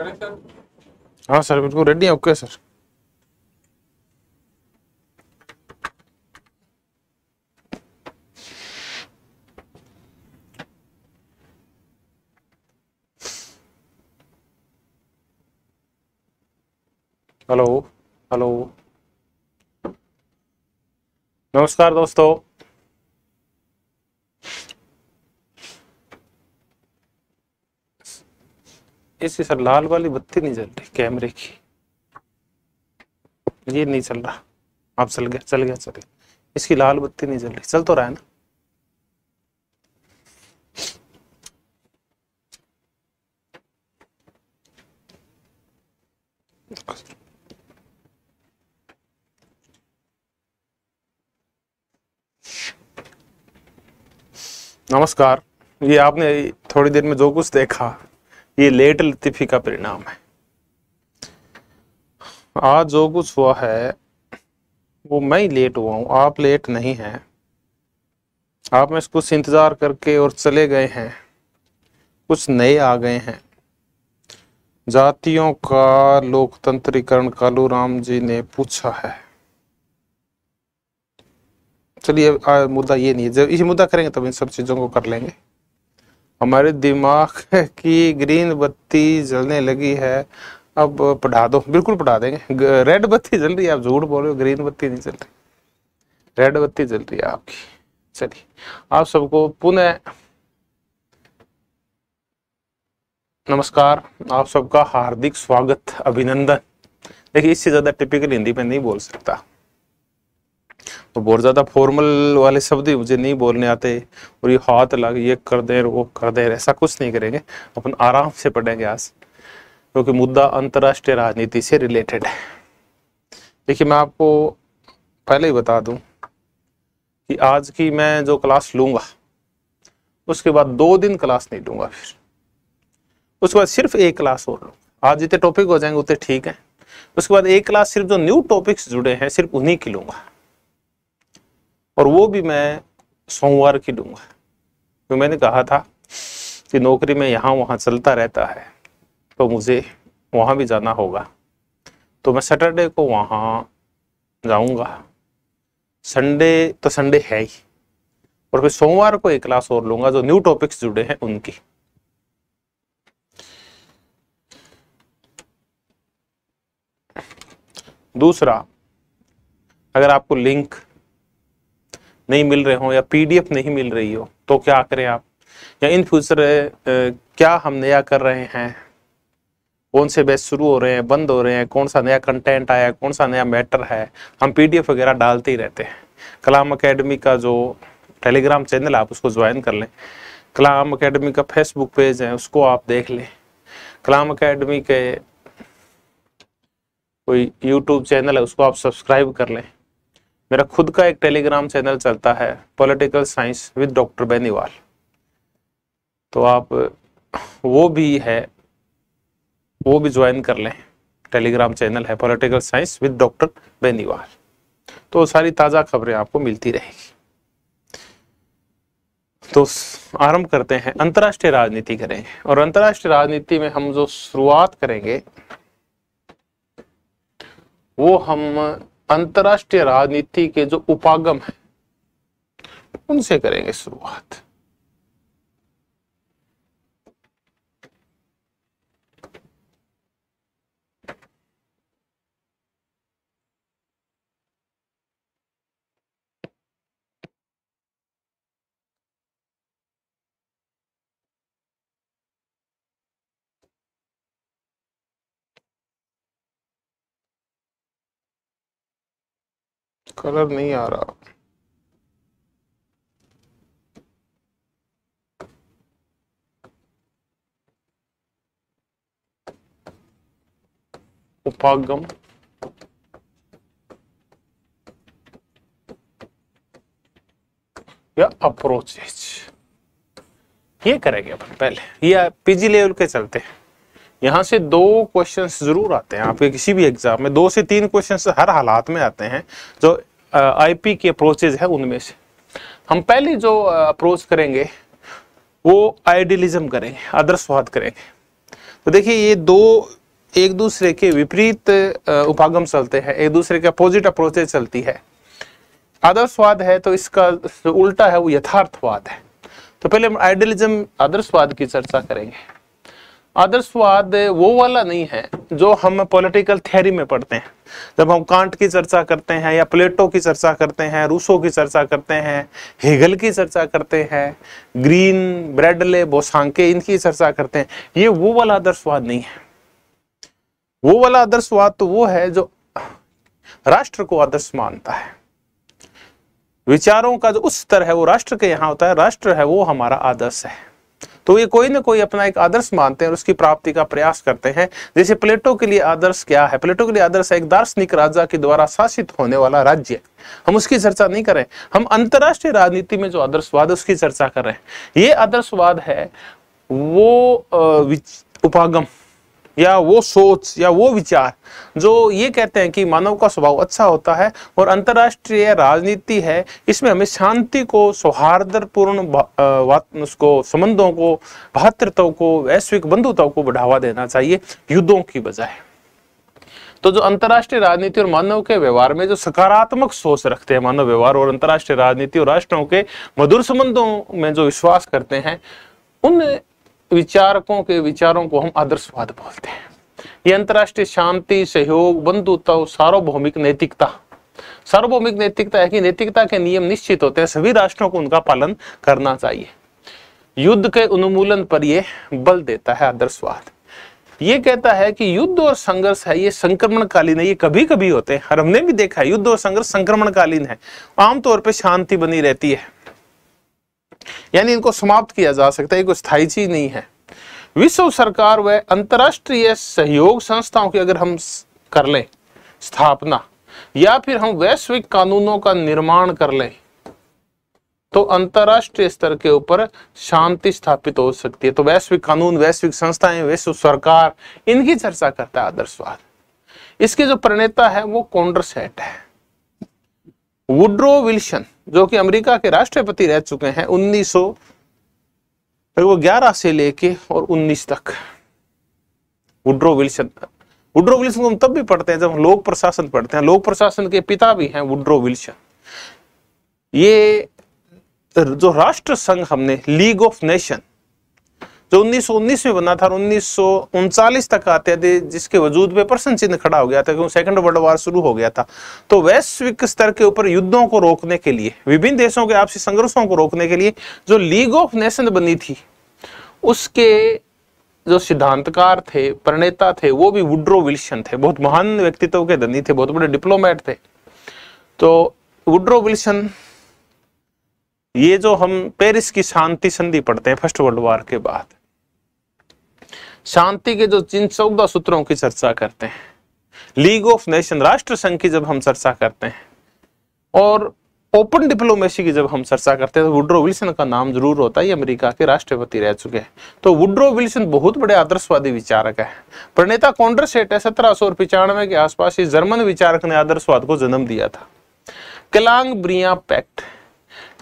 हाँ सर बिल्कुल रेडी है ओके सर हेलो हेलो नमस्कार दोस्तों इसकी सर लाल वाली बत्ती नहीं जल रही कैमरे की ये नहीं चल रहा आप चल गया चल गया चल गया इसकी लाल बत्ती नहीं जल रही चल तो रहा है ना नमस्कार ये आपने थोड़ी देर में जो कुछ देखा ये लेट लतीफ़ी का परिणाम है आज जो कुछ हुआ है वो मैं ही लेट हुआ हूँ आप लेट नहीं हैं आप में कुछ इंतज़ार करके और चले गए हैं कुछ नए आ गए हैं जातियों का लोकतंत्रीकरण कालू राम जी ने पूछा है चलिए मुद्दा ये नहीं है जब इसी मुद्दा करेंगे तब इन सब चीज़ों को कर लेंगे हमारे दिमाग की ग्रीन बत्ती जलने लगी है अब पढ़ा दो बिल्कुल पढ़ा देंगे रेड बत्ती जल रही है आप झूठ बोल रहे हो ग्रीन बत्ती नहीं जल रही रेड बत्ती जल रही है आपकी चलिए आप सबको पुनः नमस्कार आप सबका हार्दिक स्वागत अभिनंदन देखिए इससे ज़्यादा टिपिकल हिंदी में नहीं बोल सकता तो बहुत ज़्यादा फॉर्मल वाले शब्द ही मुझे नहीं बोलने आते और ये हाथ लग ये कर दे वो कर दे ऐसा कुछ नहीं करेंगे अपन आराम से पढ़ेंगे आज क्योंकि तो मुद्दा अंतर्राष्ट्रीय राजनीति से रिलेटेड है देखिए मैं आपको पहले ही बता दूं कि आज की मैं जो क्लास लूँगा उसके बाद दो दिन क्लास नहीं लूँगा फिर उसके बाद सिर्फ एक क्लास और लूँगा आज जितने टॉपिक हो जाएंगे उतने ठीक है उसके बाद एक क्लास सिर्फ जो न्यू टॉपिक्स जुड़े हैं सिर्फ उन्हीं की लूँगा और वो भी मैं सोमवार की दूंगा तो मैंने कहा था कि नौकरी में यहाँ वहाँ चलता रहता है तो मुझे वहाँ भी जाना होगा तो मैं सैटरडे को वहाँ जाऊँगा संडे तो संडे है ही और फिर सोमवार को एक क्लास और लूंगा जो न्यू टॉपिक्स जुड़े हैं उनकी दूसरा अगर आपको लिंक नहीं मिल रहे हों या पीडीएफ नहीं मिल रही हो तो क्या करें आप या इन फ्यूचर क्या हम नया कर रहे हैं कौन से बैच शुरू हो रहे हैं बंद हो रहे हैं कौन सा नया कंटेंट आया कौन सा नया मैटर है हम पीडीएफ वगैरह डालते ही रहते हैं कलाम अकेडमी का जो टेलीग्राम चैनल है आप उसको ज्वाइन कर लें कलाम अकेडमी का फेसबुक पेज है उसको आप देख लें कलाम अकेडमी के कोई यूट्यूब चैनल है उसको आप सब्सक्राइब कर लें मेरा खुद का एक टेलीग्राम चैनल चलता है political science with doctor Beniwal तो आप वो भी है वो भी ज्वाइन कर लें टेलीग्राम चैनल है political science with doctor Beniwal तो सारी ताज़ा खबरें आपको मिलती रहेगी तो आरंभ करते हैं अंतर्राष्ट्रीय राजनीति करेंगे और अंतर्राष्ट्रीय राजनीति में हम जो शुरुआत करेंगे वो हम अंतर्राष्ट्रीय राजनीति के जो उपागम है उनसे करेंगे शुरुआत कलर नहीं आ रहा उपागम या अप्रोचेज ये करेंगे अपन पहले ये पीजी लेवल के चलते हैं यहाँ से दो क्वेश्चन जरूर आते हैं आपके किसी भी एग्जाम में दो से तीन क्वेश्चन हर हालात में आते हैं जो आईपी की अप्रोचेज है उनमें से हम पहले जो अप्रोच करेंगे वो आइडियलिज्म करेंगे आदर्शवाद करेंगे तो देखिए ये दो एक दूसरे के विपरीत उपागम चलते हैं एक दूसरे के अपोजिट अप्रोचेज चलती है आदर्शवाद है तो इसका उल्टा है वो यथार्थवाद है तो पहले हम आइडियलिज्म आदर्शवाद की चर्चा करेंगे आदर्शवाद वो वाला नहीं है जो हम पॉलिटिकल थ्योरी में पढ़ते हैं जब हम कांट की चर्चा करते हैं या प्लेटो की चर्चा करते हैं रूसो की चर्चा करते हैं हेगल की चर्चा करते हैं ग्रीन ब्रेडले बोसांके इनकी चर्चा करते हैं ये वो वाला आदर्शवाद नहीं है वो वाला आदर्शवाद तो वो है जो राष्ट्र को आदर्श मानता है विचारों का जो उस स्तर है वो राष्ट्र के यहां होता है राष्ट्र है वो हमारा आदर्श है तो ये कोई ना कोई अपना एक आदर्श मानते हैं और उसकी प्राप्ति का प्रयास करते हैं जैसे प्लेटो के लिए आदर्श क्या है प्लेटो के लिए आदर्श है एक दार्शनिक राजा के द्वारा शासित होने वाला राज्य हम उसकी चर्चा नहीं करें हम अंतरराष्ट्रीय राजनीति में जो आदर्शवाद है उसकी चर्चा कर रहे हैं ये आदर्शवाद है वो उपागम या वो सोच या वो विचार जो ये कहते हैं कि मानव का स्वभाव अच्छा होता है और अंतर्राष्ट्रीय राजनीति है इसमें हमें शांति को सौहार्दपूर्ण उसको संबंधों को भातृत्व को वैश्विक बंधुत्व को बढ़ावा देना चाहिए युद्धों की बजाय तो जो अंतर्राष्ट्रीय राजनीति और मानव के व्यवहार में जो सकारात्मक सोच रखते हैं मानव व्यवहार और अंतर्राष्ट्रीय राजनीति और राष्ट्रों के मधुर संबंधों में जो विश्वास करते हैं उन विचारकों के विचारों को हम आदर्शवाद बोलते हैं ये अंतर्राष्ट्रीय शांति सहयोग बंधुत्व सार्वभौमिक नैतिकता सार्वभौमिक नैतिकता है कि नैतिकता के नियम निश्चित होते हैं सभी राष्ट्रों को उनका पालन करना चाहिए युद्ध के उन्मूलन पर यह बल देता है आदर्शवाद ये कहता है कि युद्ध और संघर्ष है ये संक्रमणकालीन है ये कभी कभी होते हैं और हमने भी देखा है युद्ध और संघर्ष संक्रमणकालीन है आमतौर पर शांति बनी रहती है यानी इनको समाप्त किया जा सकता है कोई स्थायी चीज नहीं है विश्व सरकार व अंतरराष्ट्रीय सहयोग संस्थाओं की अगर हम कर लें स्थापना या फिर हम वैश्विक कानूनों का निर्माण कर लें तो अंतरराष्ट्रीय स्तर के ऊपर शांति स्थापित हो सकती है तो वैश्विक कानून वैश्विक संस्थाएं वैश्व सरकार इनकी चर्चा करता है आदर्शवाद इसके जो प्रणेता है वो कॉन्ड्रसेट है वुड्रो विल्सन जो कि अमेरिका के राष्ट्रपति रह चुके हैं उन्नीस सौ ग्यारह से लेके और उन्नीस तक वुड्रो विल्सन वुड्रो विल्सन को हम तब भी पढ़ते हैं जब हम लोक प्रशासन पढ़ते हैं लोक प्रशासन के पिता भी हैं वुड्रो विल्सन ये जो राष्ट्र संघ हमने लीग ऑफ नेशन जो तो उन्नीस में बना था और उन्नीस तक आते थे जिसके वजूद में प्रश्न चिन्ह खड़ा हो गया था क्योंकि सेकंड वर्ल्ड वार शुरू हो गया था तो वैश्विक स्तर के ऊपर युद्धों को रोकने के लिए विभिन्न देशों के आपसी संघर्षों को रोकने के लिए जो लीग ऑफ नेशन बनी थी उसके जो सिद्धांतकार थे प्रणेता थे वो भी वुड्रो विल्सन थे बहुत महान व्यक्तित्व के धनी थे बहुत बड़े डिप्लोमेट थे तो वुड्रो विल्सन ये जो हम पेरिस की शांति संधि पढ़ते हैं फर्स्ट वर्ल्ड वार के बाद शांति के जो चिन्ह चौदह सूत्रों की चर्चा करते हैं लीग ऑफ नेशन राष्ट्र संघ की जब हम चर्चा करते हैं और ओपन डिप्लोमेसी की जब हम चर्चा करते हैं तो वुड्रो विल्सन का नाम जरूर होता है अमेरिका के राष्ट्रपति रह चुके हैं तो वुड्रो विल्सन बहुत बड़े आदर्शवादी विचारक है प्रणेता कॉन्ड्रसेट है सत्रह सौ पिचानवे के आसपास इस जर्मन विचारक ने आदर्शवाद को जन्म दिया था Kellogg Briand pact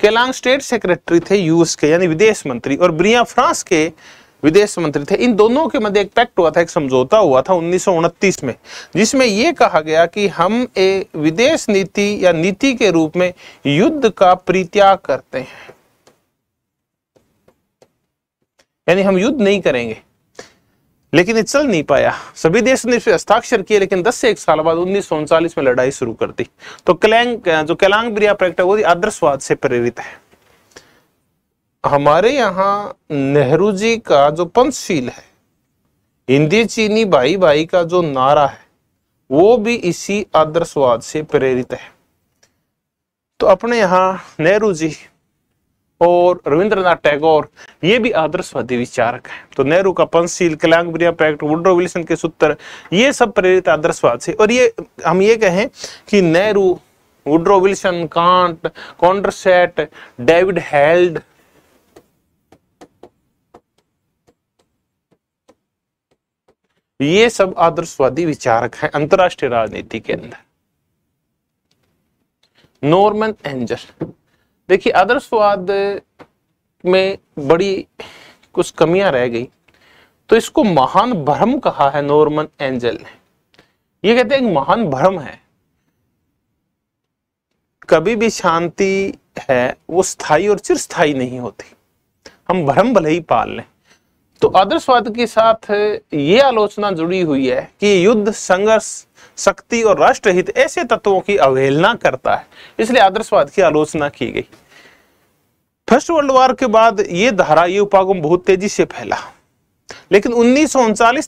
Kellogg state secretary थे यूएस के यानी विदेश मंत्री और ब्रिया फ्रांस के विदेश मंत्री थे इन दोनों के मध्य एक पैक्ट हुआ था एक समझौता हुआ था उन्नीस में जिसमें यह कहा गया कि हम ए विदेश नीति या नीति के रूप में युद्ध का परित्याग करते हैं यानी हम युद्ध नहीं करेंगे लेकिन ये चल नहीं पाया सभी देशों ने इस हस्ताक्षर किए लेकिन 10 से एक साल बाद उन्नीस में लड़ाई शुरू कर दी तो कलैंग जो कलांग ब्रिया प्रैक्ट है वो आदर्शवाद से प्रेरित है हमारे यहाँ नेहरू जी का जो पंचशील है हिंदी चीनी भाई भाई का जो नारा है वो भी इसी आदर्शवाद से प्रेरित है तो अपने यहाँ नेहरू जी और रविंद्रनाथ टैगोर ये भी आदर्शवादी विचारक है तो नेहरू का Panchsheel Kellogg Briand pact Woodrow Wilson के सूत्र ये सब प्रेरित आदर्शवाद से और ये हम ये कहें कि Nehru Woodrow Wilson Kant Condorcet David Held ये सब आदर्शवादी विचारक हैं अंतरराष्ट्रीय राजनीति के अंदर नॉर्मन एंजल देखिए आदर्शवाद में बड़ी कुछ कमियां रह गई तो इसको महान भ्रम कहा है नॉर्मन एंजल ने ये कहते हैं महान भ्रम है कभी भी शांति है वो स्थायी और चिरस्थायी नहीं होती हम भ्रम भले ही पाल लें तो आदर्शवाद के साथ ये आलोचना जुड़ी हुई है कि युद्ध संघर्ष शक्ति और राष्ट्रहित ऐसे तत्वों की अवहेलना करता है इसलिए आदर्शवाद की आलोचना की गई फर्स्ट वर्ल्ड वॉर के बाद ये धारा ये उपागम बहुत तेजी से फैला लेकिन उन्नीस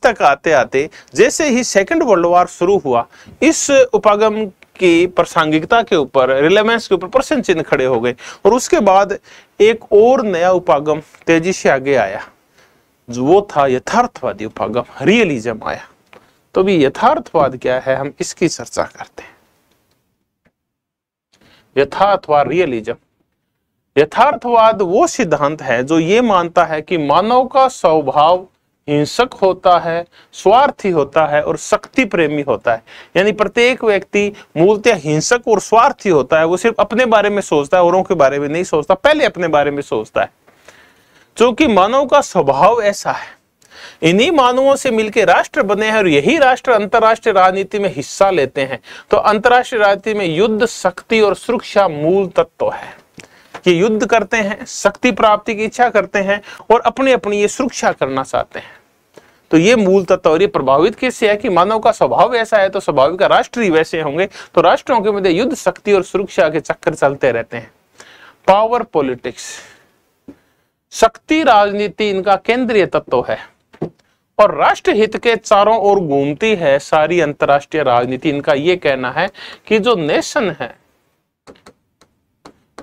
तक आते आते जैसे ही सेकेंड वर्ल्ड वॉर शुरू हुआ इस उपागम की प्रासंगिकता के ऊपर रिलेवेंस के ऊपर प्रश्न चिन्ह खड़े हो गए और उसके बाद एक और नया उपागम तेजी से आगे आया वो था यथार्थवादी उपागम रियलिज्म आया तो भी यथार्थवाद क्या है हम इसकी चर्चा करते हैं यथार्थवाद रियलिज्म यथार्थवाद वो सिद्धांत है जो ये मानता है कि मानव का स्वभाव हिंसक होता है स्वार्थी होता है और शक्ति प्रेमी होता है यानी प्रत्येक व्यक्ति मूलतः हिंसक और स्वार्थी होता है वो सिर्फ अपने बारे में सोचता है औरों के बारे में नहीं सोचता पहले अपने बारे में सोचता है चूंकि मानव का स्वभाव ऐसा है इन्हीं मानवों से मिलकर राष्ट्र बने हैं और यही राष्ट्र अंतरराष्ट्रीय राजनीति में हिस्सा लेते हैं तो अंतरराष्ट्रीय राजनीति में युद्ध शक्ति और सुरक्षा मूल तत्व है ये युद्ध करते हैं शक्ति प्राप्ति की इच्छा करते हैं और अपने अपनी ये सुरक्षा करना चाहते हैं तो ये मूल तत्व और ये प्रभावित कैसे है कि मानव का स्वभाव ऐसा है तो स्वाभाविक राष्ट्र ही वैसे होंगे तो राष्ट्रों के मध्य युद्ध शक्ति और सुरक्षा के चक्कर चलते रहते हैं पावर पॉलिटिक्स शक्ति राजनीति इनका केंद्रीय तत्व है और राष्ट्र हित के चारों ओर घूमती है सारी अंतरराष्ट्रीय राजनीति इनका यह कहना है कि जो नेशन है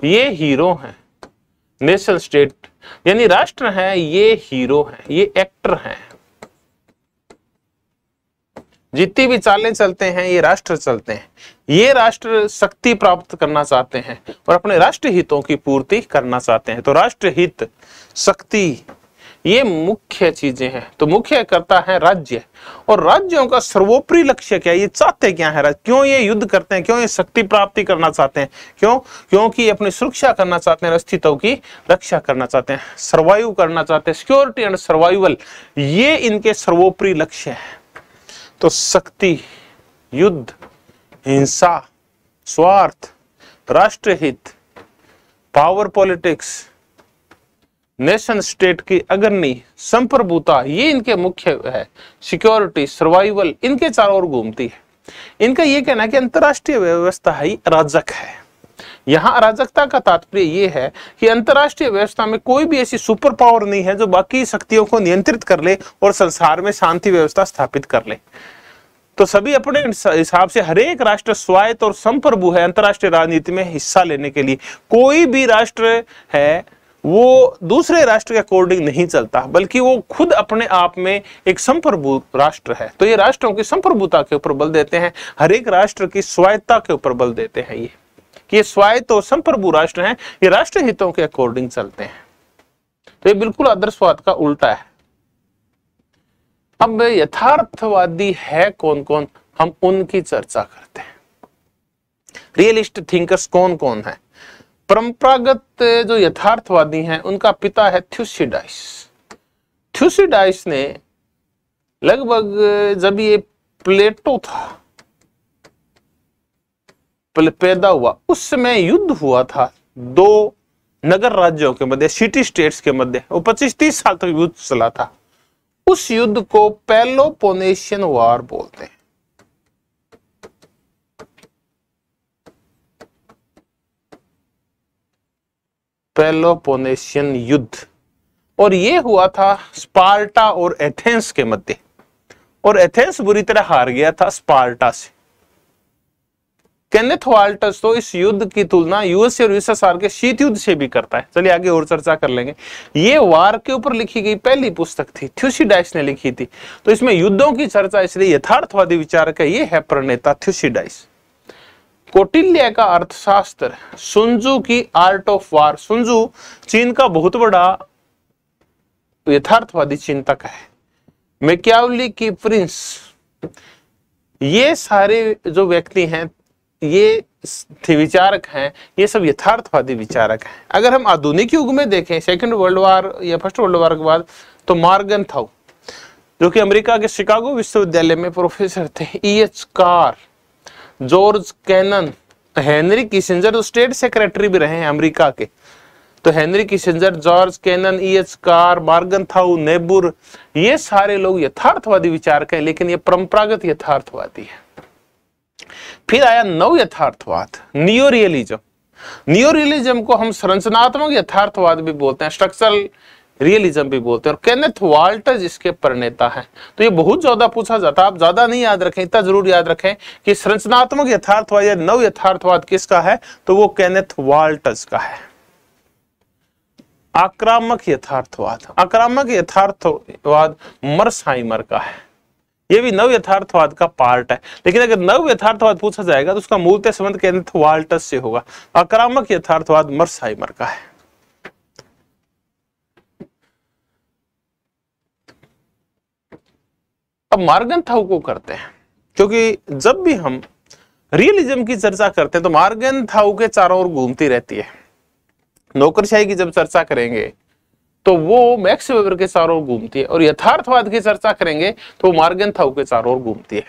ये हीरो हैं नेशन स्टेट यानी राष्ट्र है ये हीरो हैं ये एक्टर हैं जितनी भी चालें चलते हैं ये राष्ट्र चलते हैं ये राष्ट्र शक्ति प्राप्त करना चाहते हैं और अपने राष्ट्र हितों की पूर्ति करना चाहते हैं तो राष्ट्र हित शक्ति ये मुख्य चीजें हैं तो मुख्य करता है राज्य और राज्यों का सर्वोपरि लक्ष्य क्या है ये चाहते क्या है राज्य क्यों ये युद्ध करते हैं क्यों ये शक्ति प्राप्ति करना चाहते हैं क्यों क्योंकि अपनी सुरक्षा करना चाहते हैं अस्तित्व की रक्षा करना चाहते हैं सर्वाइव करना चाहते हैं सिक्योरिटी एंड सर्वाइवल ये इनके सर्वोपरि लक्ष्य है तो शक्ति युद्ध हिंसा स्वार्थ राष्ट्रहित पावर पॉलिटिक्स नेशन स्टेट की अग्रणी संप्रभुता ये इनके मुख्य है सिक्योरिटी सर्वाइवल इनके चारों ओर घूमती है इनका ये कहना कि अंतरराष्ट्रीय व्यवस्था ही अराजक है यहां अराजकता का तात्पर्य यह है कि अंतरराष्ट्रीय व्यवस्था में कोई भी ऐसी सुपर पावर नहीं है जो बाकी शक्तियों को नियंत्रित कर ले और संसार में शांति व्यवस्था स्थापित कर ले तो सभी अपने हिसाब से हरेक राष्ट्र स्वायत्त और संप्रभु है अंतरराष्ट्रीय राजनीति में हिस्सा लेने के लिए कोई भी राष्ट्र है वो दूसरे राष्ट्र के अकॉर्डिंग नहीं चलता बल्कि वो खुद अपने आप में एक संप्रभु राष्ट्र है तो ये राष्ट्रों की संप्रभुता के ऊपर बल देते हैं हर एक राष्ट्र की स्वायत्ता के ऊपर बल देते हैं ये कि ये स्वायत्त और संप्रभु राष्ट्र हैं ये राष्ट्र हितों के अकॉर्डिंग चलते हैं तो ये बिल्कुल आदर्शवाद का उल्टा है अब यथार्थवादी है कौन कौन हम उनकी चर्चा करते हैं रियलिस्ट थिंकर्स कौन कौन है परंपरागत जो यथार्थवादी हैं उनका पिता है थ्यूसीडाइस थ्यूसीडाइस ने लगभग जब ये प्लेटो था पैदा हुआ उस समय युद्ध हुआ था दो नगर राज्यों के मध्य सिटी स्टेट्स के मध्य वो 25-30 साल तक युद्ध चला था उस युद्ध को पेलोपोनेशियन वार बोलते हैं पेलोपोनेशियन युद्ध और ये हुआ था स्पार्टा और एथेंस के मध्य और एथेंस बुरी तरह हार गया था स्पार्टा से केनेथ तो इस युद्ध की तुलना यूएस और यूएसएसआर के शीत युद्ध से भी करता है चलिए आगे और चर्चा कर लेंगे ये वार के ऊपर लिखी गई पहली पुस्तक थी थ्यूसीडाइस ने लिखी थी तो इसमें युद्धों की चर्चा इसलिए यथार्थवादी विचार का ये है प्रणेता थ्यूसीडाइस कौटिल्य का अर्थशास्त्र सुंजू की आर्ट ऑफ वार सुंजू चीन का बहुत बड़ा यथार्थवादी चिंतक है मेक्यावली की प्रिंस ये सारे जो व्यक्ति हैं ये विचारक हैं ये सब यथार्थवादी विचारक हैं अगर हम आधुनिक युग में देखें सेकंड वर्ल्ड वार या फर्स्ट वर्ल्ड वार के बाद तो मार्गन था जो कि अमेरिका के शिकागो विश्वविद्यालय में प्रोफेसर थे E H Carr George Kennan तो हेनरी किसेंजर तो स्टेट सेक्रेटरी भी रहे हैं अमेरिका के तो Henry Kissinger George Kennan E H Carr Morgenthau Niebuhr ये सारे लोग यथार्थवादी विचार के लेकिन ये परंपरागत यथार्थवादी है फिर आया नव यथार्थवाद नियो रियलिज्म नियो रियलिज्म को हम संरचनात्मक यथार्थवाद भी बोलते हैं स्ट्रक्चरल रियलिज्म भी बोलते हैं और कैनेथ वाल्टर इसके प्रणेता है तो ये बहुत ज्यादा पूछा जाता है आप ज्यादा नहीं याद रखें इतना जरूर याद रखें कि संरचनात्मक यथार्थवाद या नव यथार्थवाद किसका है तो वो कैनेथ वाल्टर्स का है आक्रामक यथार्थवाद आक्रामक यथार्थवाद मर्साइमर का है ये भी नव यथार्थवाद का पार्ट है लेकिन अगर नव यथार्थवाद पूछा जाएगा तो उसका मूलतः संबंध केनेथ वाल्टस से होगा आक्रामक यथार्थवाद मर्साइमर का है अब मार्गन थाउ को करते हैं क्योंकि जब भी हम रियलिज्म की चर्चा करते हैं तो मार्गन थाउ के चारों ओर घूमती रहती है नौकरशाही की जब चर्चा करेंगे तो वो मैक्स वेबर के चारों ओर घूमती है और यथार्थवाद की चर्चा करेंगे तो वो मार्गन थाउ के चारों ओर घूमती है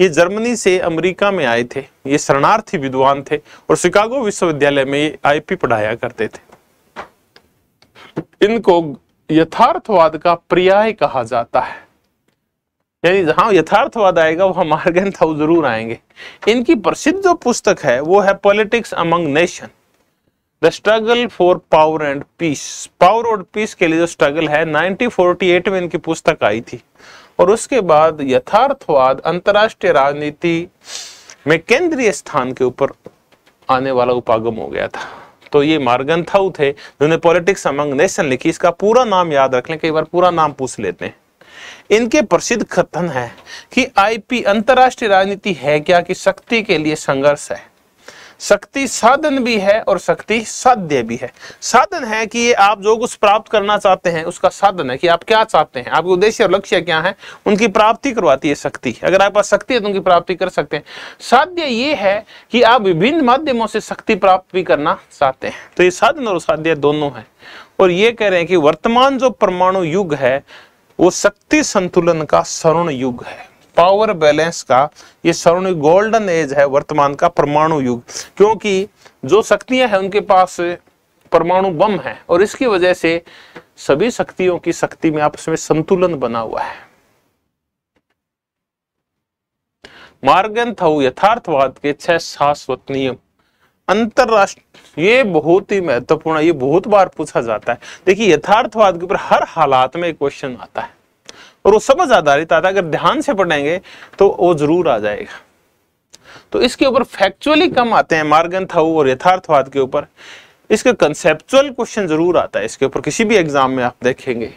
ये जर्मनी से अमेरिका में आए थे ये शरणार्थी विद्वान थे और शिकागो विश्वविद्यालय में ये आईपी पढ़ाया करते थे इनको यथार्थवाद का पर्याय कहा जाता है यानी जहाँ यथार्थवाद आएगा वहाँ मार्गन थाउ जरूर आएंगे इनकी प्रसिद्ध जो पुस्तक है वो है politics among nation the struggle for power and peace power और पीस के लिए जो स्ट्रगल है 1948 में इनकी पुस्तक आई थी और उसके बाद यथार्थवाद अंतर्राष्ट्रीय राजनीति में केंद्रीय स्थान के ऊपर आने वाला उपागम हो गया था तो ये मार्गन थाउ थे जिन्होंने पॉलिटिक्स अमंग नेशन लिखी इसका पूरा नाम याद रख लें कई बार पूरा नाम पूछ लेते हैं इनके प्रसिद्ध कथन है कि आईपी अंतरराष्ट्रीय राजनीति है क्या कि शक्ति के लिए संघर्ष है शक्ति साधन भी है और शक्ति साध्य भी है साधन है कि ये आप जो कुछ प्राप्त करना चाहते हैं उसका साधन है कि आप क्या चाहते हैं आपके उद्देश्य और लक्ष्य क्या है उनकी प्राप्ति करवाती है शक्ति अगर आपके पास शक्ति है तो उनकी प्राप्ति कर सकते हैं साध्य ये है कि आप विभिन्न माध्यमों से शक्ति प्राप्त भी करना चाहते हैं तो ये साधन और साध्य दोनों है और ये कह रहे हैं कि वर्तमान जो परमाणु युग है वो शक्ति संतुलन का स्वर्ण युग है पावर बैलेंस का ये स्वर्ण गोल्डन एज है वर्तमान का परमाणु युग क्योंकि जो शक्तियां हैं उनके पास परमाणु बम है और इसकी वजह से सभी शक्तियों की शक्ति में आपस में संतुलन बना हुआ है मार्गन था यथार्थवाद के छह शाश्वत नियम अंतरराष्ट्रीय ये बहुत ही महत्वपूर्ण ये बहुत बार पूछा जाता है देखिए यथार्थवाद के ऊपर हर हालात में एक क्वेश्चन आता है और वो समझ आधारित आता है अगर ध्यान से पढ़ेंगे तो वो जरूर आ जाएगा तो इसके ऊपर फैक्चुअली कम आते हैं मार्गन और यथार्थवाद के ऊपर इसके कंसेप्चुअल क्वेश्चन जरूर आता है इसके ऊपर किसी भी एग्जाम में आप देखेंगे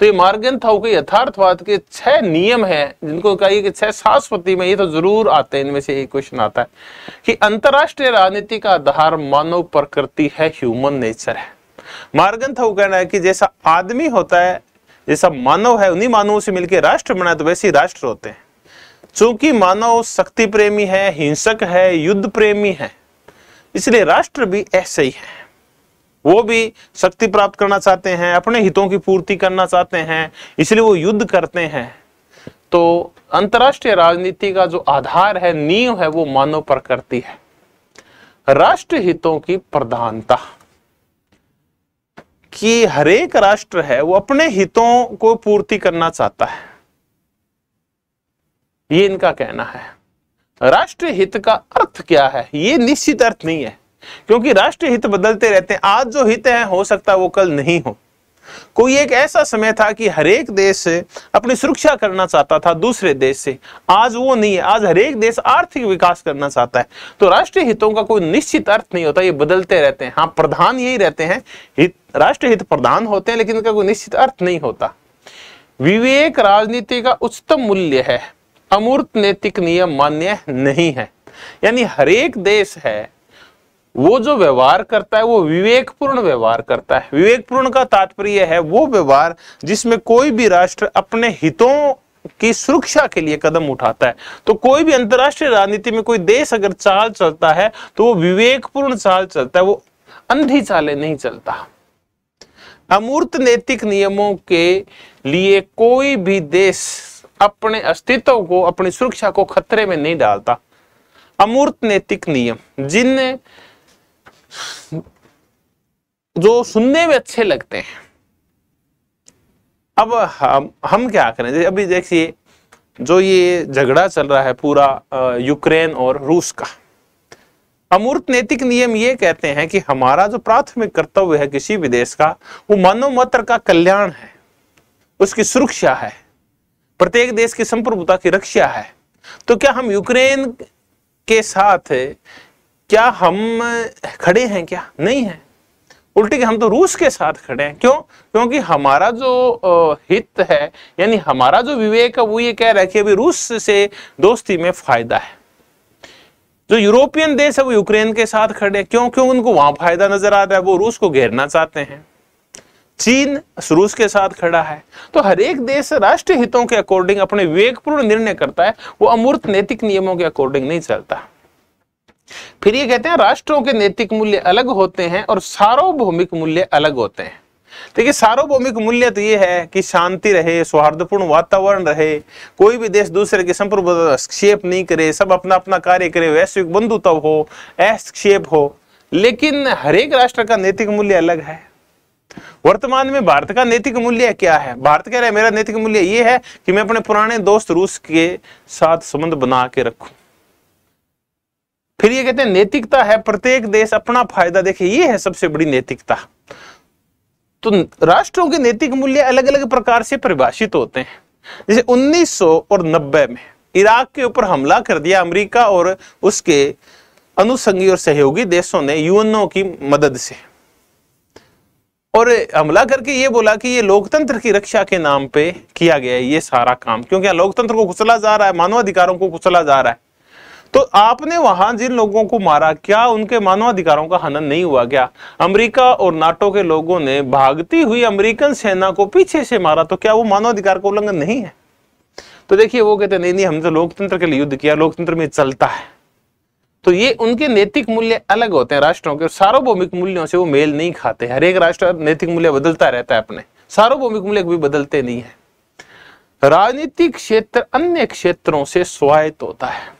तो ये मार्गन था के यथार्थवाद के छह नियम हैं जिनको कहिए कि छह शास्वती में ये तो जरूर आते हैं इनमें से एक क्वेश्चन आता है कि अंतरराष्ट्रीय राजनीति का आधार मानव प्रकृति है ह्यूमन नेचर है मार्गन थाउ कहना है कि जैसा आदमी होता है जैसा मानव है उन्हीं मानवों से मिलकर राष्ट्र बनाए तो वैसे राष्ट्र होते हैं चूंकि मानव शक्ति प्रेमी है हिंसक है युद्ध प्रेमी है इसलिए राष्ट्र भी ऐसे ही है वो भी शक्ति प्राप्त करना चाहते हैं अपने हितों की पूर्ति करना चाहते हैं इसलिए वो युद्ध करते हैं तो अंतर्राष्ट्रीय राजनीति का जो आधार है नींव है वो मानव प्रकृति है राष्ट्र हितों की प्रधानता कि हरेक राष्ट्र है वो अपने हितों को पूर्ति करना चाहता है ये इनका कहना है राष्ट्र हित का अर्थ क्या है ये निश्चित अर्थ नहीं है क्योंकि राष्ट्रीय हित बदलते रहते हैं आज जो हित है हो सकता वो कल नहीं हो कोई एक ऐसा समय था कि हरेक देश अपनी सुरक्षा करना चाहता था दूसरे देश से आज वो नहीं है आज हरेक देश आर्थिक विकास करना चाहता है तो राष्ट्रीय हितों का कोई निश्चित अर्थ नहीं होता ये बदलते रहते हैं हाँ प्रधान यही रहते हैं हित राष्ट्रीय हित प्रधान होते हैं लेकिन इनका कोई निश्चित अर्थ नहीं होता विवेक राजनीति का उच्चतम मूल्य है अमूर्त नैतिक नियम मान्य नहीं है यानी हरेक देश है वो जो व्यवहार करता है वो विवेकपूर्ण व्यवहार करता है विवेकपूर्ण का तात्पर्य है वो व्यवहार जिसमें कोई भी राष्ट्र अपने हितों की सुरक्षा के लिए कदम उठाता है तो कोई भी अंतरराष्ट्रीय राजनीति में कोई देश अगर चाल चलता है तो वो विवेकपूर्ण चाल चलता है वो अंधी चाले नहीं चलता अमूर्त नैतिक नियमों के लिए कोई भी देश अपने अस्तित्व को अपनी सुरक्षा को खतरे में नहीं डालता अमूर्त नैतिक नियम जिन जो सुनने में अच्छे लगते हैं अब हम हम क्या करें अभी देखिए जो ये झगड़ा चल रहा है पूरा यूक्रेन और रूस का अमूर्त नैतिक नियम ये कहते हैं कि हमारा जो प्राथमिक कर्तव्य है किसी भी देश का वो मानव मात्र का कल्याण है उसकी सुरक्षा है प्रत्येक देश की संप्रभुता की रक्षा है तो क्या हम यूक्रेन के साथ क्या हम खड़े हैं क्या नहीं है उल्टी के हम तो रूस के साथ खड़े हैं क्यों क्योंकि हमारा जो हित है यानी हमारा जो विवेक है वो ये कह रहा है कि अभी रूस से दोस्ती में फायदा है जो यूरोपियन देश है वो यूक्रेन के साथ खड़े हैं क्यों क्यों उनको वहां फायदा नजर आ रहा है वो रूस को घेरना चाहते हैं चीन रूस के साथ खड़ा है तो हर एक देश राष्ट्रीय हितों के अकॉर्डिंग अपने विवेकपूर्ण निर्णय करता है वो अमूर्त नैतिक नियमों के अकॉर्डिंग नहीं चलता फिर ये कहते हैं राष्ट्रों के नैतिक मूल्य अलग होते हैं और सार्वभौमिक मूल्य अलग होते हैं देखिए सार्वभौमिक मूल्य तो ये है कि शांति रहे सौहार्दपूर्ण वातावरण रहे कोई भी देश दूसरे के संपर्क हस्तक्षेप नहीं करे सब अपना अपना कार्य करे वैश्विक बंधुत्व हो हस्तक्षेप हो लेकिन हरेक राष्ट्र का नैतिक मूल्य अलग है वर्तमान में भारत का नैतिक मूल्य क्या है भारत कह रहे मेरा नैतिक मूल्य ये है कि मैं अपने पुराने दोस्त रूस के साथ संबंध बना के रखूं फिर ये कहते हैं नैतिकता है प्रत्येक देश अपना फायदा देखे ये है सबसे बड़ी नैतिकता तो राष्ट्रों के नैतिक मूल्य अलग अलग प्रकार से परिभाषित होते हैं जैसे 1900 और 90 में इराक के ऊपर हमला कर दिया अमेरिका और उसके अनुसंगी और सहयोगी देशों ने यूएनओ की मदद से और हमला करके ये बोला कि ये लोकतंत्र की रक्षा के नाम पे किया गया है ये सारा काम क्योंकि लोकतंत्र को कुचला जा रहा है मानवाधिकारों को कुचला जा रहा है तो आपने वहां जिन लोगों को मारा क्या उनके मानवाधिकारों का हनन नहीं हुआ क्या अमेरिका और नाटो के लोगों ने भागती हुई अमेरिकन सेना को पीछे से मारा तो क्या वो मानवाधिकार का उल्लंघन नहीं है तो देखिए वो कहते नहीं नहीं हमने तो लोकतंत्र के लिए युद्ध किया लोकतंत्र में चलता है तो ये उनके नैतिक मूल्य अलग होते हैं राष्ट्रों के सार्वभौमिक मूल्यों से वो मेल नहीं खाते हर एक राष्ट्र नैतिक मूल्य बदलता रहता है अपने सार्वभौमिक मूल्य कभी बदलते नहीं है राजनीतिक क्षेत्र अन्य क्षेत्रों से स्वायत्त होता है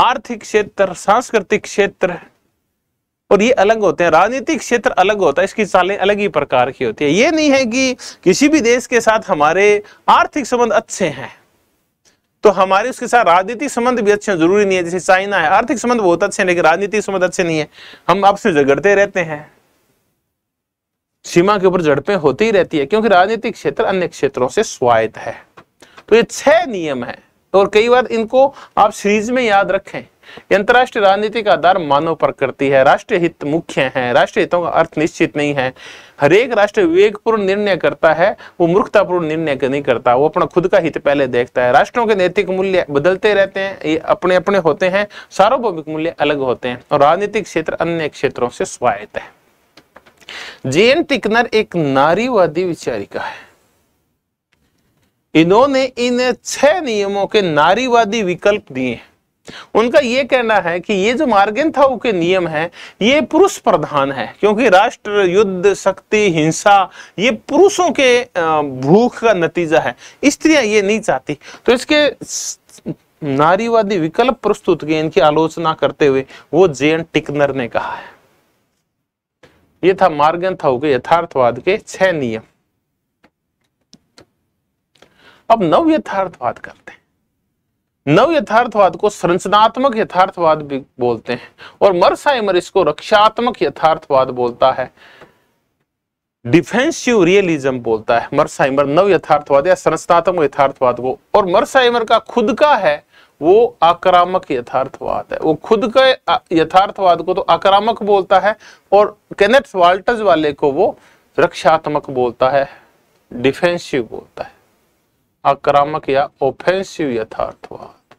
आर्थिक क्षेत्र सांस्कृतिक क्षेत्र और ये अलग होते हैं राजनीतिक क्षेत्र अलग होता है इसकी चालें अलग ही प्रकार की होती है ये नहीं है कि किसी भी देश के साथ हमारे आर्थिक संबंध अच्छे हैं तो हमारे उसके साथ राजनीतिक संबंध भी अच्छे हैं जरूरी नहीं है जैसे चाइना है आर्थिक संबंध बहुत अच्छे हैं लेकिन राजनीतिक संबंध अच्छे नहीं है हम आपसे झगड़ते रहते हैं सीमा के ऊपर झड़पें होती ही रहती है क्योंकि राजनीतिक क्षेत्र अन्य क्षेत्रों से स्वायत्त है तो ये छह नियम है तो और कई बार इनको आप सीरीज में याद रखें अंतरराष्ट्रीय राजनीति का आधार मानव प्रकृति है राष्ट्रीय हित मुख्य है राष्ट्रीय हितों का अर्थ निश्चित नहीं है हरेक राष्ट्र विवेकपूर्ण निर्णय करता है वो मूर्खतापूर्ण निर्णय नहीं करता वो अपना खुद का हित पहले देखता है राष्ट्रों के नैतिक मूल्य बदलते रहते हैं ये अपने अपने होते हैं सार्वभौमिक मूल्य अलग होते हैं और राजनीतिक क्षेत्र अन्य क्षेत्रों से स्वायत्त है जे एन टिकनर एक नारीवादी विचारिका है इन्होंने इन छह नियमों के नारीवादी विकल्प दिए हैं उनका यह कहना है कि ये जो था के नियम है ये पुरुष प्रधान है क्योंकि राष्ट्र युद्ध शक्ति हिंसा ये पुरुषों के भूख का नतीजा है स्त्रियां ये नहीं चाहती तो इसके नारीवादी विकल्प प्रस्तुत किए इनकी आलोचना करते हुए वो जे एन टिकनर ने कहा है ये था मार्गेंथाऊ के यथार्थवाद के छह नियम अब नव यथार्थवाद करते हैं नव यथार्थवाद को संरचनात्मक यथार्थवाद भी बोलते हैं और मरसाइमर इसको रक्षात्मक यथार्थवाद बोलता है डिफेंसिव रियलिज्म बोलता है मरसाइमर नव यथार्थवाद या संरचनात्मक यथार्थवाद को और मरसाइमर का खुद का है वो आक्रामक यथार्थवाद है वो खुद का यथार्थवाद को तो आक्रामक बोलता है और कैनेट वाल्टज वाले को वो रक्षात्मक बोलता है डिफेंसिव बोलता है आक्रामक या ऑफेंसिव यथार्थवाद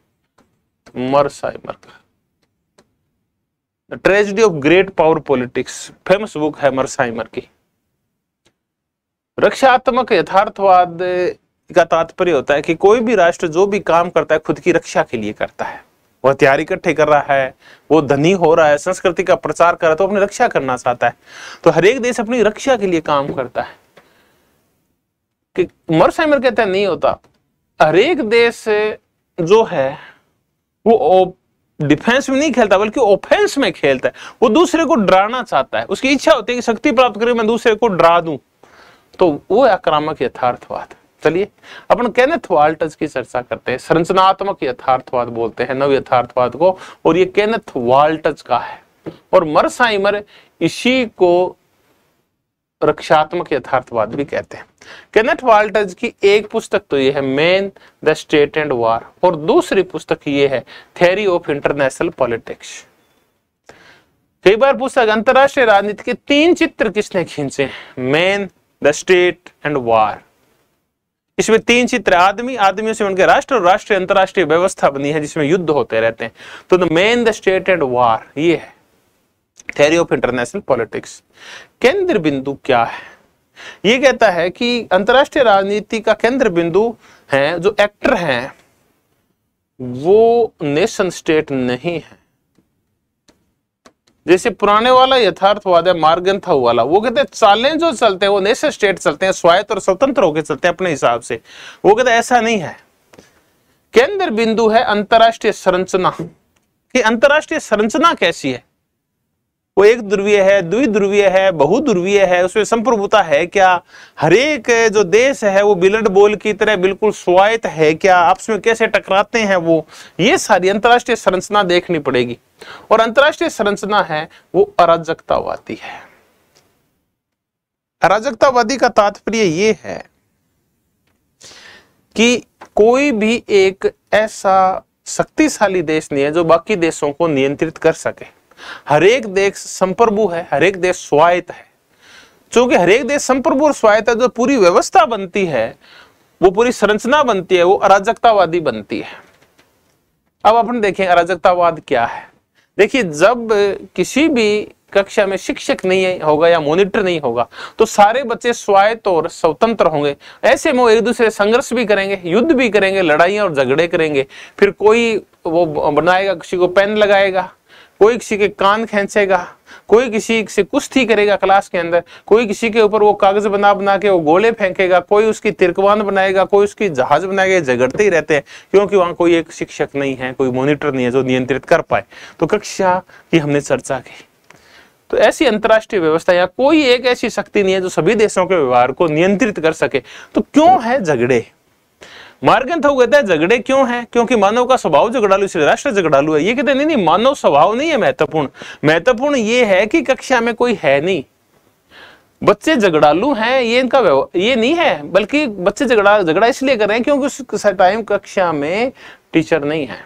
मरसाइमर का tragedy of great power politics famous book है मरसाइमर की रक्षात्मक यथार्थवाद का तात्पर्य होता है कि कोई भी राष्ट्र जो भी काम करता है खुद की रक्षा के लिए करता है वह हथियार इकट्ठे कर रहा है वो धनी हो रहा है संस्कृति का प्रचार कर रहा है तो अपनी रक्षा करना चाहता है तो हर एक देश अपनी रक्षा के लिए काम करता है कि मरसहमर कहते हैं नहीं होता हरेक देश जो है वो डिफेंस में नहीं खेलता बल्कि ऑफेंस में खेलता है वो दूसरे को डराना चाहता है उसकी इच्छा होती है कि शक्ति प्राप्त करके मैं दूसरे को डरा दूं तो वो आक्रामक यथार्थवाद चलिए अपन कैनेथ वाल्टज की चर्चा करते हैं संरचनात्मक यथार्थवाद बोलते हैं नव यथार्थवाद को और ये कैनेथ वाल्टज का है और मरसाइमर इसी को रक्षात्मक यथार्थवाद भी कहते हैं केनेट वाल्टज की एक पुस्तक तो यह है man the state and war और दूसरी पुस्तक ये है थेरी ऑफ इंटरनेशनल पॉलिटिक्स कई बार पुस्तक अंतरराष्ट्रीय राजनीति के तीन चित्र किसने खींचे man the state and war इसमें तीन चित्र आदमी आदमियों से उनके राष्ट्र और राष्ट्रीय अंतरराष्ट्रीय व्यवस्था बनी है जिसमें युद्ध होते रहते हैं तो the man the state and war ये है थेरी ऑफ इंटरनेशनल पॉलिटिक्स केंद्र बिंदु क्या है ये कहता है कि अंतरराष्ट्रीय राजनीति का केंद्र बिंदु है जो एक्टर हैं वो नेशन स्टेट नहीं है जैसे पुराने वाला यथार्थवाद है मार्गन था वाला वो कहते हैं चालें जो चलते हैं वो नेशन स्टेट चलते हैं स्वायत्त और स्वतंत्र होकर चलते हैं अपने हिसाब से वो कहते हैं ऐसा नहीं है केंद्र बिंदु है अंतरराष्ट्रीय संरचना कि अंतरराष्ट्रीय संरचना कैसी है वो एक ध्रुवीय है द्विध्रुवीय है बहुध्रुवीय है उसमें संप्रभुता है क्या हरेक जो देश है वो बिलट बोल की तरह बिल्कुल स्वायत्त है क्या आपस में कैसे टकराते हैं वो ये सारी अंतर्राष्ट्रीय संरचना देखनी पड़ेगी और अंतर्राष्ट्रीय संरचना है वो अराजकतावादी है अराजकतावादी का तात्पर्य ये है कि कोई भी एक ऐसा शक्तिशाली देश नहीं है जो बाकी देशों को नियंत्रित कर सके हर एक देश संप्रभु है हर एक देश स्वायत्त है चूंकि हर एक देश संप्रभु और स्वायत्त है जो पूरी व्यवस्था बनती है वो पूरी संरचना बनती है वो अराजकतावादी बनती है अब अपन देखें अराजकतावाद क्या है देखिए जब किसी भी कक्षा में शिक्षक नहीं होगा या मॉनिटर नहीं होगा तो सारे बच्चे स्वायत्त और स्वतंत्र होंगे ऐसे में वो एक दूसरे संघर्ष भी करेंगे युद्ध भी करेंगे लड़ाई और झगड़े करेंगे फिर कोई वो बनाएगा किसी को पेन लगाएगा कोई किसी के कान खेचेगा कोई किसी से कुश्ती करेगा क्लास के अंदर कोई किसी के ऊपर वो कागज बना बना के वो गोले फेंकेगा कोई उसकी तिरकवान बनाएगा कोई उसकी जहाज बनाएगा झगड़ते ही रहते हैं क्योंकि वहां कोई एक शिक्षक नहीं है कोई मॉनिटर नहीं है जो नियंत्रित कर पाए तो कक्षा की हमने चर्चा की तो ऐसी अंतर्राष्ट्रीय व्यवस्था या कोई एक ऐसी शक्ति नहीं है जो सभी देशों के व्यवहार को नियंत्रित कर सके तो क्यों है झगड़े मार्गन थो कहते हैं झगड़े क्यों हैं क्योंकि मानव का स्वभाव झगड़ालू इसलिए राष्ट्र झगड़ालू है ये कहते हैं नहीं नहीं मानव स्वभाव नहीं है महत्वपूर्ण महत्वपूर्ण ये है कि कक्षा में कोई है नहीं बच्चे झगड़ालू हैं ये इनका ये नहीं है बल्कि बच्चे झगड़ा झगड़ा इसलिए कर रहे हैं क्योंकि उस टाइम कक्षा में टीचर नहीं है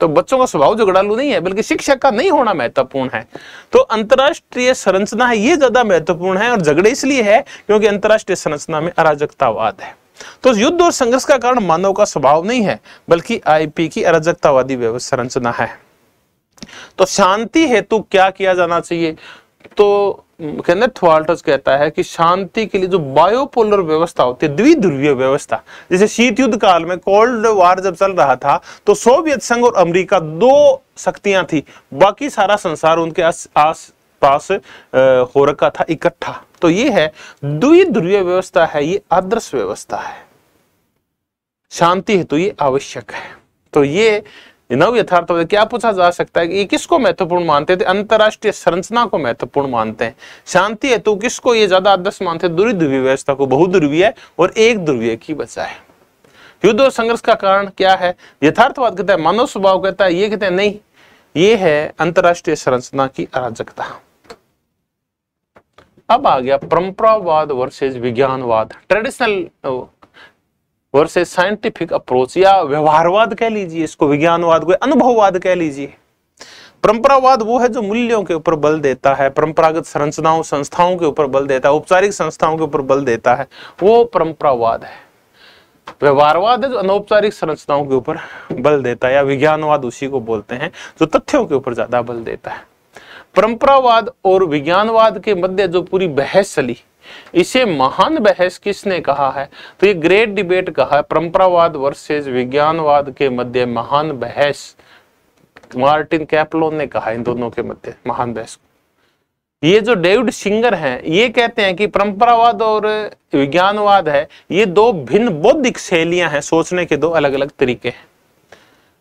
तो बच्चों का स्वभाव झगड़ालू नहीं है बल्कि शिक्षक का नहीं होना महत्वपूर्ण है तो अंतरराष्ट्रीय संरचना है ये ज्यादा महत्वपूर्ण है और झगड़े इसलिए है क्योंकि अंतरराष्ट्रीय संरचना में अराजकतावाद है तो युद्ध और संघर्ष का कारण मानव का स्वभाव नहीं है बल्कि आईपी की अराजकतावादी संरचना है तो शांति हेतु क्या किया जाना चाहिए तो कहता है कि शांति के लिए जो बायोपोलर व्यवस्था होती है द्विध्रुवीय व्यवस्था जैसे शीत युद्ध काल में कोल्ड वार जब चल रहा था तो सोवियत संघ और अमेरिका दो शक्तियां थी बाकी सारा संसार उनके आस, आस पास आ, हो रखा था इकट्ठा तो ये है द्विध्रुवीय व्यवस्था है ये आदर्श व्यवस्था है शांति है तो ये आवश्यक है तो ये नव यथार्थवाद क्या पूछा जा सकता है कि ये किसको महत्वपूर्ण मानते थे तो अंतरराष्ट्रीय संरचना को महत्वपूर्ण मानते हैं शांति हेतु तो किसको ये ज्यादा आदर्श मानते हैं दुर्ध्रुवीय व्यवस्था को बहुध्रुवीय और एक ध्रुवीय की है युद्ध और संघर्ष का कारण क्या है यथार्थवाद कहता है मानव स्वभाव कहता है ये कहते हैं नहीं ये है अंतरराष्ट्रीय संरचना की अराजकता अब आ गया परंपरावाद वर्सेस विज्ञानवाद ट्रेडिशनल वर्सेस साइंटिफिक अप्रोच या व्यवहारवाद कह लीजिए इसको विज्ञानवाद को अनुभववाद कह लीजिए परंपरावाद वो है जो मूल्यों के ऊपर बल देता है परंपरागत संरचनाओं संस्थाओं के ऊपर बल देता है औपचारिक संस्थाओं के ऊपर बल देता है वो परंपरावाद है व्यवहारवाद है जो अनौपचारिक संरचनाओं के ऊपर बल देता है या विज्ञानवाद उसी को बोलते हैं जो तथ्यों के ऊपर ज्यादा बल देता है परंपरावाद और विज्ञानवाद के मध्य जो पूरी बहस चली इसे महान बहस किसने कहा है तो ये ग्रेट डिबेट कहा है परंपरावाद वर्सेज विज्ञानवाद के मध्य महान बहस मार्टिन कैपलोन ने कहा इन दोनों के मध्य महान बहस ये जो डेविड सिंगर हैं ये कहते हैं कि परंपरावाद और विज्ञानवाद है ये दो भिन्न बौद्धिक शैलियां हैं सोचने के दो अलग अलग तरीके हैं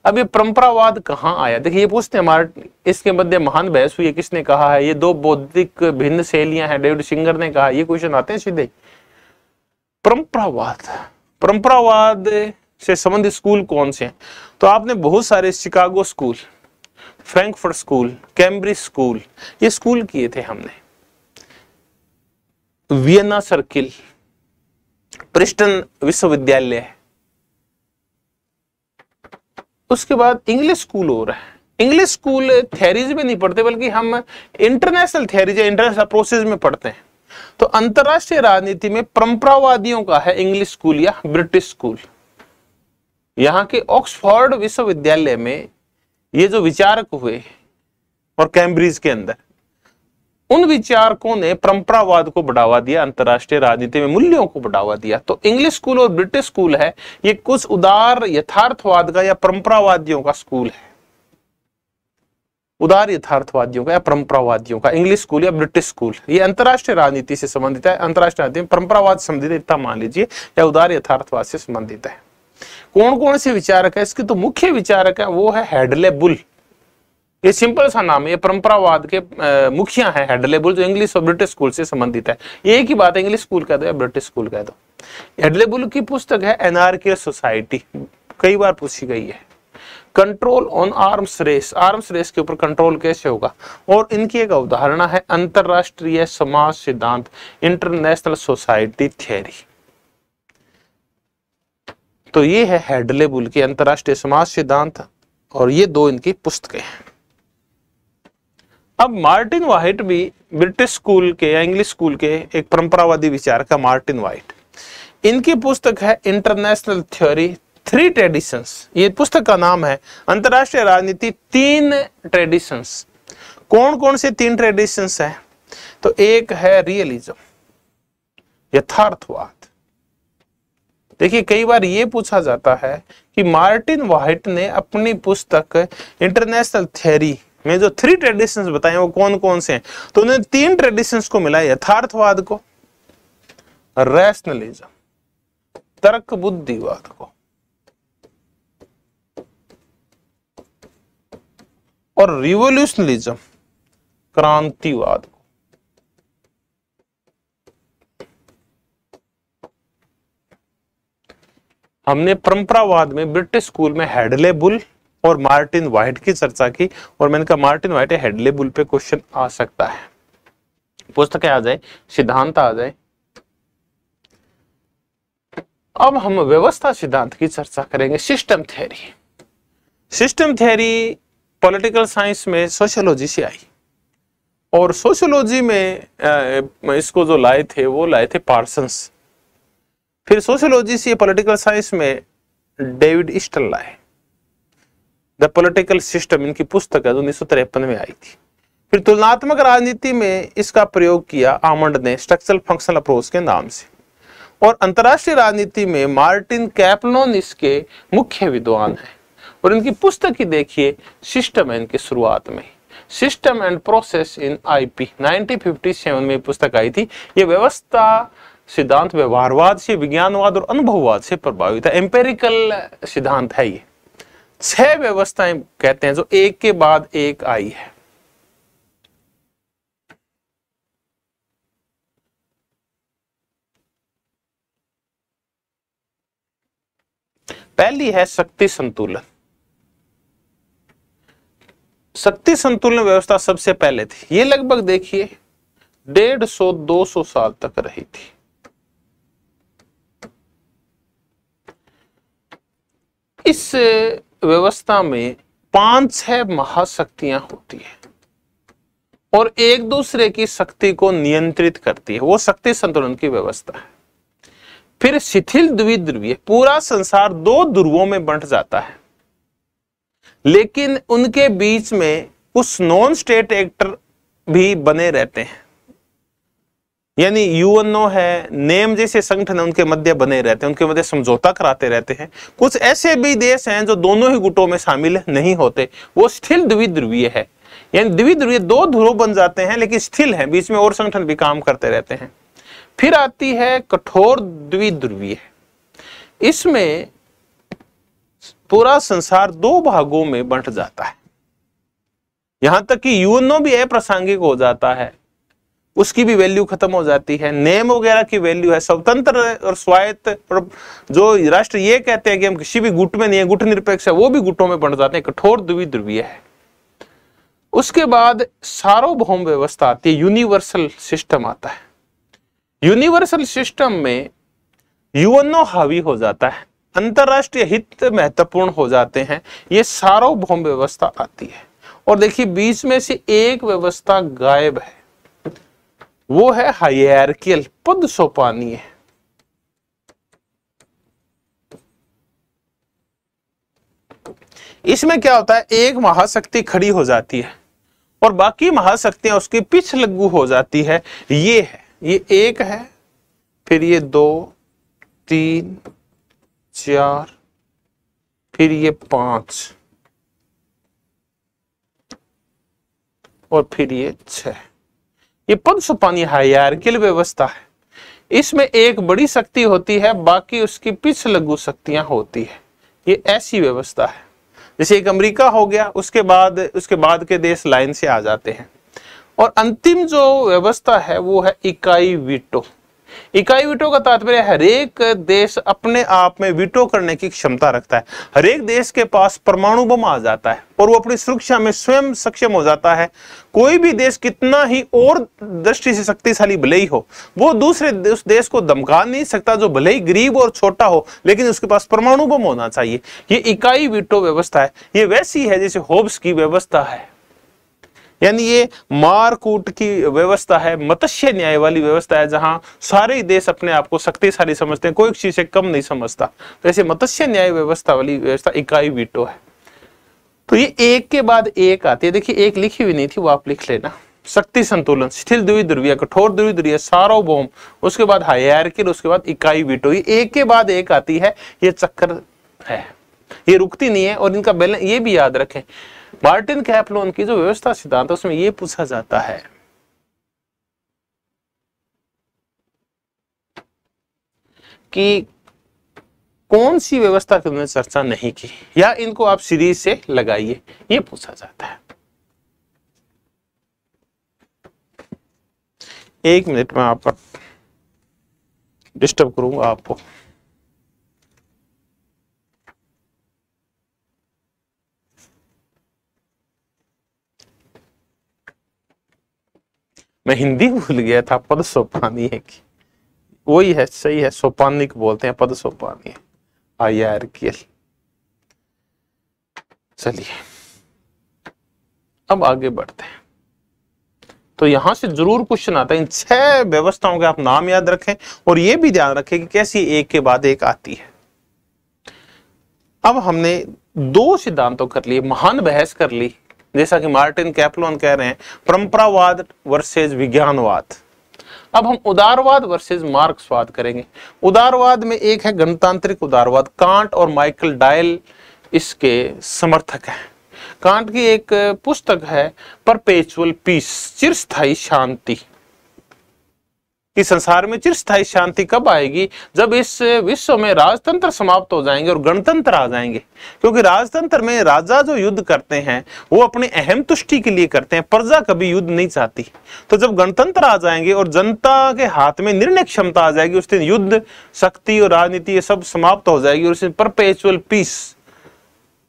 अब ये परंपरावाद कहाँ आया देखिए ये पूछते हैं हमारे इसके मध्य महान बहस हुई है किसने कहा है ये दो बौद्धिक भिन्न शैलियां हैं डेविड सिंगर ने कहा ये क्वेश्चन आते हैं सीधे परंपरावाद परंपरावाद से संबंधित स्कूल कौन से हैं तो आपने बहुत सारे Chicago school Frankfurt school Cambridge school ये स्कूल किए थे हमने वियना सर्किल प्रिस्टन विश्वविद्यालय उसके बाद इंग्लिश स्कूल और है इंग्लिश स्कूल थेरीज में नहीं पढ़ते बल्कि हम इंटरनेशनल थेरीज या इंटरनेशनल प्रोसेस में पढ़ते हैं तो अंतरराष्ट्रीय राजनीति में परंपरावादियों का है इंग्लिश स्कूल या ब्रिटिश स्कूल यहाँ के ऑक्सफोर्ड विश्वविद्यालय में ये जो विचारक हुए और कैम्ब्रिज के अंदर उन विचारकों ने परंपरावाद को बढ़ावा दिया अंतरराष्ट्रीय राजनीति में मूल्यों को बढ़ावा दिया तो इंग्लिश स्कूल और ब्रिटिश स्कूल है ये कुछ उदार यथार्थवाद का या परंपरावादियों का स्कूल है उदार यथार्थवादियों का या परंपरावादियों का इंग्लिश स्कूल या ब्रिटिश स्कूल ये अंतर्राष्ट्रीय राजनीति से संबंधित है अंतर्राष्ट्रीय राजनीति में परंपरावाद संबंधित इतना मान लीजिए या उदार यथार्थवाद से संबंधित है कौन कौन से विचारक है इसके तो मुख्य विचारक है वो है हेडले बुल ये सिंपल सा नाम है ये परंपरावाद के मुखिया है हेड लेबल जो इंग्लिश और ब्रिटिश स्कूल से संबंधित है ये एक ही बात है इंग्लिश स्कूल कह दो या ब्रिटिश स्कूल कह दो हेड लेबल की पुस्तक है एनआरके सोसाइटी कई बार पूछी गई है control on arms race arms race के ऊपर कंट्रोल कैसे होगा और इनकी एक अवधारणा है अंतरराष्ट्रीय समाज सिद्धांत इंटरनेशनल सोसाइटी थियरी तो ये है हेडलेबुल की अंतरराष्ट्रीय समाज सिद्धांत और ये दो इनकी पुस्तकें हैं अब मार्टिन वाइट भी ब्रिटिश स्कूल के या इंग्लिश स्कूल के एक परंपरावादी विचार का मार्टिन वाइट इनकी पुस्तक है इंटरनेशनल थ्योरी थ्री ट्रेडिशंस ये पुस्तक का नाम है अंतरराष्ट्रीय राजनीति तीन ट्रेडिशंस कौन कौन से तीन ट्रेडिशंस है तो एक है रियलिज्म यथार्थवाद देखिए कई बार ये पूछा जाता है कि मार्टिन वाइट ने अपनी पुस्तक इंटरनेशनल थ्योरी में जो थ्री ट्रेडिशंस बताए वो कौन कौन से हैं तो उन्होंने तीन ट्रेडिशंस को मिला यथार्थवाद को रैशनलिज्म तर्क बुद्धिवाद को और रिवोल्यूशनलिज्म क्रांतिवाद को हमने परंपरावाद में ब्रिटिश स्कूल में हेडले बुल और मार्टिन व्हाइट की चर्चा की और मैंने कहा मार्टिन व्हाइट हेडले बुल पे क्वेश्चन आ सकता है पुस्तक आ जाए सिद्धांत आ जाए अब हम व्यवस्था सिद्धांत की चर्चा करेंगे system theory system theory political science में सोशियोलॉजी से आई और सोशियोलॉजी में इसको जो लाए थे वो लाए थे पार्सन्स फिर सोशियोलॉजी से पॉलिटिकल साइंस में डेविड इस्टल लाए द पोलिटिकल सिस्टम इनकी पुस्तक है उन्नीस में आई थी फिर तुलनात्मक राजनीति में इसका प्रयोग किया आमंड ने स्ट्रक्चरल फंक्शनल अप्रोच के नाम से और अंतर्राष्ट्रीय राजनीति में मार्टिन कैपलोन इसके मुख्य विद्वान है और इनकी पुस्तक ही देखिए सिस्टम है इनके शुरुआत में system and process in IP 1957 में पुस्तक आई थी ये व्यवस्था सिद्धांत व्यवहारवाद से विज्ञानवाद और अनुभववाद से प्रभावित है एम्पेरिकल सिद्धांत है ये छह व्यवस्थाएं कहते हैं जो एक के बाद एक आई है पहली है शक्ति संतुलन शक्ति संतुलन व्यवस्था सबसे पहले थी ये लगभग देखिए डेढ़ सौ दो सौ साल तक रही थी इस व्यवस्था में पांच छह महाशक्तियां होती है और एक दूसरे की शक्ति को नियंत्रित करती है वो शक्ति संतुलन की व्यवस्था है फिर शिथिल द्विध्रुवीय पूरा संसार दो ध्रुवों में बंट जाता है लेकिन उनके बीच में कुछ नॉन स्टेट एक्टर भी बने रहते हैं यानी यूएनओ है नेम जैसे संगठन उनके मध्य बने रहते हैं उनके मध्य समझौता कराते रहते हैं कुछ ऐसे भी देश हैं जो दोनों ही गुटों में शामिल नहीं होते वो स्थिर द्विध्रुवीय है यानी द्विध्रुवीय दो ध्रुव बन जाते हैं लेकिन स्थिर है बीच में और संगठन भी काम करते रहते हैं फिर आती है कठोर द्विध्रुवीय इसमें पूरा संसार दो भागों में बंट जाता है यहां तक कि यूएनओ भी अप्रासंगिक हो जाता है उसकी भी वैल्यू खत्म हो जाती है नेम वगैरह की वैल्यू है स्वतंत्र और स्वायत्त जो राष्ट्र ये कहते हैं कि हम किसी भी गुट में नहीं है गुट निरपेक्ष है वो भी गुटों में बन जाते हैं कठोर द्विध्रुवीय है उसके बाद सार्वभौम व्यवस्था आती है यूनिवर्सल सिस्टम आता है यूनिवर्सल सिस्टम में यूएनओ हावी हो जाता है अंतरराष्ट्रीय हित महत्वपूर्ण हो जाते हैं ये सार्वभौम व्यवस्था आती है और देखिए बीच में से एक व्यवस्था गायब है वो है हायरकियल पद है इसमें क्या होता है एक महाशक्ति खड़ी हो जाती है और बाकी महाशक्तियां उसकी पिछ लगू हो जाती है ये है ये एक है फिर ये दो तीन चार फिर ये पांच और फिर ये छह ये पदसुपानी हायरकिल व्यवस्था है इसमें एक बड़ी शक्ति होती है बाकी उसकी पिछ लघु शक्तियां होती है ये ऐसी व्यवस्था है जैसे एक अमेरिका हो गया उसके बाद उसके बाद के देश लाइन से आ जाते हैं और अंतिम जो व्यवस्था है वो है इकाई वीटो इकाई वीटो का तात्पर्य हरेक देश अपने आप में वीटो करने की क्षमता रखता है हरेक देश के पास परमाणु बम आ जाता है और वो अपनी सुरक्षा में स्वयं सक्षम हो जाता है कोई भी देश कितना ही और दृष्टि से शक्तिशाली भले ही हो वो दूसरे उस देश को धमका नहीं सकता जो भले ही गरीब और छोटा हो लेकिन उसके पास परमाणु बम होना चाहिए ये इकाई वीटो व्यवस्था है ये वैसी है जैसे होब्स की व्यवस्था है यानी ये मारकूट की व्यवस्था है मत्स्य न्याय वाली व्यवस्था है जहां सारे देश अपने आप को शक्तिशाली समझते हैं कोई चीज से कम नहीं समझता तो ऐसे मत्स्य न्याय व्यवस्था वाली व्यवस्था इकाई वीटो है तो ये एक के बाद एक आती है देखिए एक लिखी हुई नहीं थी वो आप लिख लेना शक्ति संतुलन दुवी ध्रुवीय कठोर सारो बोम उसके बाद हायरकिल उसके बाद इकाई वीटो ये एक के बाद एक आती है ये चक्कर है ये रुकती नहीं है और इनका बैलेंस ये भी याद रखें मार्टिन कैपलोन की जो व्यवस्था सिद्धांत है उसमें यह पूछा जाता है कि कौन सी व्यवस्था की उन्होंने चर्चा नहीं की या इनको आप सीरीज से लगाइए यह पूछा जाता है एक मिनट में आप डिस्टर्ब करूंगा आपको मैं हिंदी भूल गया था पद सोपानी है कि वही है सही है सोपानी को बोलते हैं पद सोपानी है आई आर के चलिए अब आगे बढ़ते हैं तो यहां से जरूर क्वेश्चन आता है इन छह व्यवस्थाओं के आप नाम याद रखें और ये भी ध्यान रखें कि कैसी एक के बाद एक आती है अब हमने दो सिद्धांतों कर लिए महान बहस कर ली जैसा कि मार्टिन कैपलोन कह रहे हैं परंपरावाद वर्सेज विज्ञानवाद अब हम उदारवाद वर्सेज मार्क्सवाद करेंगे उदारवाद में एक है गणतांत्रिक उदारवाद कांट और माइकल डायल इसके समर्थक हैं कांट की एक पुस्तक है परपेचुअल पीस चिरस्थाई शांति कि संसार में चिरस्थायी शांति कब आएगी जब इस विश्व में राजतंत्र समाप्त हो जाएंगे और गणतंत्र आ जाएंगे क्योंकि राजतंत्र में राजा जो युद्ध करते हैं वो अपने अहम तुष्टि के लिए करते हैं प्रजा कभी युद्ध नहीं चाहती तो जब गणतंत्र आ जाएंगे और जनता के हाथ में निर्णय क्षमता आ जाएगी उस दिन युद्ध शक्ति और राजनीति ये सब समाप्त हो जाएगी और उस दिन परपेचुअल पीस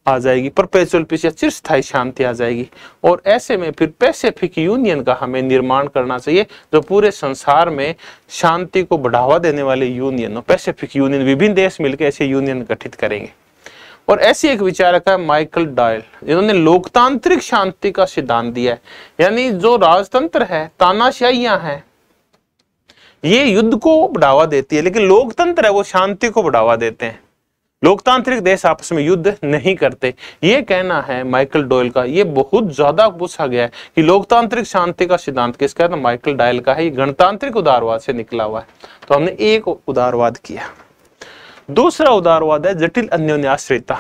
आ जाएगी परपेचुअल पीस या चिरस्थायी शांति आ जाएगी और ऐसे में फिर पैसिफिक यूनियन का हमें निर्माण करना चाहिए जो पूरे संसार में शांति को बढ़ावा देने वाले यूनियन हो पैसिफिक यूनियन विभिन्न देश मिलकर ऐसे यूनियन गठित करेंगे और ऐसी एक विचारक है माइकल डायल जिन्होंने लोकतांत्रिक शांति का सिद्धांत दिया है यानी जो राजतंत्र है तानाशाहियां हैं ये युद्ध को बढ़ावा देती है लेकिन लोकतंत्र है वो शांति को बढ़ावा देते हैं लोकतांत्रिक देश आपस में युद्ध नहीं करते ये कहना है माइकल डोयल का ये बहुत ज्यादा पूछा गया है कि लोकतांत्रिक शांति का सिद्धांत किसका है तो माइकल डायल का है ये गणतांत्रिक उदारवाद से निकला हुआ है तो हमने एक उदारवाद किया दूसरा उदारवाद है जटिल अन्योन्याश्रिता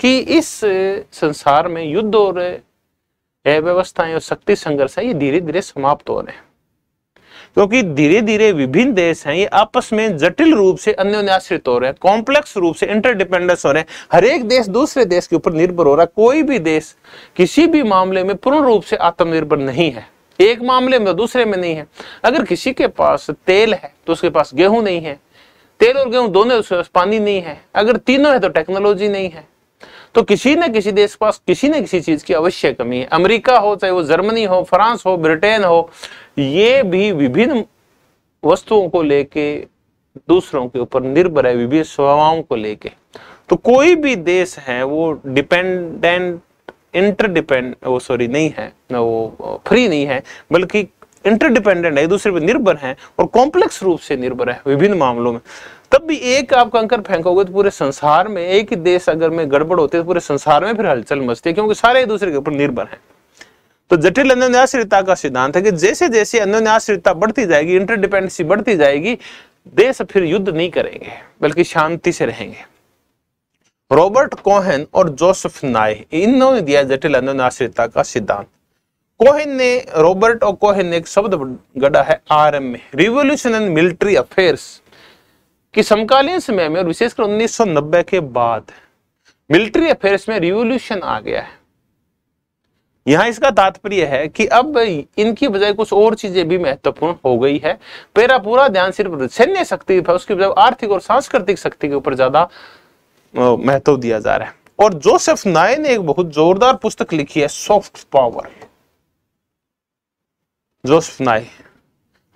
कि इस संसार में युद्ध और अव्यवस्थाएं और शक्ति संघर्ष है ये धीरे धीरे समाप्त हो रहे हैं क्योंकि धीरे धीरे विभिन्न देश हैं ये आपस में जटिल रूप से अन्योन्याश्रित हो रहे हैं कॉम्प्लेक्स रूप से इंटरडिपेंडेंस हो रहे हैं हर एक देश दूसरे देश के ऊपर निर्भर हो रहा है कोई भी देश किसी भी मामले में पूर्ण रूप से आत्मनिर्भर नहीं है एक मामले में दूसरे में नहीं है अगर किसी के पास तेल है तो उसके पास गेहूं नहीं है तेल और गेहूं दोनों पानी नहीं है अगर तीनों है तो टेक्नोलॉजी नहीं है तो किसी न किसी देश के पास किसी न किसी चीज की अवश्य कमी है अमेरिका हो चाहे वो जर्मनी हो फ्रांस हो ब्रिटेन हो ये भी विभिन्न वस्तुओं को लेके दूसरों के ऊपर निर्भर है विभिन्न सेवाओं को लेके तो कोई भी देश है वो डिपेंडेंट इंटरडिपेंड वो सॉरी नहीं है वो फ्री नहीं है बल्कि इंटरडिपेंडेंट है एक दूसरे पर निर्भर है और कॉम्प्लेक्स रूप से निर्भर है विभिन्न मामलों में तब भी एक आप कंकर फेंकोगे तो पूरे संसार में एक ही देश अगर में गड़बड़ होते तो पूरे संसार में फिर हलचल मचती है क्योंकि सारे एक दूसरे के ऊपर निर्भर है तो जटिल अन्योन्याश्रिता का सिद्धांत है कि जैसे जैसे अन्योन्याश्रिता बढ़ती जाएगी इंटरडिपेंडेंसी बढ़ती जाएगी देश फिर युद्ध नहीं करेंगे बल्कि शांति से रहेंगे रॉबर्ट कोहेन और जोसेफ नाय इन्होंने दिया जटिल अन्योन्याश्रिता का सिद्धांत कोहिन ने रॉबर्ट और कोहिन ने एक शब्द गढ़ा है आरएम में रिवोल्यूशन एंड मिलिट्री अफेयर्स कि समकालीन समय में और विशेषकर 1990 के बाद मिलिट्री अफेयर्स में रिवोल्यूशन आ गया है यहां इसका तात्पर्य है कि अब इनकी बजाय कुछ और चीजें भी महत्वपूर्ण हो गई है पेरा पूरा ध्यान सिर्फ सैन्य शक्ति पर उसकी बजाय आर्थिक और सांस्कृतिक शक्ति के ऊपर ज्यादा महत्व दिया जा रहा है और जोसेफ नाय ने एक बहुत जोरदार पुस्तक लिखी है सॉफ्ट पावर नाई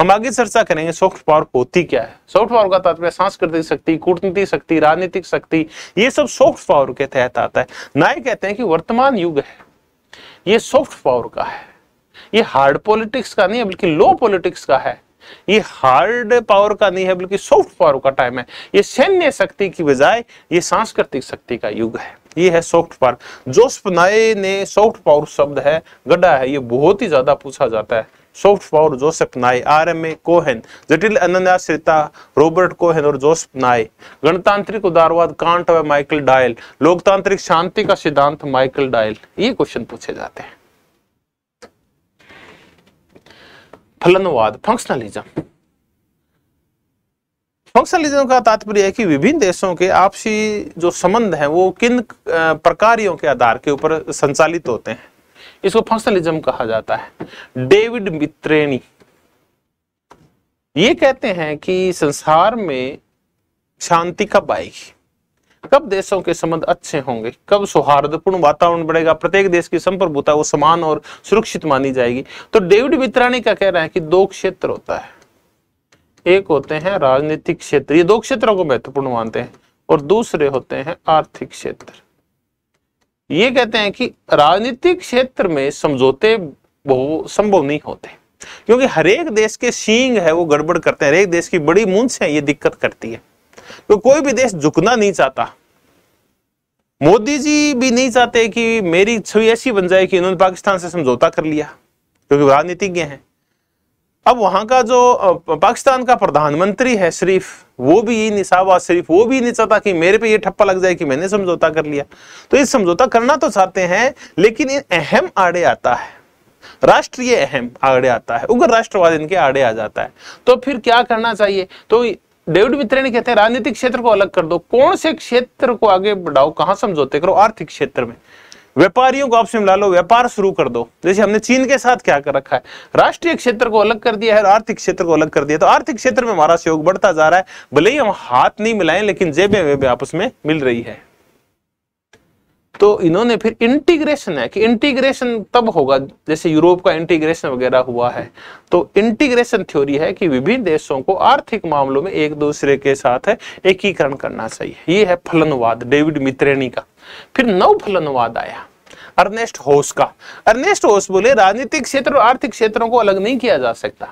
हम आगे चर्चा करेंगे सॉफ्ट पावर होती क्या है सॉफ्ट पावर का तात्पर्य सांस्कृतिक शक्ति कूटनीतिक शक्ति राजनीतिक शक्ति ये सब सॉफ्ट पावर के तहत आता है नाई कहते हैं कि वर्तमान युग है ये सॉफ्ट पावर का है ये हार्ड पॉलिटिक्स का नहीं है बल्कि लो पॉलिटिक्स का है ये हार्ड पावर का नहीं है बल्कि सॉफ्ट पावर का टाइम है ये सैन्य शक्ति की बजाय ये सांस्कृतिक शक्ति का युग है ये है सॉफ्ट पावर जोस्फ नाये ने सॉफ्ट पावर शब्द है गड्ढा है ये बहुत ही ज्यादा पूछा जाता है soft power Joseph Nye R M A Keohane जटिल अनन्याश्रिता रॉबर्ट कोहेन और जोसेफ नाय गणतांत्रिक उदारवाद कांट व माइकल डायल लोकतांत्रिक शांति का सिद्धांत माइकल डायल ये क्वेश्चन पूछे जाते हैं फलनवाद फंक्शनलिज्म फंक्शनलिज्म का तात्पर्य है कि विभिन्न देशों के आपसी जो संबंध हैं वो किन प्रकारियों के आधार के ऊपर संचालित होते हैं इसको फंक्शनलिज्म कहा जाता है डेविड मित्रेणी ये कहते हैं कि संसार में शांति कब आएगी कब देशों के संबंध अच्छे होंगे कब सौहार्दपूर्ण वातावरण बढ़ेगा प्रत्येक देश की संप्रभुता वो समान और सुरक्षित मानी जाएगी तो डेविड मित्राणी का कह रहा है कि दो क्षेत्र होता है एक होते हैं राजनीतिक क्षेत्र ये दो क्षेत्रों को महत्वपूर्ण मानते हैं और दूसरे होते हैं आर्थिक क्षेत्र ये कहते हैं कि राजनीतिक क्षेत्र में समझौते संभव नहीं होते क्योंकि हरेक देश के सींग है वो गड़बड़ करते हैं हरेक देश की बड़ी मुंछ है ये दिक्कत करती है तो कोई भी देश झुकना नहीं चाहता मोदी जी भी नहीं चाहते कि मेरी छवि ऐसी बन जाए कि इन्होंने पाकिस्तान से समझौता कर लिया क्योंकि राजनीतिज्ञ हैं अब वहां का जो पाकिस्तान का प्रधानमंत्री है शरीफ वो भी यही निशाबाज शरीफ वो भी नहीं चाहता कि मेरे पे ये ठप्पा लग जाए कि मैंने समझौता कर लिया तो ये समझौता करना तो चाहते हैं लेकिन ये अहम आड़े आता है राष्ट्रीय अहम आड़े आता है उग्र राष्ट्रवाद इनके आड़े आ जाता है तो फिर क्या करना चाहिए तो डेविड ने कहते हैं राजनीतिक क्षेत्र को अलग कर दो कौन से क्षेत्र को आगे बढ़ाओ कहां समझौते करो आर्थिक क्षेत्र में व्यापारियों को ऑप्शन मिला लो व्यापार शुरू कर दो जैसे हमने चीन के साथ क्या कर रखा है राष्ट्रीय क्षेत्र को अलग कर दिया है और आर्थिक क्षेत्र को अलग कर दिया तो आर्थिक क्षेत्र में हमारा सहयोग बढ़ता जा रहा है भले ही हम हाथ नहीं मिलाएं लेकिन जेबें वेबें आपस में मिल रही है तो इन्होंने फिर इंटीग्रेशन है कि इंटीग्रेशन तब होगा जैसे यूरोप का इंटीग्रेशन वगैरह हुआ है तो इंटीग्रेशन थ्योरी है कि विभिन्न देशों को आर्थिक मामलों में एक दूसरे के साथ एकीकरण करना चाहिए ये है फलनवाद डेविड मित्रेणी का फिर नव फलनवाद आया अर्नेस्ट होस का अर्नेस्ट होस बोले राजनीतिक क्षेत्र और आर्थिक क्षेत्रों को अलग नहीं किया जा सकता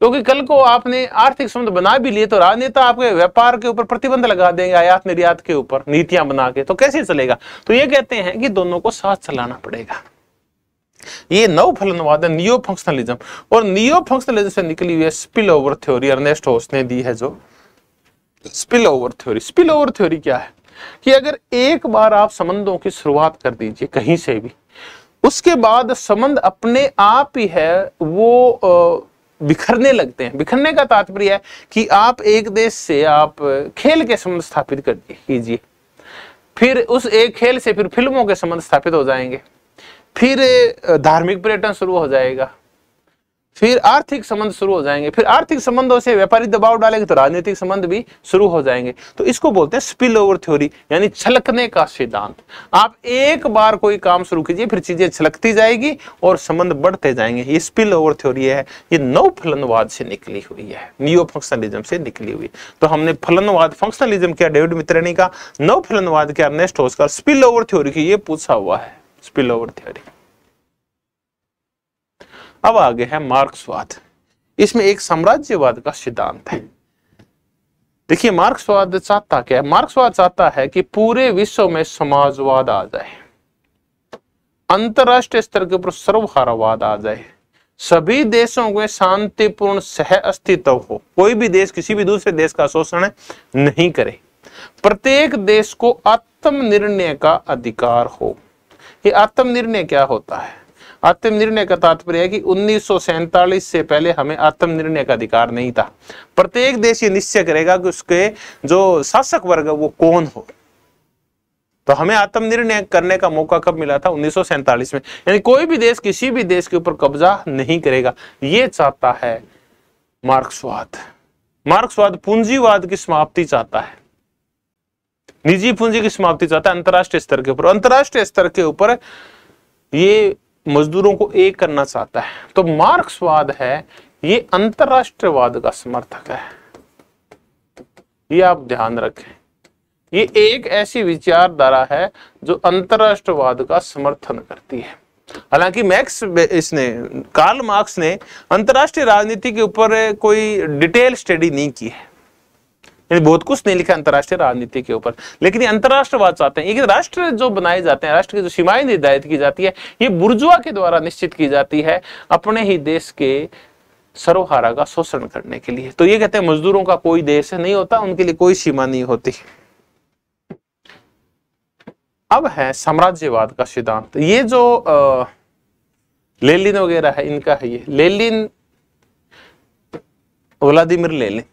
क्योंकि कल को आपने आर्थिक संबंध बना भी लिए तो राजनेता आपके व्यापार के ऊपर प्रतिबंध लगा देंगे आयात निर्यात के ऊपर नीतियां बना के तो कैसे चलेगा तो ये कहते हैं कि दोनों को साथ चलाना पड़ेगा ये नव फलनवाद है नियो फंक्शनलिज्म और नियो फंक्शनलिज्म से निकली हुई स्पिल ओवर थ्योरी अर्नेस्ट होस ने दी है जो spill over theory spill over theory क्या है कि अगर एक बार आप संबंधों की शुरुआत कर दीजिए कहीं से भी उसके बाद संबंध अपने आप ही है वो बिखरने लगते हैं बिखरने का तात्पर्य है कि आप एक देश से आप खेल के संबंध स्थापित कर कीजिए फिर उस एक खेल से फिर फिल्मों के संबंध स्थापित हो जाएंगे फिर धार्मिक पर्यटन शुरू हो जाएगा फिर आर्थिक संबंध शुरू हो जाएंगे फिर आर्थिक संबंधों से व्यापारी दबाव डालेंगे तो राजनीतिक संबंध भी शुरू हो जाएंगे तो इसको बोलते हैं स्पिल ओवर थ्योरी यानी छलकने का सिद्धांत आप एक बार कोई काम शुरू कीजिए फिर चीजें छलकती जाएगी और संबंध बढ़ते जाएंगे ये स्पिल ओवर थ्योरी है ये नव फलनवाद से निकली हुई है नियो फंक्शनलिज्म से निकली हुई तो हमने फलनवाद फंक्शनलिज्म किया डेविड मित्रणी का नव फलनवाद क्या नेक्स्ट होस्कर स्पिल ओवर थ्योरी की ये पूछा हुआ है स्पिल ओवर थ्योरी अब आगे है मार्क्सवाद इसमें एक साम्राज्यवाद का सिद्धांत है देखिए मार्क्सवाद चाहता क्या है मार्क्सवाद चाहता है कि पूरे विश्व में समाजवाद आ जाए अंतरराष्ट्रीय स्तर के ऊपर सर्वहारावाद आ जाए सभी देशों में शांतिपूर्ण सह अस्तित्व हो कोई भी देश किसी भी दूसरे देश का शोषण नहीं करे प्रत्येक देश को आत्मनिर्णय का अधिकार हो ये आत्मनिर्णय क्या होता है आत्मनिर्णय का तात्पर्य है कि उन्नीस से पहले हमें आत्मनिर्णय का अधिकार नहीं था प्रत्येक देश ये निश्चय करेगा कि उसके जो शासक वर्ग है वो कौन हो तो हमें आत्मनिर्णय करने का मौका कब मिला था उन्नीस में यानी कोई भी देश किसी भी देश के ऊपर कब्जा नहीं करेगा ये चाहता है मार्क्सवाद मार्क्सवाद पूंजीवाद की समाप्ति चाहता है निजी पूंजी की समाप्ति चाहता है अंतर्राष्ट्रीय स्तर के ऊपर अंतर्राष्ट्रीय स्तर के ऊपर ये मजदूरों को एक करना चाहता है तो मार्क्सवाद है ये अंतरराष्ट्रवाद का समर्थक है ये आप ध्यान रखें ये एक ऐसी विचारधारा है जो अंतरराष्ट्रवाद का समर्थन करती है हालांकि मैक्स इसने कार्ल मार्क्स ने अंतरराष्ट्रीय राजनीति के ऊपर कोई डिटेल स्टडी नहीं की है यानी बहुत कुछ नहीं लिखा अंतर्राष्ट्रीय राजनीति के ऊपर लेकिन ये अंतर्राष्ट्रवाद चाहते हैं राष्ट्र जो बनाए जाते हैं राष्ट्र की जो सीमाएं निर्धारित की जाती है ये बुर्जुआ के द्वारा निश्चित की जाती है अपने ही देश के सरोहारा का शोषण करने के लिए तो ये कहते हैं मजदूरों का कोई देश नहीं होता उनके लिए कोई सीमा नहीं होती अब है साम्राज्यवाद का सिद्धांत ये जो आ, लेलिन वगैरह है इनका है ये लेलिन व्लादिमिर लेलिन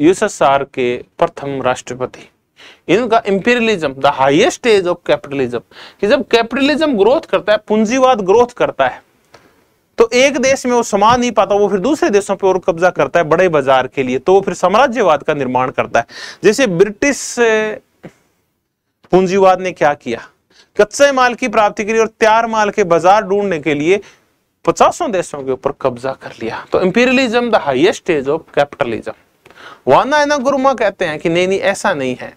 यूएसएसआर के प्रथम राष्ट्रपति इनका imperialism the highest age of capitalism कि जब कैपिटलिज्म ग्रोथ करता है पूंजीवाद ग्रोथ करता है तो एक देश में वो समा नहीं पाता वो फिर दूसरे देशों पर और कब्जा करता है बड़े बाजार के लिए तो वो फिर साम्राज्यवाद का निर्माण करता है जैसे ब्रिटिश पूंजीवाद ने क्या किया कच्चे माल की प्राप्ति के लिए और तैयार माल के बाजार ढूंढने के लिए पचासों देशों के ऊपर कब्जा कर लिया तो imperialism the highest stage of capitalism वाना एना गुरुमा कहते हैं कि नहीं नहीं ऐसा नहीं है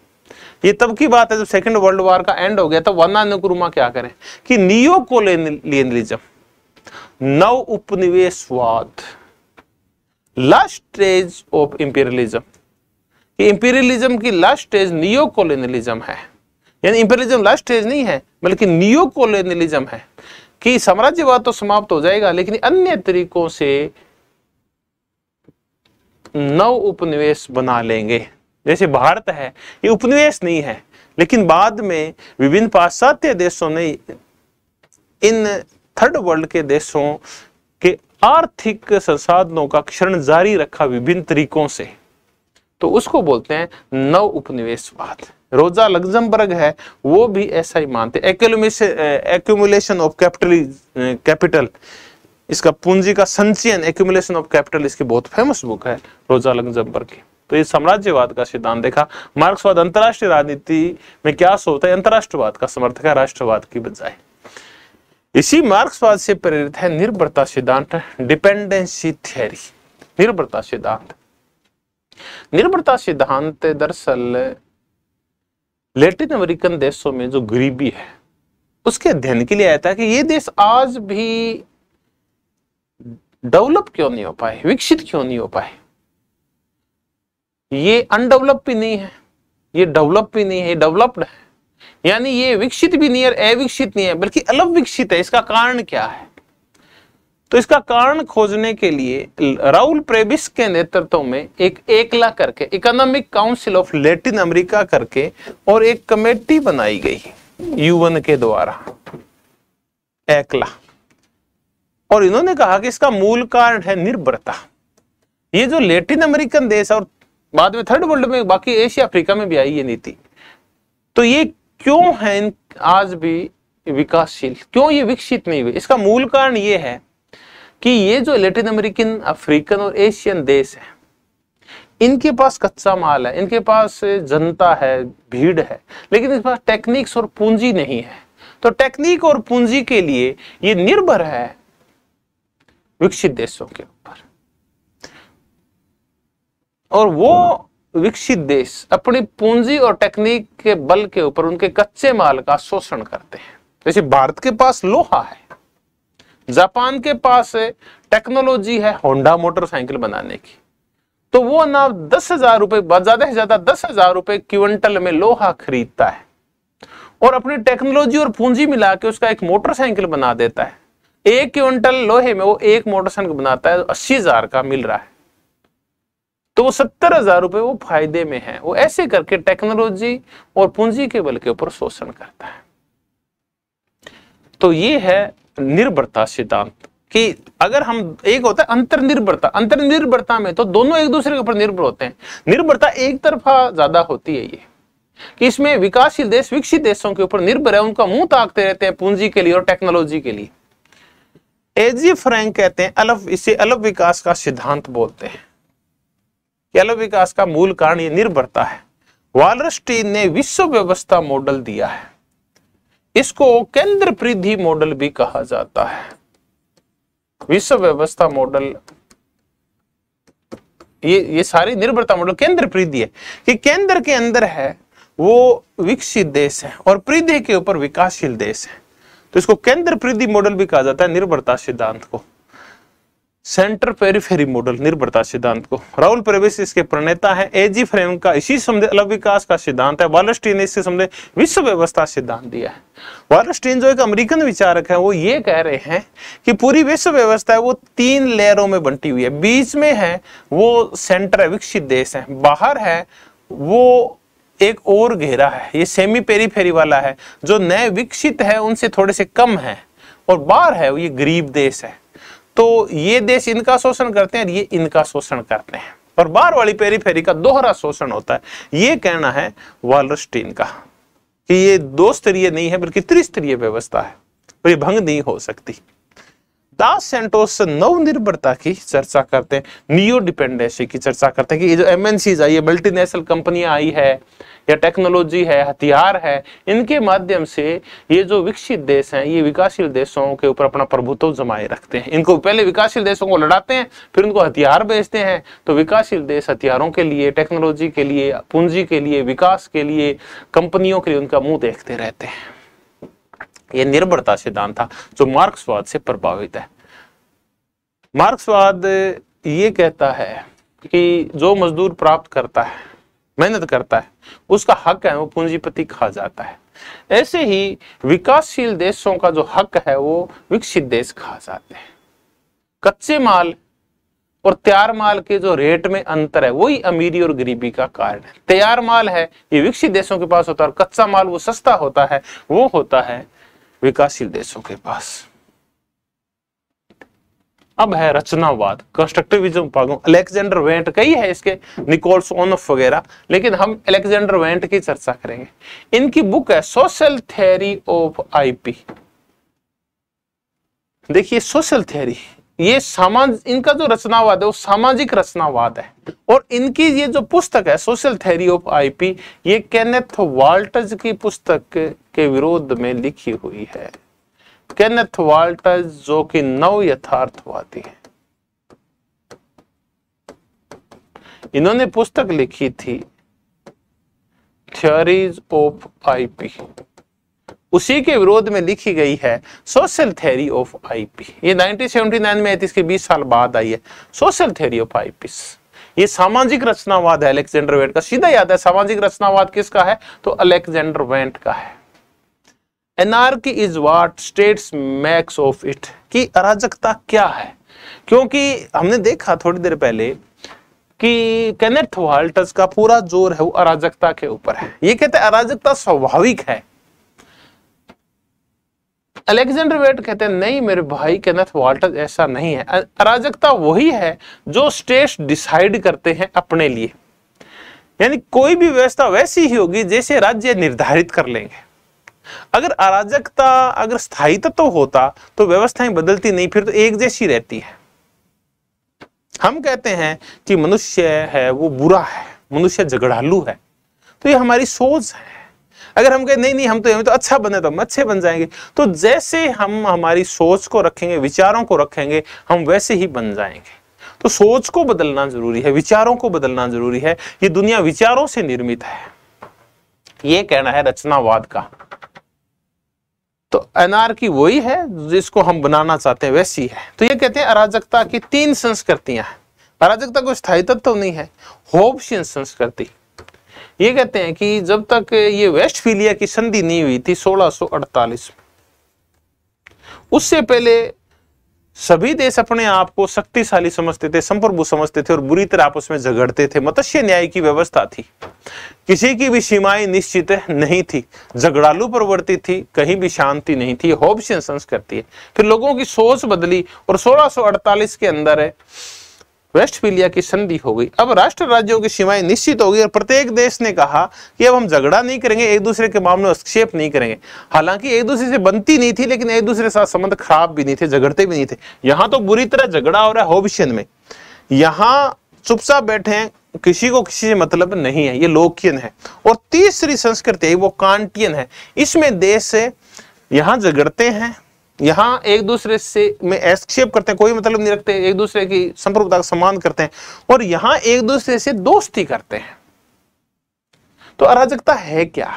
ये तब की बात है जब सेकेंड वर्ल्ड वॉर का एंड हो गया तब वना गुरुमा क्या करें कि नियो कोलेनियनिज्म नव उपनिवेशवाद last stage of imperialism imperialism की लास्ट स्टेज नियो कोलेनियलिज्म है यानी इंपीरियलिज्म लास्ट स्टेज नहीं है बल्कि नियो कोलेनियलिज्म है कि साम्राज्यवाद तो समाप्त हो जाएगा लेकिन अन्य तरीकों से नव उपनिवेश बना लेंगे जैसे भारत है ये उपनिवेश नहीं है लेकिन बाद में विभिन्न पाश्चात्य देशों ने इन थर्ड वर्ल्ड के देशों के आर्थिक संसाधनों का क्षरण जारी रखा विभिन्न तरीकों से तो उसको बोलते हैं नव उपनिवेशवाद रोजा लग्जमबर्ग है वो भी ऐसा ही मानते एक्यूमुलेशन ऑफ कैपिटल कैपिटल इसका पूंजी का संचयन एक्यूमुलेशन ऑफ कैपिटल इसकी बहुत फेमस बुक है रोजा लग्जम्बर की तो ये साम्राज्यवाद का सिद्धांत देखा मार्क्सवाद अंतरराष्ट्रीय राजनीति में क्या सोचता है अंतरराष्ट्रवाद का समर्थक है राष्ट्रवाद की बजाय इसी मार्क्सवाद से प्रेरित है निर्भरता सिद्धांत डिपेंडेंसी थियरी निर्भरता सिद्धांत निर्भरता सिद्धांत दरअसल लेटिन अमेरिकन देशों में जो गरीबी है उसके अध्ययन के लिए आया था कि ये देश आज भी डेवलप क्यों नहीं हो पाए विकसित क्यों नहीं हो पाए ये अनडेवलप भी नहीं है ये डेवलप भी नहीं है डेवलप्ड है यानी ये विकसित भी नहीं है अविकसित नहीं है बल्कि अलग विकसित है इसका कारण क्या है तो इसका कारण खोजने के लिए राहुल प्रेबिस के नेतृत्व में एक एकला करके economic council of Latin America करके और एक कमेटी बनाई गई यूएन के द्वारा एकला और इन्होंने कहा कि इसका मूल कारण है निर्भरता ये जो लेटिन अमेरिकन देश और बाद में थर्ड वर्ल्ड में बाकी एशिया अफ्रीका में भी आई ये नीति तो ये क्यों है आज भी विकासशील क्यों ये विकसित नहीं हुए इसका मूल कारण ये है कि ये जो लेटिन अमेरिकन अफ्रीकन और एशियन देश है इनके पास कच्चा माल है इनके पास जनता है भीड़ है लेकिन इनके पास टेक्निक्स और पूंजी नहीं है तो टेक्निक और पूंजी के लिए ये निर्भर है विकसित देशों के ऊपर और वो विकसित देश अपनी पूंजी और टेक्निक के बल के ऊपर उनके कच्चे माल का शोषण करते हैं जैसे भारत के पास लोहा है जापान के पास टेक्नोलॉजी है होंडा मोटरसाइकिल बनाने की तो वो ना दस हजार रुपए ज्यादा से ज्यादा दस हजार रुपए क्विंटल में लोहा खरीदता है और अपनी टेक्नोलॉजी और पूंजी मिला के उसका एक मोटरसाइकिल बना देता है एक क्विंटल लोहे में वो एक मोटरसाइकिल बनाता है तो अस्सी हजार का मिल रहा है तो वो सत्तर हजार रुपए वो फायदे में है वो ऐसे करके टेक्नोलॉजी और पूंजी के बल के ऊपर शोषण करता है तो ये है निर्भरता सिद्धांत कि अगर हम एक होता है अंतर्निर्भरता अंतर्निर्भरता में तो दोनों एक दूसरे के ऊपर निर्भर होते हैं निर्भरता एक तरफा ज्यादा होती है ये कि इसमें विकासशील देश विकसित देशों के ऊपर निर्भर है उनका मुंह ताकते रहते हैं पूंजी के लिए और टेक्नोलॉजी के लिए एजी फ्रैंक कहते हैं अलभ इसे अलव विकास का सिद्धांत बोलते हैं कि अलव विकास का मूल कारण ये निर्भरता है वालरस्टीन ने विश्व व्यवस्था मॉडल दिया है इसको केंद्र परिधि मॉडल भी कहा जाता है विश्व व्यवस्था मॉडल ये ये सारी निर्भरता मॉडल केंद्र परिधि है कि केंद्र के अंदर है वो विकसित देश है और प्रीधि के ऊपर विकासशील देश है तो इसको केंद्र परिधि मॉडल भी कहा जाता है निर्भरता सिद्धांत को सेंटर पेरिफेरी मॉडल निर्भरता सिद्धांत को राहुल प्रवेश इसके प्रणेता है एजी फ्रेम का इसी समझे अलग विकास का सिद्धांत है वालस्टीन ने इससे समझे विश्व व्यवस्था सिद्धांत दिया है वालस्टीन जो एक अमेरिकन विचारक है वो ये कह रहे हैं कि पूरी विश्व व्यवस्था है वो तीन लेयरों में बंटी हुई है बीच में है वो सेंटर है विकसित देश है बाहर है वो एक और घेरा है ये सेमी फेरी वाला है जो नए विकसित है उनसे थोड़े से कम है और बाहर है ये गरीब देश है तो ये देश इनका शोषण करते हैं और ये इनका शोषण करते हैं और बाहर वाली पेरीफेरी का दोहरा शोषण होता है ये कहना है वालस्टीन का कि ये दो स्तरीय नहीं है बल्कि त्रिस्तरीय व्यवस्था है और ये भंग नहीं हो सकती दास सेंटोस नवनिर्भरता की चर्चा करते हैं नियो डिपेंडेंसी की चर्चा करते हैं कि ये जो एमएनसीज आई है मल्टीनेशनल कंपनियां आई है या टेक्नोलॉजी है हथियार है इनके माध्यम से ये जो विकसित देश हैं ये विकासशील देशों के ऊपर अपना प्रभुत्व जमाए रखते हैं इनको पहले विकासशील देशों को लड़ाते हैं फिर उनको हथियार बेचते हैं तो विकासशील देश हथियारों के लिए टेक्नोलॉजी के लिए पूंजी के लिए विकास के लिए कंपनियों के लिए उनका मुंह देखते रहते हैं यह निर्भरता सिद्धांत था जो मार्क्सवाद से प्रभावित है मार्क्सवाद ये कहता है कि जो मजदूर प्राप्त करता है मेहनत करता है उसका हक है वो पूंजीपति खा जाता है ऐसे ही विकासशील देशों का जो हक है वो विकसित देश खा जाते हैं कच्चे माल और तैयार माल के जो रेट में अंतर है वही अमीरी और गरीबी का कारण है तैयार माल है ये विकसित देशों के पास होता है और कच्चा माल वो सस्ता होता है वो होता है विकासशील देशों के पास अब है रचनावाद कंस्ट्रक्टिविज्म अलेक्जेंडर वेंट कई है इसके निकोल्स ओनफ वगैरह लेकिन हम अलेक्जेंडर वेंट की चर्चा करेंगे इनकी बुक है सोशल थ्योरी ऑफ आईपी देखिए सोशल थ्योरी ये सामाज इनका जो रचनावाद है वो सामाजिक रचनावाद है और इनकी ये जो पुस्तक है सोशल थ्योरी ऑफ आईपी ये कैनेथ वाल्टज की पुस्तक के विरोध में लिखी हुई है केनेथ वाल्टर्स जो कि नव यथार्थवादी है इन्होंने पुस्तक लिखी थी थियोरीज ऑफ आईपी उसी के विरोध में लिखी गई है सोशल थ्योरी ऑफ आईपी ये 1979 में इसके 20 साल बाद आई है सोशल थ्योरी ऑफ आईपी ये सामाजिक रचनावाद है अलेक्जेंडर वेंट का सीधा याद है सामाजिक रचनावाद किसका है तो अलेक्जेंडर वेंट का है anarchy is what states makes of it कि अराजकता क्या है क्योंकि हमने देखा थोड़ी देर पहले कि कैनेट वाल्टस का पूरा जोर है वो अराजकता के ऊपर है ये कहते हैं अराजकता स्वाभाविक है अलेक्जेंडर वेट कहते हैं नहीं मेरे भाई कैनेथ वाल्टस ऐसा नहीं है अराजकता वही है जो स्टेट्स डिसाइड करते हैं अपने लिए यानी कोई भी व्यवस्था वैसी ही होगी जैसे राज्य निर्धारित कर लेंगे अगर अराजकता अगर स्थायी तत्व तो होता तो व्यवस्थाएं बदलती नहीं फिर तो एक जैसी रहती है हम कहते हैं कि मनुष्य है वो बुरा है मनुष्य झगड़ालू है तो ये हमारी सोच है अगर हम कहें नहीं नहीं हम तो हमें तो अच्छा बने तो हम अच्छे बन जाएंगे तो जैसे हम हमारी सोच को रखेंगे विचारों को रखेंगे हम वैसे ही बन जाएंगे तो सोच को बदलना जरूरी है विचारों को बदलना जरूरी है ये दुनिया विचारों से निर्मित है ये कहना है रचनावाद का तो की वही है जिसको हम बनाना चाहते हैं वैसी है तो ये कहते हैं अराजकता की तीन संस्कृतियां हैं अराजकता कोई स्थायी तत्व तो नहीं है होब्सियन संस्कृति ये कहते हैं कि जब तक ये वेस्ट फिलिया की संधि नहीं हुई थी 1648 सो उससे पहले सभी देश अपने आप को शक्तिशाली समझते थे संप्रभु समझते थे और बुरी तरह आपस में झगड़ते थे मत्स्य न्याय की व्यवस्था थी किसी की भी सीमाएं निश्चित नहीं थी झगड़ालू प्रवृत्ति थी कहीं भी शांति नहीं थी होब्स संस्कृति है फिर लोगों की सोच बदली और 1648 के अंदर है वेस्टफीलिया की संधि हो गई अब राष्ट्र राज्यों की सीमाएं निश्चित हो गई और प्रत्येक देश ने कहा कि अब हम झगड़ा नहीं करेंगे एक दूसरे के मामले में हस्तक्षेप नहीं करेंगे हालांकि एक दूसरे से बनती नहीं थी लेकिन एक दूसरे के साथ संबंध खराब भी नहीं थे झगड़ते भी नहीं थे यहाँ तो बुरी तरह झगड़ा हो रहा है होबिशन में यहाँ चुपचाप बैठे हैं किसी को किसी से मतलब नहीं है ये लोकियन है और तीसरी संस्कृति वो कांटियन है इसमें देश से यहाँ झगड़ते हैं यहाँ एक दूसरे से में एस्केप करते हैं कोई मतलब नहीं रखते एक दूसरे की संप्रभुता का सम्मान करते हैं और यहाँ एक दूसरे से दोस्ती करते हैं तो अराजकता है क्या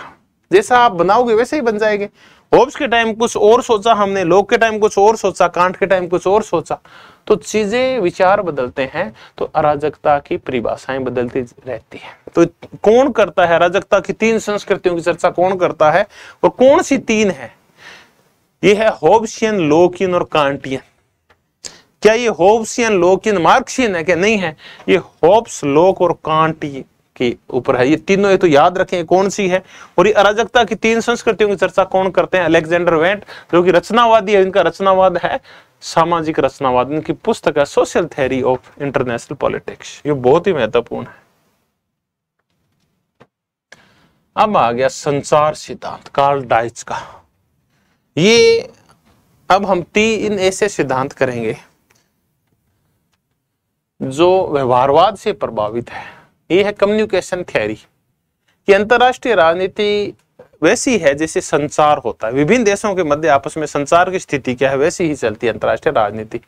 जैसा आप बनाओगे वैसे ही बन जाएंगे होब्स के टाइम कुछ और सोचा हमने लोग के टाइम कुछ और सोचा कांट के टाइम कुछ और सोचा तो चीजें विचार बदलते हैं तो अराजकता की परिभाषाएं बदलती रहती है तो कौन करता है अराजकता की तीन संस्कृतियों की चर्चा कौन करता है और कौन सी तीन है ये है होब्सियन लोकिन और कांटियन क्या ये होब्सियन लोकिन मार्क्सियन है क्या नहीं है ये होब्स लोक और कांटी के ऊपर है ये तीनों ये तो याद रखें कौन सी है और ये अराजकता की तीन संस्कृतियों की चर्चा कौन करते हैं अलेक्जेंडर वेंट जो कि रचनावादी है इनका रचनावाद है सामाजिक रचनावाद इनकी पुस्तक है social theory of international politics ये बहुत ही महत्वपूर्ण है अब आ गया संचार सिद्धांत कार्ल डाइच का ये अब हम तीन ऐसे सिद्धांत करेंगे जो व्यवहारवाद से प्रभावित है ये है कम्युनिकेशन थ्योरी कि अंतरराष्ट्रीय राजनीति वैसी है जैसे संचार होता है विभिन्न देशों के मध्य आपस में संचार की स्थिति क्या है वैसी ही चलती है अंतरराष्ट्रीय राजनीति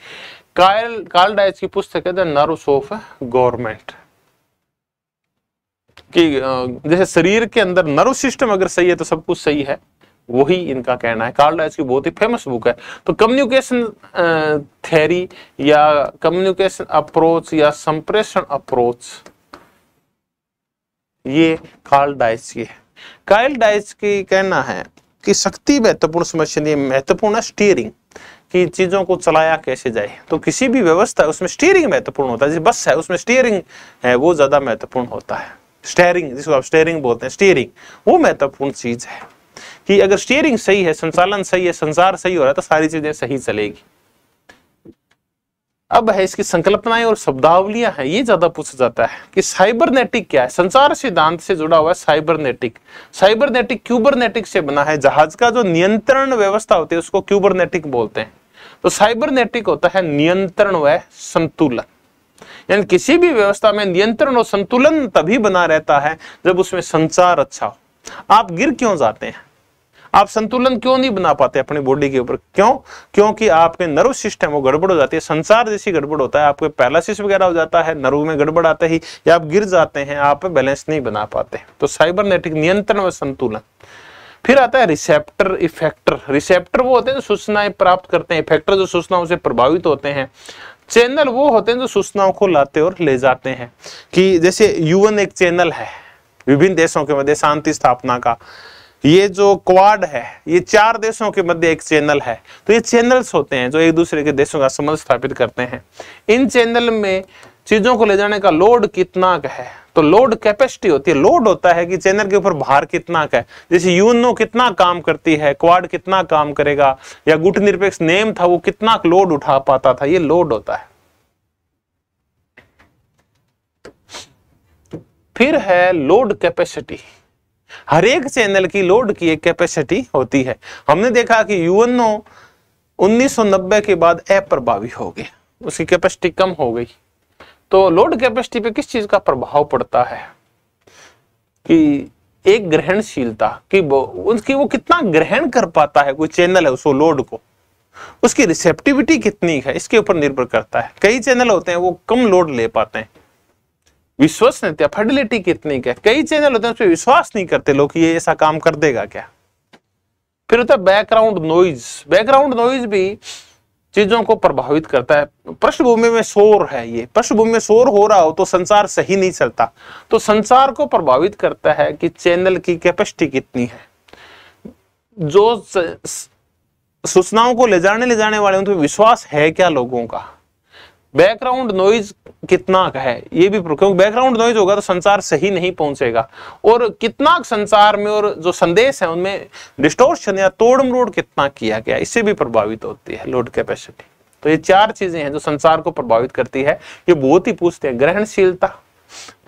कायल कार्ल डाइज की पुस्तक है द नर्व्स ऑफ गवर्नमेंट कि जैसे शरीर के अंदर नर्व सिस्टम अगर सही है तो सब कुछ सही है वही इनका कहना है कार्ल डाइस की बहुत ही फेमस बुक है तो कम्युनिकेशन थेरी या कम्युनिकेशन अप्रोच या संप्रेषण अप्रोच ये कार्ल डाइस की है कार्ल डाइस की कहना है कि शक्ति महत्वपूर्ण समस्या महत्वपूर्ण है स्टीयरिंग कि चीजों को चलाया कैसे जाए तो किसी भी व्यवस्था उसमें स्टीयरिंग महत्वपूर्ण होता है बस है उसमें स्टीयरिंग है वो ज्यादा महत्वपूर्ण होता है स्टेयरिंग जिसको आप स्टेयरिंग बोलते हैं स्टीयरिंग वो महत्वपूर्ण चीज है कि अगर स्टीयरिंग सही है संचालन सही है संसार सही हो रहा है तो सारी चीजें सही चलेगी अब है इसकी संकल्पनाएं और शब्दावलियां हैं ये ज्यादा पूछा जाता है कि साइबरनेटिक क्या है संसार सिद्धांत से जुड़ा हुआ है साइबरनेटिक साइबरनेटिक क्यूबरनेटिक से बना है जहाज का जो नियंत्रण व्यवस्था होती है उसको क्यूबरनेटिक बोलते हैं तो साइबरनेटिक होता है नियंत्रण व संतुलन यानी किसी भी व्यवस्था में नियंत्रण और संतुलन तभी बना रहता है जब उसमें संचार अच्छा हो आप गिर क्यों जाते हैं आप संतुलन क्यों नहीं बना पाते अपनी बॉडी के ऊपर क्यों क्योंकि आपके नर्व सिस्टम वो गड़बड़ हो जाती है संसार जैसी गड़बड़ होता है आपके पैलासिस वगैरह हो जाता है नर्व में गड़बड़ आते ही या आप गिर जाते हैं आप बैलेंस नहीं बना पाते तो साइबरनेटिक नियंत्रण व संतुलन फिर आता है रिसेप्टर इफेक्टर रिसेप्टर वो होते हैं जो सूचनाएं प्राप्त करते हैं इफेक्टर जो सूचनाओं से प्रभावित होते हैं चैनल वो होते हैं जो सूचनाओं को लाते और ले जाते हैं कि जैसे यूएन एक चैनल है विभिन्न देशों के मध्य शांति स्थापना का ये जो क्वाड है ये चार देशों के मध्य एक चैनल है तो ये चैनल्स होते हैं जो एक दूसरे के देशों का संबंध स्थापित करते हैं इन चैनल में चीजों को ले जाने का लोड कितना का है तो लोड कैपेसिटी होती है लोड होता है कि चैनल के ऊपर भार कितना का है जैसे यूनो कितना काम करती है क्वाड कितना काम करेगा या गुट निरपेक्ष नेम था वो कितना लोड उठा पाता था ये लोड होता है फिर है लोड कैपेसिटी हर एक चैनल की लोड की एक कैपेसिटी होती है हमने देखा कि यूएनओ 1990 के बाद अप्रभावी हो गया उसकी कैपेसिटी कम हो गई तो लोड कैपेसिटी पे किस चीज का प्रभाव पड़ता है कि एक ग्रहणशीलता कि वो उसकी वो कितना ग्रहण कर पाता है कोई चैनल है उसको लोड को उसकी रिसेप्टिविटी कितनी है इसके ऊपर निर्भर करता है कई चैनल होते हैं वो कम लोड ले पाते हैं विश्वसनीयता फेडिलिटी कितनी क्या कई चैनल होते हैं उस पर विश्वास नहीं करते लोग ये ऐसा काम कर देगा क्या फिर होता है बैकग्राउंड नॉइज बैकग्राउंड नॉइज भी चीजों को प्रभावित करता है पृष्ठभूमि में शोर है ये पृष्ठभूमि में शोर हो रहा हो तो संसार सही नहीं चलता तो संसार को प्रभावित करता है कि चैनल की कैपेसिटी कितनी है जो सूचनाओं को ले जाने ले जाने वाले उन पर विश्वास है क्या लोगों का बैकग्राउंड नॉइज कितना का है ये भी क्योंकि बैकग्राउंड नॉइज होगा तो संसार सही नहीं पहुंचेगा और कितना संसार में और जो संदेश है उनमें डिस्टोर्शन या तोड़ मरोड़ कितना किया गया इससे भी प्रभावित होती है लोड कैपेसिटी तो ये चार चीजें हैं जो संसार को प्रभावित करती है ये बहुत ही पूछते हैं ग्रहणशीलता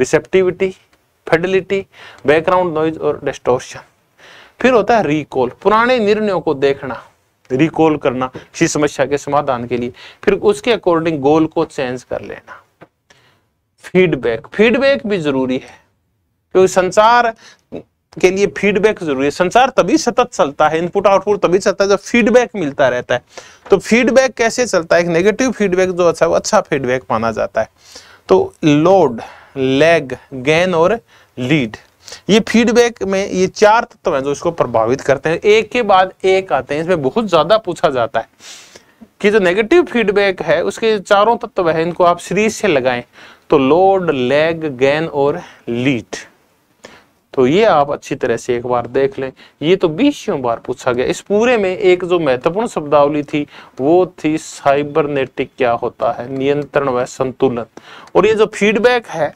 रिसेप्टिविटी फेडिलिटी बैकग्राउंड नॉइज और डिस्टोर्शन फिर होता है रिकॉल पुराने निर्णयों को देखना रिकॉल करना किसी समस्या के समाधान के लिए फिर उसके अकॉर्डिंग गोल को चेंज कर लेना फीडबैक फीडबैक भी जरूरी है क्योंकि संसार के लिए फीडबैक जरूरी है संसार तभी सतत चलता है इनपुट आउटपुट तभी चलता है जब फीडबैक मिलता रहता है तो फीडबैक कैसे चलता है एक नेगेटिव फीडबैक जो अच्छा है वो अच्छा फीडबैक माना जाता है तो लोड लेग गेन और लीड ये फीडबैक में ये चार तत्व हैं जो इसको प्रभावित करते हैं एक के बाद एक आते हैं इसमें बहुत ज़्यादा पूछा जाता है कि जो नेगेटिव फीडबैक है उसके चारों तत्व है इनको आप सीरीज से लगाएं तो लोड लेग गैन और लीट तो ये आप अच्छी तरह से एक बार देख लें ये तो बीसों बार पूछा गया इस पूरे में एक जो महत्वपूर्ण शब्दावली थी वो थी साइबरनेटिक क्या होता है नियंत्रण व संतुलन और ये जो फीडबैक है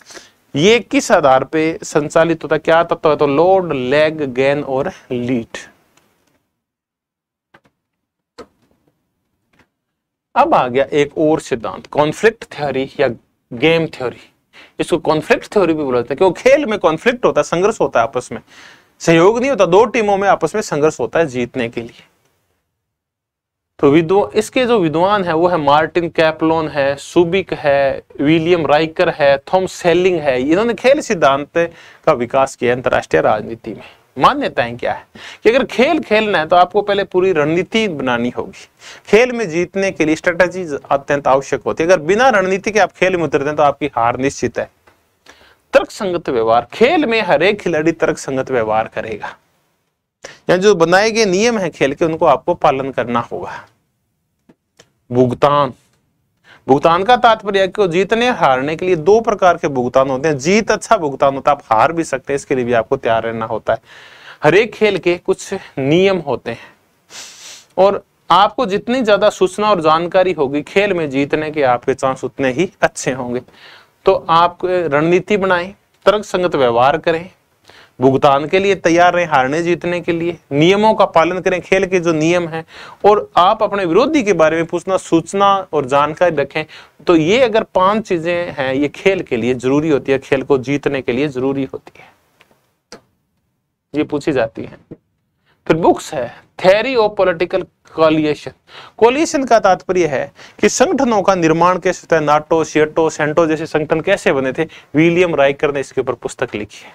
ये किस आधार पे संचालित होता है क्या तत्व है तो लोड लेग गेन और लीट अब आ गया एक और सिद्धांत कॉन्फ्लिक्ट थ्योरी या गेम थ्योरी इसको कॉन्फ्लिक्ट थ्योरी भी बोला जाता है खेल में कॉन्फ्लिक्ट होता है संघर्ष होता है आपस में सहयोग नहीं होता दो टीमों में आपस में संघर्ष होता है जीतने के लिए तो विद्व इसके जो विद्वान है वो है मार्टिन कैपलोन है सुबिक है विलियम राइकर है थॉम सेलिंग है इन्होंने खेल सिद्धांत का विकास किया अंतर्राष्ट्रीय राजनीति में मान्यताएं क्या है कि अगर खेल खेलना है तो आपको पहले पूरी रणनीति बनानी होगी खेल में जीतने के लिए स्ट्रेटेजी अत्यंत आवश्यक होती है अगर बिना रणनीति के आप खेल में उतरते हैं तो आपकी हार निश्चित है तर्क संगत व्यवहार खेल में हर एक खिलाड़ी तर्क संगत व्यवहार करेगा या जो बनाए गए नियम है खेल के उनको आपको पालन करना होगा भुगतान भुगतान का तात्पर्य है कि जीतने हारने के लिए दो प्रकार के भुगतान होते हैं जीत अच्छा भुगतान होता है आप हार भी सकते हैं इसके लिए भी आपको तैयार रहना होता है हरेक खेल के कुछ नियम होते हैं और आपको जितनी ज्यादा सूचना और जानकारी होगी खेल में जीतने के आपके चांस उतने ही अच्छे होंगे तो आप रणनीति बनाए तर्क संगत व्यवहार करें भुगतान के लिए तैयार रहें हारने जीतने के लिए नियमों का पालन करें खेल के जो नियम हैं और आप अपने विरोधी के बारे में पूछना सूचना और जानकारी रखें तो ये अगर पांच चीजें हैं ये खेल के लिए जरूरी होती है खेल को जीतने के लिए जरूरी होती है ये पूछी जाती है फिर बुक्स है theory of political coalition coalition का तात्पर्य है कि संगठनों का निर्माण कैसे होता है नाटो सियटो सेंटो जैसे संगठन कैसे बने थे विलियम राइकर ने इसके ऊपर पुस्तक लिखी है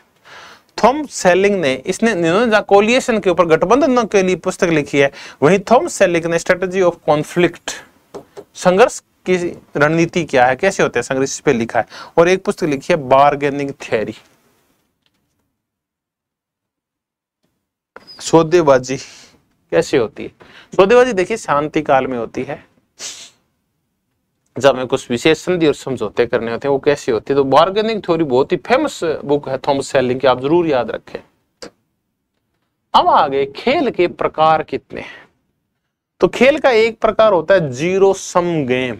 थॉम सेलिंग ने इसने कोलिएशन के ऊपर गठबंधन के लिए पुस्तक लिखी है वहीं थॉम सेलिंग ने स्ट्रेटजी ऑफ कॉन्फ्लिक्ट संघर्ष की रणनीति क्या है कैसे होते हैं संघर्ष पे लिखा है और एक पुस्तक लिखी है बार्गेनिंग थियरी सौदेबाजी कैसे होती है सौदेबाजी देखिए शांति काल में होती है जब हमें कुछ विशेष संधि और समझौते करने होते हैं वो कैसे होते हैं तो बार्गेनिंग थ्योरी बहुत ही फेमस बुक है थॉमस सेलिंग की आप जरूर याद रखें अब आगे खेल के प्रकार कितने हैं तो खेल का एक प्रकार होता है जीरो सम गेम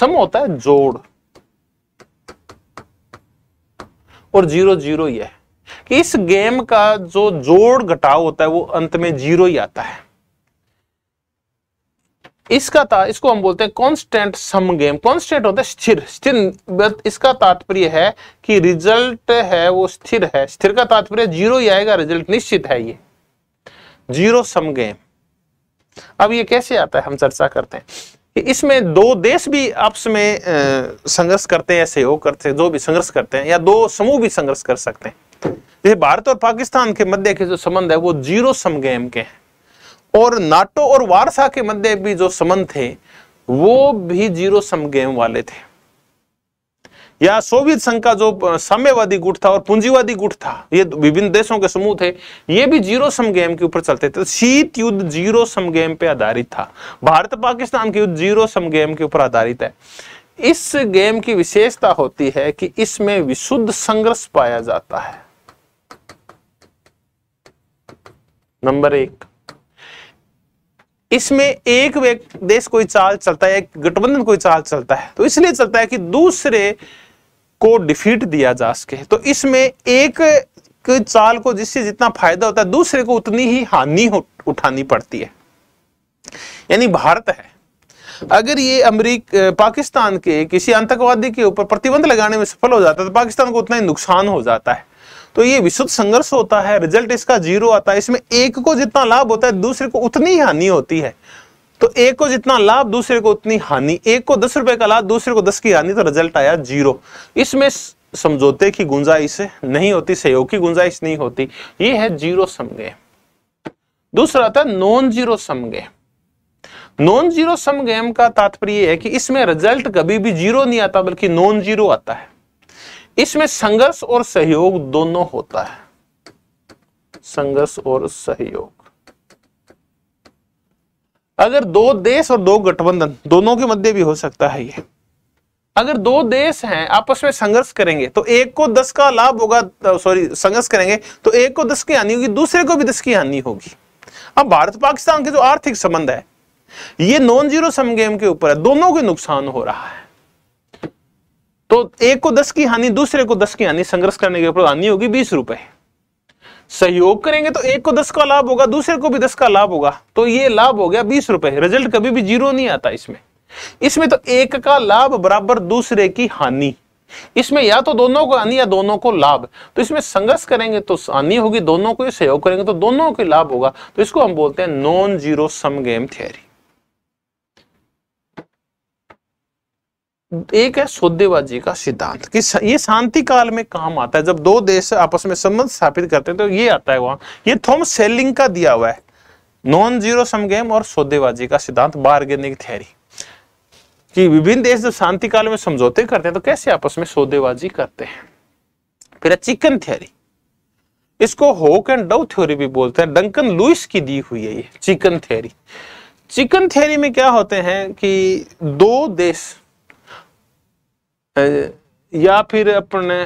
सम होता है जोड़ और जीरो जीरो यह है कि इस गेम का जो जोड़ घटाव होता है वो अंत में जीरो ही आता है इसका ता इसको हम बोलते हैं कांस्टेंट सम गेम कांस्टेंट होता है स्थिर स्थिर इसका तात्पर्य है कि रिजल्ट है वो स्थिर है स्थिर का तात्पर्य जीरो ही आएगा रिजल्ट निश्चित है ये जीरो सम गेम अब ये कैसे आता है हम चर्चा करते हैं कि इसमें दो देश भी आपस में संघर्ष करते हैं सहयोग करते हैं जो भी संघर्ष करते हैं या दो समूह भी संघर्ष कर सकते हैं जैसे भारत और पाकिस्तान के मध्य के जो संबंध है वो जीरो सम गेम के हैं और नाटो और वारसा के मध्य भी जो संबंध थे वो भी जीरो सम गेम वाले थे या सोवियत संघ का जो साम्यवादी गुट था और पूंजीवादी गुट था ये विभिन्न देशों के समूह थे ये भी जीरो सम गेम के ऊपर चलते थे शीत युद्ध जीरो सम गेम पे आधारित था भारत पाकिस्तान के युद्ध जीरो सम गेम के ऊपर आधारित है इस गेम की विशेषता होती है कि इसमें विशुद्ध संघर्ष पाया जाता है नंबर एक इसमें एक देश कोई चाल चलता है एक गठबंधन कोई चाल चलता है तो इसलिए चलता है कि दूसरे को डिफीट दिया जा सके तो इसमें एक चाल को जिससे जितना फायदा होता है दूसरे को उतनी ही हानि उठानी पड़ती है यानी भारत है अगर ये अमरीक पाकिस्तान के किसी आतंकवादी के ऊपर प्रतिबंध लगाने में सफल हो जाता है तो पाकिस्तान को उतना ही नुकसान हो जाता है तो ये विशुद्ध संघर्ष होता है रिजल्ट इसका जीरो आता है इसमें एक को जितना लाभ होता है दूसरे को उतनी हानि होती है तो एक को जितना लाभ दूसरे को उतनी हानि एक को दस रुपए का लाभ दूसरे को दस की हानि तो रिजल्ट आया जीरो इसमें समझौते की गुंजाइश नहीं होती सहयोग की गुंजाइश नहीं होती ये है जीरो समय दूसरा आता है नॉन जीरो समय नॉन जीरो सम गेम का तात्पर्य है कि इसमें रिजल्ट कभी भी जीरो नहीं आता बल्कि नॉन जीरो आता है इसमें संघर्ष और सहयोग दोनों होता है संघर्ष और सहयोग अगर दो देश और दो गठबंधन दोनों के मध्य भी हो सकता है ये अगर दो देश हैं आपस में संघर्ष करेंगे तो एक को दस का लाभ होगा सॉरी संघर्ष करेंगे तो एक को दस की हानि होगी दूसरे को भी दस की हानि होगी अब भारत पाकिस्तान के जो आर्थिक संबंध है ये नॉन जीरो सम गेम के ऊपर है दोनों के नुकसान हो रहा है तो एक को दस की हानि दूसरे को दस की हानि संघर्ष करने के ऊपर हानि होगी बीस रुपए सहयोग करेंगे तो एक को दस का लाभ होगा दूसरे को भी दस का लाभ होगा तो ये लाभ हो गया बीस रुपए रिजल्ट कभी भी जीरो नहीं आता इसमें इसमें तो एक का लाभ बराबर दूसरे की हानि इसमें या तो दोनों को हानि या दोनों को लाभ तो इसमें संघर्ष करेंगे तो हानि होगी दोनों को सहयोग करेंगे तो दोनों को लाभ होगा तो इसको हम बोलते हैं non zero sum game theory एक है सौदेबाजी का सिद्धांत कि ये शांति काल में काम आता है जब दो देश आपस में संबंध स्थापित करते हैं तो ये आता है वहां ये थॉम सेलिंग का दिया हुआ है नॉन जीरो सम गेम और सौदेबाजी का सिद्धांत बार्गेनिंग थ्योरी कि विभिन्न देश जब शांति काल में समझौते करते हैं तो कैसे आपस में सौदेबाजी करते हैं फिर है चिकन थ्योरी इसको होक एंड डव थ्योरी भी बोलते हैं डंकन लुइस की दी हुई है ये चिकन थ्योरी चिकन थ्योरी में क्या होते हैं कि दो देश या फिर अपने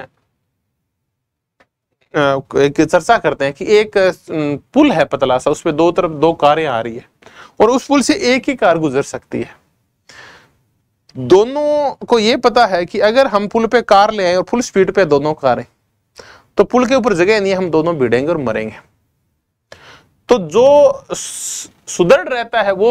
एक चर्चा करते हैं कि एक पुल है पतला सा उसमें दो तरफ दो कारें आ रही है और उस पुल से एक ही कार गुजर सकती है दोनों को ये पता है कि अगर हम पुल पे कार ले आए और फुल स्पीड पे दोनों कारें तो पुल के ऊपर जगह नहीं हम दोनों भिड़ेंगे और मरेंगे तो जो सुदृढ़ रहता है वो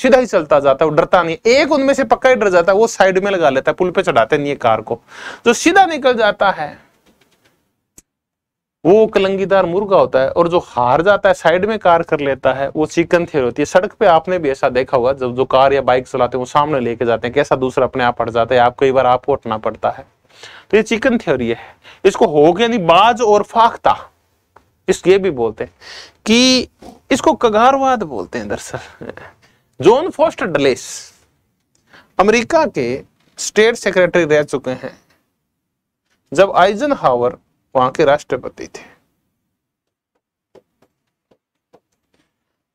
सीधा ही चलता जाता है डरता नहीं एक उनमें से पक्का ही डर जाता है वो साइड में लगा लेता है पुल पे चढ़ाते नहीं है कार को जो सीधा निकल जाता है वो कलंगीदार मुर्गा होता है और जो हार जाता है साइड में कार कर लेता है वो चिकन थे होती है सड़क पे आपने भी ऐसा देखा होगा जब जो कार या बाइक चलाते हैं वो सामने लेके जाते हैं कैसा दूसरा अपने आप हट जाता है आप कई बार आपको हटना पड़ता है तो ये चिकन थ्योरी है इसको हो गया नहीं बाज और फाखता इसके भी बोलते हैं कि इसको कगारवाद बोलते हैं दरअसल जॉन फोस्ट डलेस अमेरिका के स्टेट सेक्रेटरी रह चुके हैं जब आइजन हावर वहां के राष्ट्रपति थे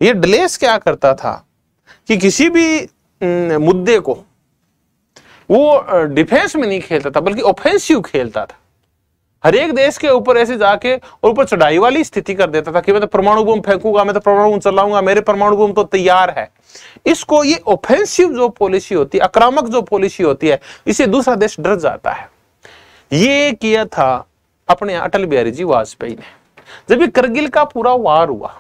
ये डलेस क्या करता था कि किसी भी मुद्दे को वो डिफेंस में नहीं खेलता था बल्कि ऑफेंसिव खेलता था हर एक देश के ऊपर ऐसे जाके और ऊपर चढ़ाई वाली स्थिति कर देता था कि मैं तो परमाणु बम फेंकूंगा मैं तो परमाणु बम चलाऊंगा मेरे परमाणु बम तो तैयार है इसको ये ओफेंसिव जो पॉलिसी होती है आक्रामक जो पॉलिसी होती है इसे दूसरा देश डर जाता है ये किया था अपने अटल बिहारी जी वाजपेयी ने जब ये करगिल का पूरा वार हुआ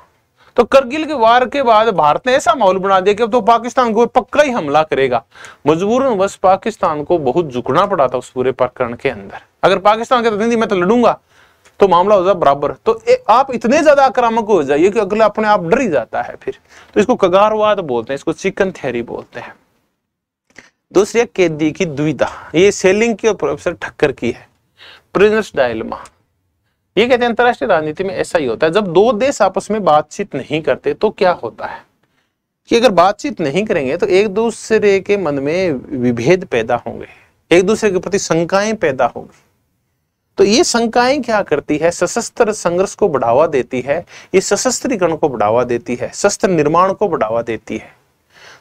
तो करगिल के वार के बाद भारत ने ऐसा माहौल बना दिया कि अब तो पाकिस्तान को पक्का ही हमला करेगा मजबूरन बस पाकिस्तान को बहुत झुकना पड़ा था उस पूरे प्रकरण के अंदर अगर पाकिस्तान कहते नहीं मैं तो लड़ूंगा तो मामला हो जाए बराबर तो ए, आप इतने ज्यादा आक्रामक हो जाइए कि अगला अपने आप डर ही जाता है फिर तो इसको कगारवाद बोलते हैं इसको चिकन थेरी बोलते हैं दूसरी कैदी की दुविधा ये सेलिंग के और प्रोफेसर ठक्कर की है प्रिजनर्स डायलमा ये कहते हैं अंतरराष्ट्रीय राजनीति में ऐसा ही होता है जब दो देश आपस में बातचीत नहीं करते तो क्या होता है कि अगर बातचीत नहीं करेंगे तो एक दूसरे के मन में विभेद पैदा होंगे एक दूसरे के प्रति शंकाएं पैदा होंगी तो ये शंकाएं क्या करती है सशस्त्र संघर्ष को बढ़ावा देती है ये सशस्त्रीकरण को बढ़ावा देती है शस्त्र निर्माण को बढ़ावा देती है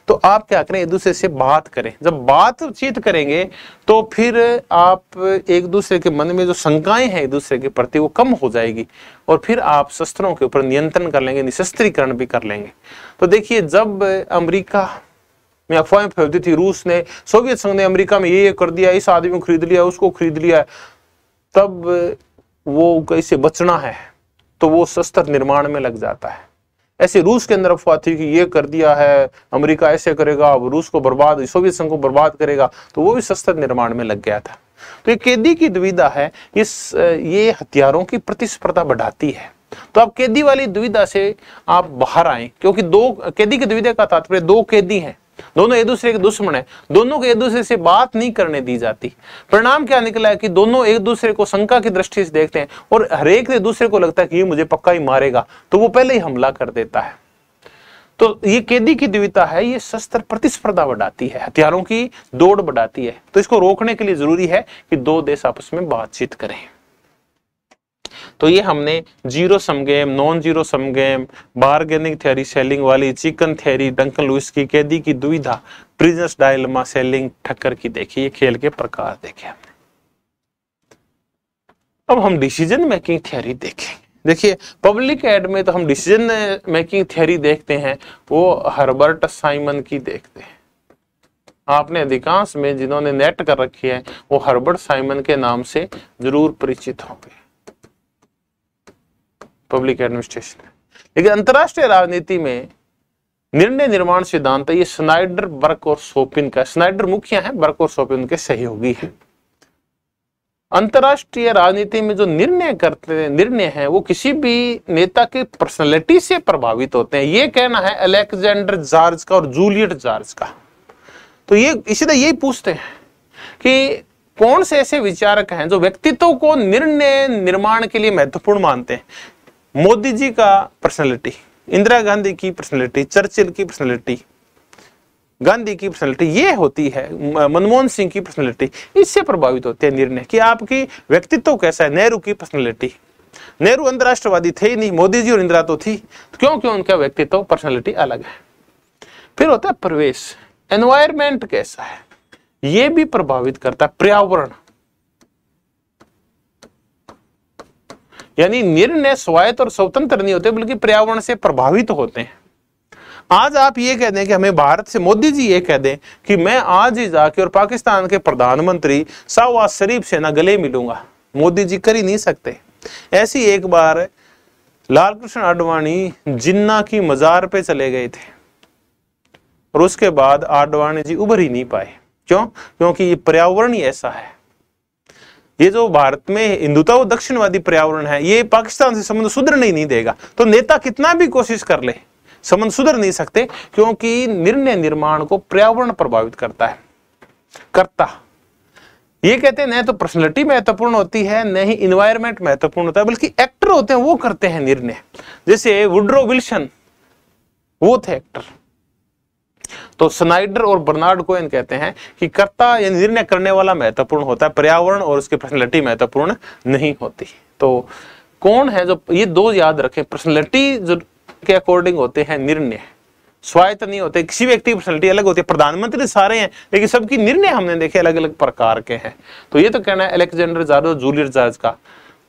तो आप क्या करें एक दूसरे से बात करें जब बातचीत करेंगे तो फिर आप एक दूसरे के मन में जो शंकाएं हैं एक दूसरे के प्रति वो कम हो जाएगी और फिर आप शस्त्रों के ऊपर नियंत्रण कर लेंगे निशस्त्रीकरण भी कर लेंगे तो देखिए जब अमरीका में अफवाहें फैलती थी रूस ने सोवियत संघ ने अमरीका में ये ये कर दिया इस आदमी को खरीद लिया उसको खरीद लिया तब वो कैसे बचना है तो वो शस्त्र निर्माण में लग जाता है ऐसे रूस के अंदर अफवाह थी कि ये कर दिया है अमेरिका ऐसे करेगा अब रूस को बर्बाद सोवियत संघ को बर्बाद करेगा तो वो भी शस्त्र निर्माण में लग गया था तो ये कैदी की दुविधा है इस ये हथियारों की प्रतिस्पर्धा बढ़ाती है तो आप कैदी वाली दुविधा से आप बाहर आए क्योंकि दो कैदी की दुविधा का तात्पर्य दो कैदी हैं दोनों एक दूसरे के दुश्मन है दोनों को एक दूसरे से बात नहीं करने दी जाती परिणाम क्या निकला है कि दोनों एक दूसरे को शंका की दृष्टि से देखते हैं और हरेक दूसरे को लगता है कि ये मुझे पक्का ही मारेगा तो वो पहले ही हमला कर देता है तो ये कैदी की द्विता है ये शस्त्र प्रतिस्पर्धा बढ़ाती है हथियारों की दौड़ बढ़ाती है तो इसको रोकने के लिए जरूरी है कि दो देश आपस में बातचीत करें तो ये हमने zero sum game non zero sum game bargaining theory Schelling वाली चिकन थ्योरी डंकन लुइस की कैदी की दुविधा प्रिजनस डायलमा सेलिंग ठक्कर की देखी ये खेल के प्रकार देखे हमने अब हम डिसीजन मेकिंग थ्योरी देखें देखिए पब्लिक एड में तो हम डिसीजन मेकिंग थ्योरी देखते हैं वो हर्बर्ट साइमन की देखते हैं आपने अधिकांश में जिन्होंने नेट कर रखी है वो हर्बर्ट साइमन के नाम से जरूर परिचित होंगे पब्लिक एडमिनिस्ट्रेशन है लेकिन अंतरराष्ट्रीय राजनीति में निर्णय निर्माण सिद्धांत ये स्नाइडर बर्क और सोपिन का स्नाइडर मुख्य है बर्क और सोपिन उनके सहयोगी है अंतरराष्ट्रीय राजनीति में जो निर्णय करते हैं निर्णय है वो किसी भी नेता की पर्सनैलिटी से प्रभावित होते हैं ये कहना है अलेक्जेंडर जार्ज का और जूलियट जार्ज का तो ये इसी तरह यही पूछते हैं कि कौन से ऐसे विचारक हैं जो व्यक्तित्व को निर्णय निर्माण के लिए महत्वपूर्ण मानते हैं मोदी जी का पर्सनैलिटी इंदिरा गांधी की पर्सनैलिटी चर्चिल की पर्सनैलिटी गांधी की पर्सनैलिटी ये होती है मनमोहन सिंह की पर्सनैलिटी इससे प्रभावित होते हैं निर्णय कि आपकी व्यक्तित्व कैसा है नेहरू की पर्सनैलिटी नेहरू अंतरराष्ट्रवादी थे ही नहीं मोदी जी और इंदिरा तो थी तो क्यों क्यों उनका व्यक्तित्व पर्सनैलिटी अलग है फिर होता है प्रवेश एनवायरमेंट कैसा है ये भी प्रभावित करता है पर्यावरण यानी निर्णय स्वायत्त और स्वतंत्र नहीं होते बल्कि पर्यावरण से प्रभावित होते हैं आज आप ये कह दें कि हमें भारत से मोदी जी ये कह दें कि मैं आज ही जाके और पाकिस्तान के प्रधानमंत्री शाहवाज शरीफ से ना गले मिलूंगा मोदी जी कर ही नहीं सकते ऐसी एक बार लाल कृष्ण आडवाणी जिन्ना की मजार पे चले गए थे और उसके बाद आडवाणी जी उभर ही नहीं पाए क्यों क्योंकि ये पर्यावरण ही ऐसा है ये जो भारत में हिंदुता दक्षिणवादी पर्यावरण है ये पाकिस्तान से संबंध सुधर नहीं देगा तो नेता कितना भी कोशिश कर ले संबंध सुधर नहीं सकते क्योंकि निर्णय निर्माण को पर्यावरण प्रभावित करता है करता ये कहते हैं न तो पर्सनैलिटी महत्वपूर्ण होती है न ही इन्वायरमेंट महत्वपूर्ण होता है बल्कि एक्टर होते हैं वो करते हैं निर्णय जैसे वुड्रो विल्सन वो थे एक्टर तो स्नाइडर और बर्नार्ड कोयन कहते हैं कि कर्ता या निर्णय करने वाला महत्वपूर्ण होता है पर्यावरण और उसकी पर्सनैलिटी महत्वपूर्ण नहीं होती तो कौन है जो ये दो याद रखें पर्सनैलिटी जो के अकॉर्डिंग होते हैं निर्णय स्वायत्त नहीं होते किसी व्यक्ति की पर्सनैलिटी अलग होती है प्रधानमंत्री तो सारे हैं लेकिन सबकी निर्णय हमने देखे अलग अलग प्रकार के हैं तो ये तो कहना है अलेक्जेंडर जारो जूलियर जार्ज का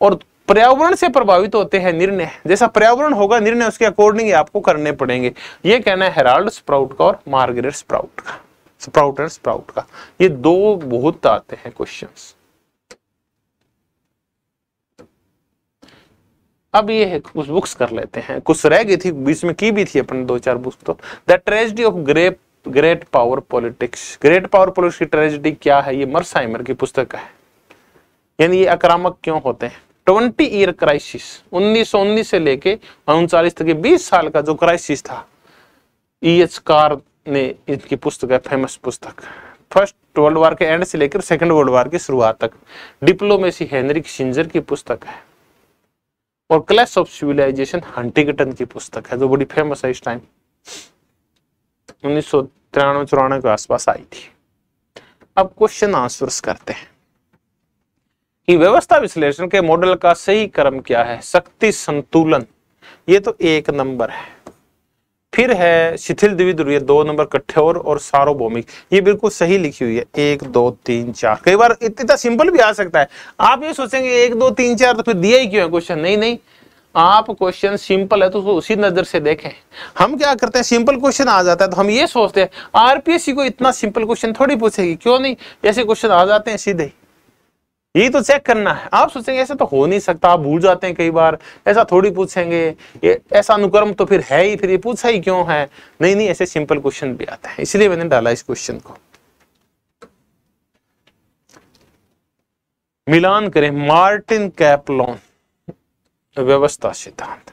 और पर्यावरण से प्रभावित होते हैं निर्णय जैसा पर्यावरण होगा निर्णय उसके अकॉर्डिंग आपको करने पड़ेंगे ये कहना है हेराल्ड स्प्राउट का और मार्गरेट स्प्राउट का स्प्राउट एंड स्प्राउट का ये दो बहुत आते हैं क्वेश्चन अब ये है कुछ बुक्स कर लेते हैं कुछ रह गई थी बीच में की भी थी अपने दो चार बुक्स तो the tragedy of grape great power politics great power politics की ट्रेजिडी क्या है ये मर्साइमर की पुस्तक है यानी ये आक्रामक क्यों होते हैं ट्वेंटी ईयर क्राइसिस उन्नीस सौ उन्नीस से लेके उनचालीस तक बीस साल का जो क्राइसिस था ई एच कार ने इनकी पुस्तक है फेमस पुस्तक फर्स्ट वर्ल्ड वार के एंड से लेकर सेकंड वर्ल्ड वार की शुरुआत तक डिप्लोमेसी हेनरिक सिंजर की पुस्तक है और क्लैश ऑफ सिविलाइजेशन हंटिंगटन की पुस्तक है जो बड़ी फेमस है इस टाइम उन्नीस सौ तिरानवे चौरानवे के आसपास आई थी अब क्वेश्चन आंसर्स करते हैं कि व्यवस्था विश्लेषण के मॉडल का सही क्रम क्या है शक्ति संतुलन ये तो एक नंबर है फिर है शिथिल द्विध्रुवीय दो नंबर कठोर और सार्वभौमिक ये बिल्कुल सही लिखी हुई है एक दो तीन चार कई बार इतना सिंपल भी आ सकता है आप ये सोचेंगे एक दो तीन चार तो फिर दिया ही क्यों है क्वेश्चन नहीं नहीं आप क्वेश्चन सिंपल है तो उसको उसी नजर से देखें हम क्या करते हैं सिंपल क्वेश्चन आ जाता है तो हम ये सोचते हैं आरपीएससी को इतना सिंपल क्वेश्चन थोड़ी पूछेगी क्यों नहीं ऐसे क्वेश्चन आ जाते हैं सीधे ये तो चेक करना है आप सोचेंगे ऐसा तो हो नहीं सकता आप भूल जाते हैं कई बार ऐसा थोड़ी पूछेंगे ये ऐसा अनुक्रम तो फिर है ही फिर ये पूछा ही क्यों है नहीं नहीं ऐसे सिंपल क्वेश्चन भी आता है इसलिए मैंने डाला इस क्वेश्चन को मिलान करें मार्टिन कैपलोन व्यवस्था सिद्धांत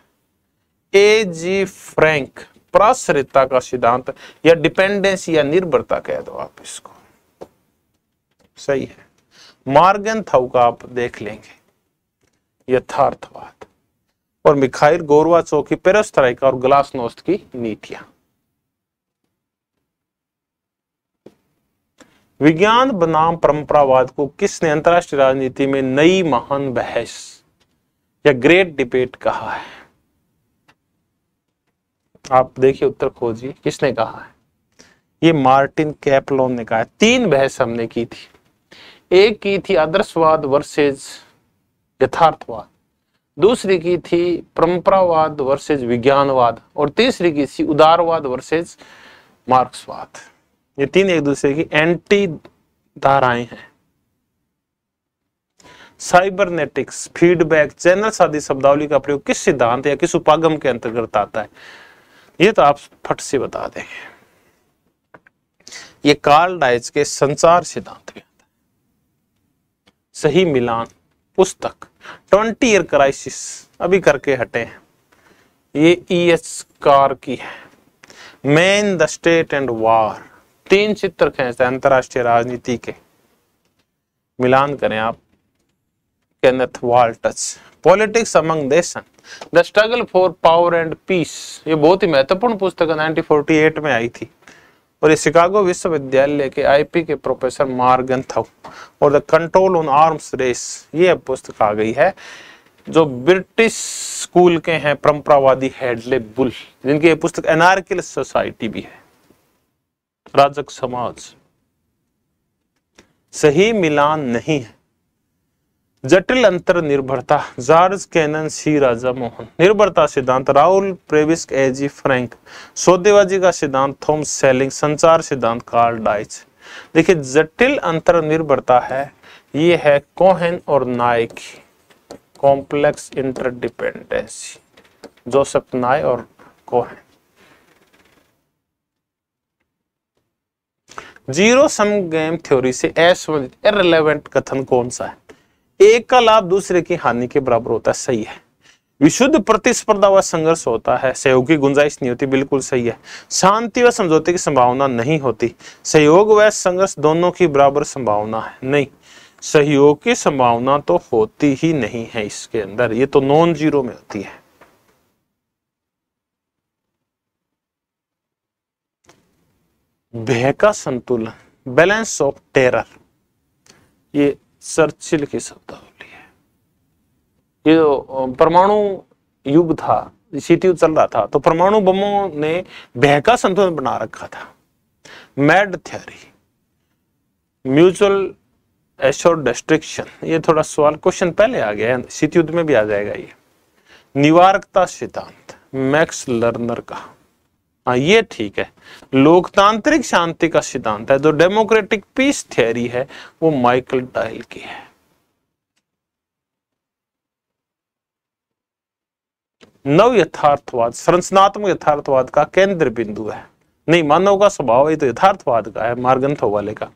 ए जी फ्रैंक प्राश्रिता का सिद्धांत या डिपेंडेंस या निर्भरता कह दो आप इसको सही है मार्गन थाउ का आप देख लेंगे यथार्थवाद और मिखाइल गोरवा चौकी पेरस्तराइका और ग्लास नोस्त की नीतियां विज्ञान बनाम परंपरावाद को किसने अंतरराष्ट्रीय राजनीति में नई महान बहस या ग्रेट डिबेट कहा है आप देखिए उत्तर खोजिए किसने कहा है ये मार्टिन कैपलोन ने कहा है तीन बहस हमने की थी एक की थी आदर्शवाद वर्सेज यथार्थवाद दूसरी की थी परंपरावाद वर्सेज विज्ञानवाद और तीसरी की थी उदारवाद वर्सेज मार्क्सवाद ये तीन एक दूसरे की एंटी धाराएं हैं साइबरनेटिक्स फीडबैक चैनल आदि शब्दावली का प्रयोग किस सिद्धांत या किस उपागम के अंतर्गत आता है ये तो आप फट से बता देंगे ये कार्ल डाइज के संचार सिद्धांत के सही मिलान पुस्तक ट्वेंटी ईयर क्राइसिस अभी करके हटे हैं ये ई e एच कार की है man the state and war तीन चित्र खेचते हैं अंतरराष्ट्रीय राजनीति के मिलान करें आप Kenneth Waltz politics among nations the struggle for power and peace ये बहुत ही महत्वपूर्ण पुस्तक 1948 में आई थी और ये शिकागो विश्वविद्यालय के आईपी के प्रोफेसर मार्गन थाउ और the control on arms race ये अब पुस्तक आ गई है जो ब्रिटिश स्कूल के हैं परंपरावादी हेडले बुल जिनकी ये पुस्तक एनार्किल सोसाइटी भी है राजक समाज सही मिलान नहीं है जटिल अंतर निर्भरता George Kennan C Raja Mohan निर्भरता सिद्धांत राहुल प्रेविस्क एजी फ्रैंक सौदेबाजी का सिद्धांत थॉमस सेलिंग संचार सिद्धांत कार्ल डाइच देखिए जटिल अंतर निर्भरता है ये है कोहन और नायक कॉम्प्लेक्स इंटरडिपेंडेंसी जोसेफ नाय और Keohane zero sum game theory से एस इरेलीवेंट कथन कौन सा है एक का लाभ दूसरे की हानि के बराबर होता है सही है विशुद्ध प्रतिस्पर्धा व संघर्ष होता है सहयोग की गुंजाइश नहीं होती बिल्कुल सही है शांति व समझौते की संभावना नहीं होती सहयोग व संघर्ष दोनों की बराबर संभावना है नहीं सहयोग की संभावना तो होती ही नहीं है इसके अंदर ये तो नॉन जीरो में होती है भय का संतुलन बैलेंस ऑफ टेरर ये चर्चिल की शब्दावली है ये परमाणु युग था शीत युग चल रहा था तो परमाणु बमों ने बहका संतुलन बना रखा था MAD theory mutual assure destruction ये थोड़ा सवाल क्वेश्चन पहले आ गया है शीत युद्ध में भी आ जाएगा ये निवारकता सिद्धांत मैक्स लर्नर का हाँ ये ठीक है लोकतांत्रिक शांति का सिद्धांत है जो डेमोक्रेटिक पीस थ्योरी है वो माइकल डायल की है नव यथार्थवाद संरचनात्मक यथार्थवाद का केंद्र बिंदु है नहीं मानव का स्वभाव ही तो यथार्थवाद का है मार्गंथो वाले का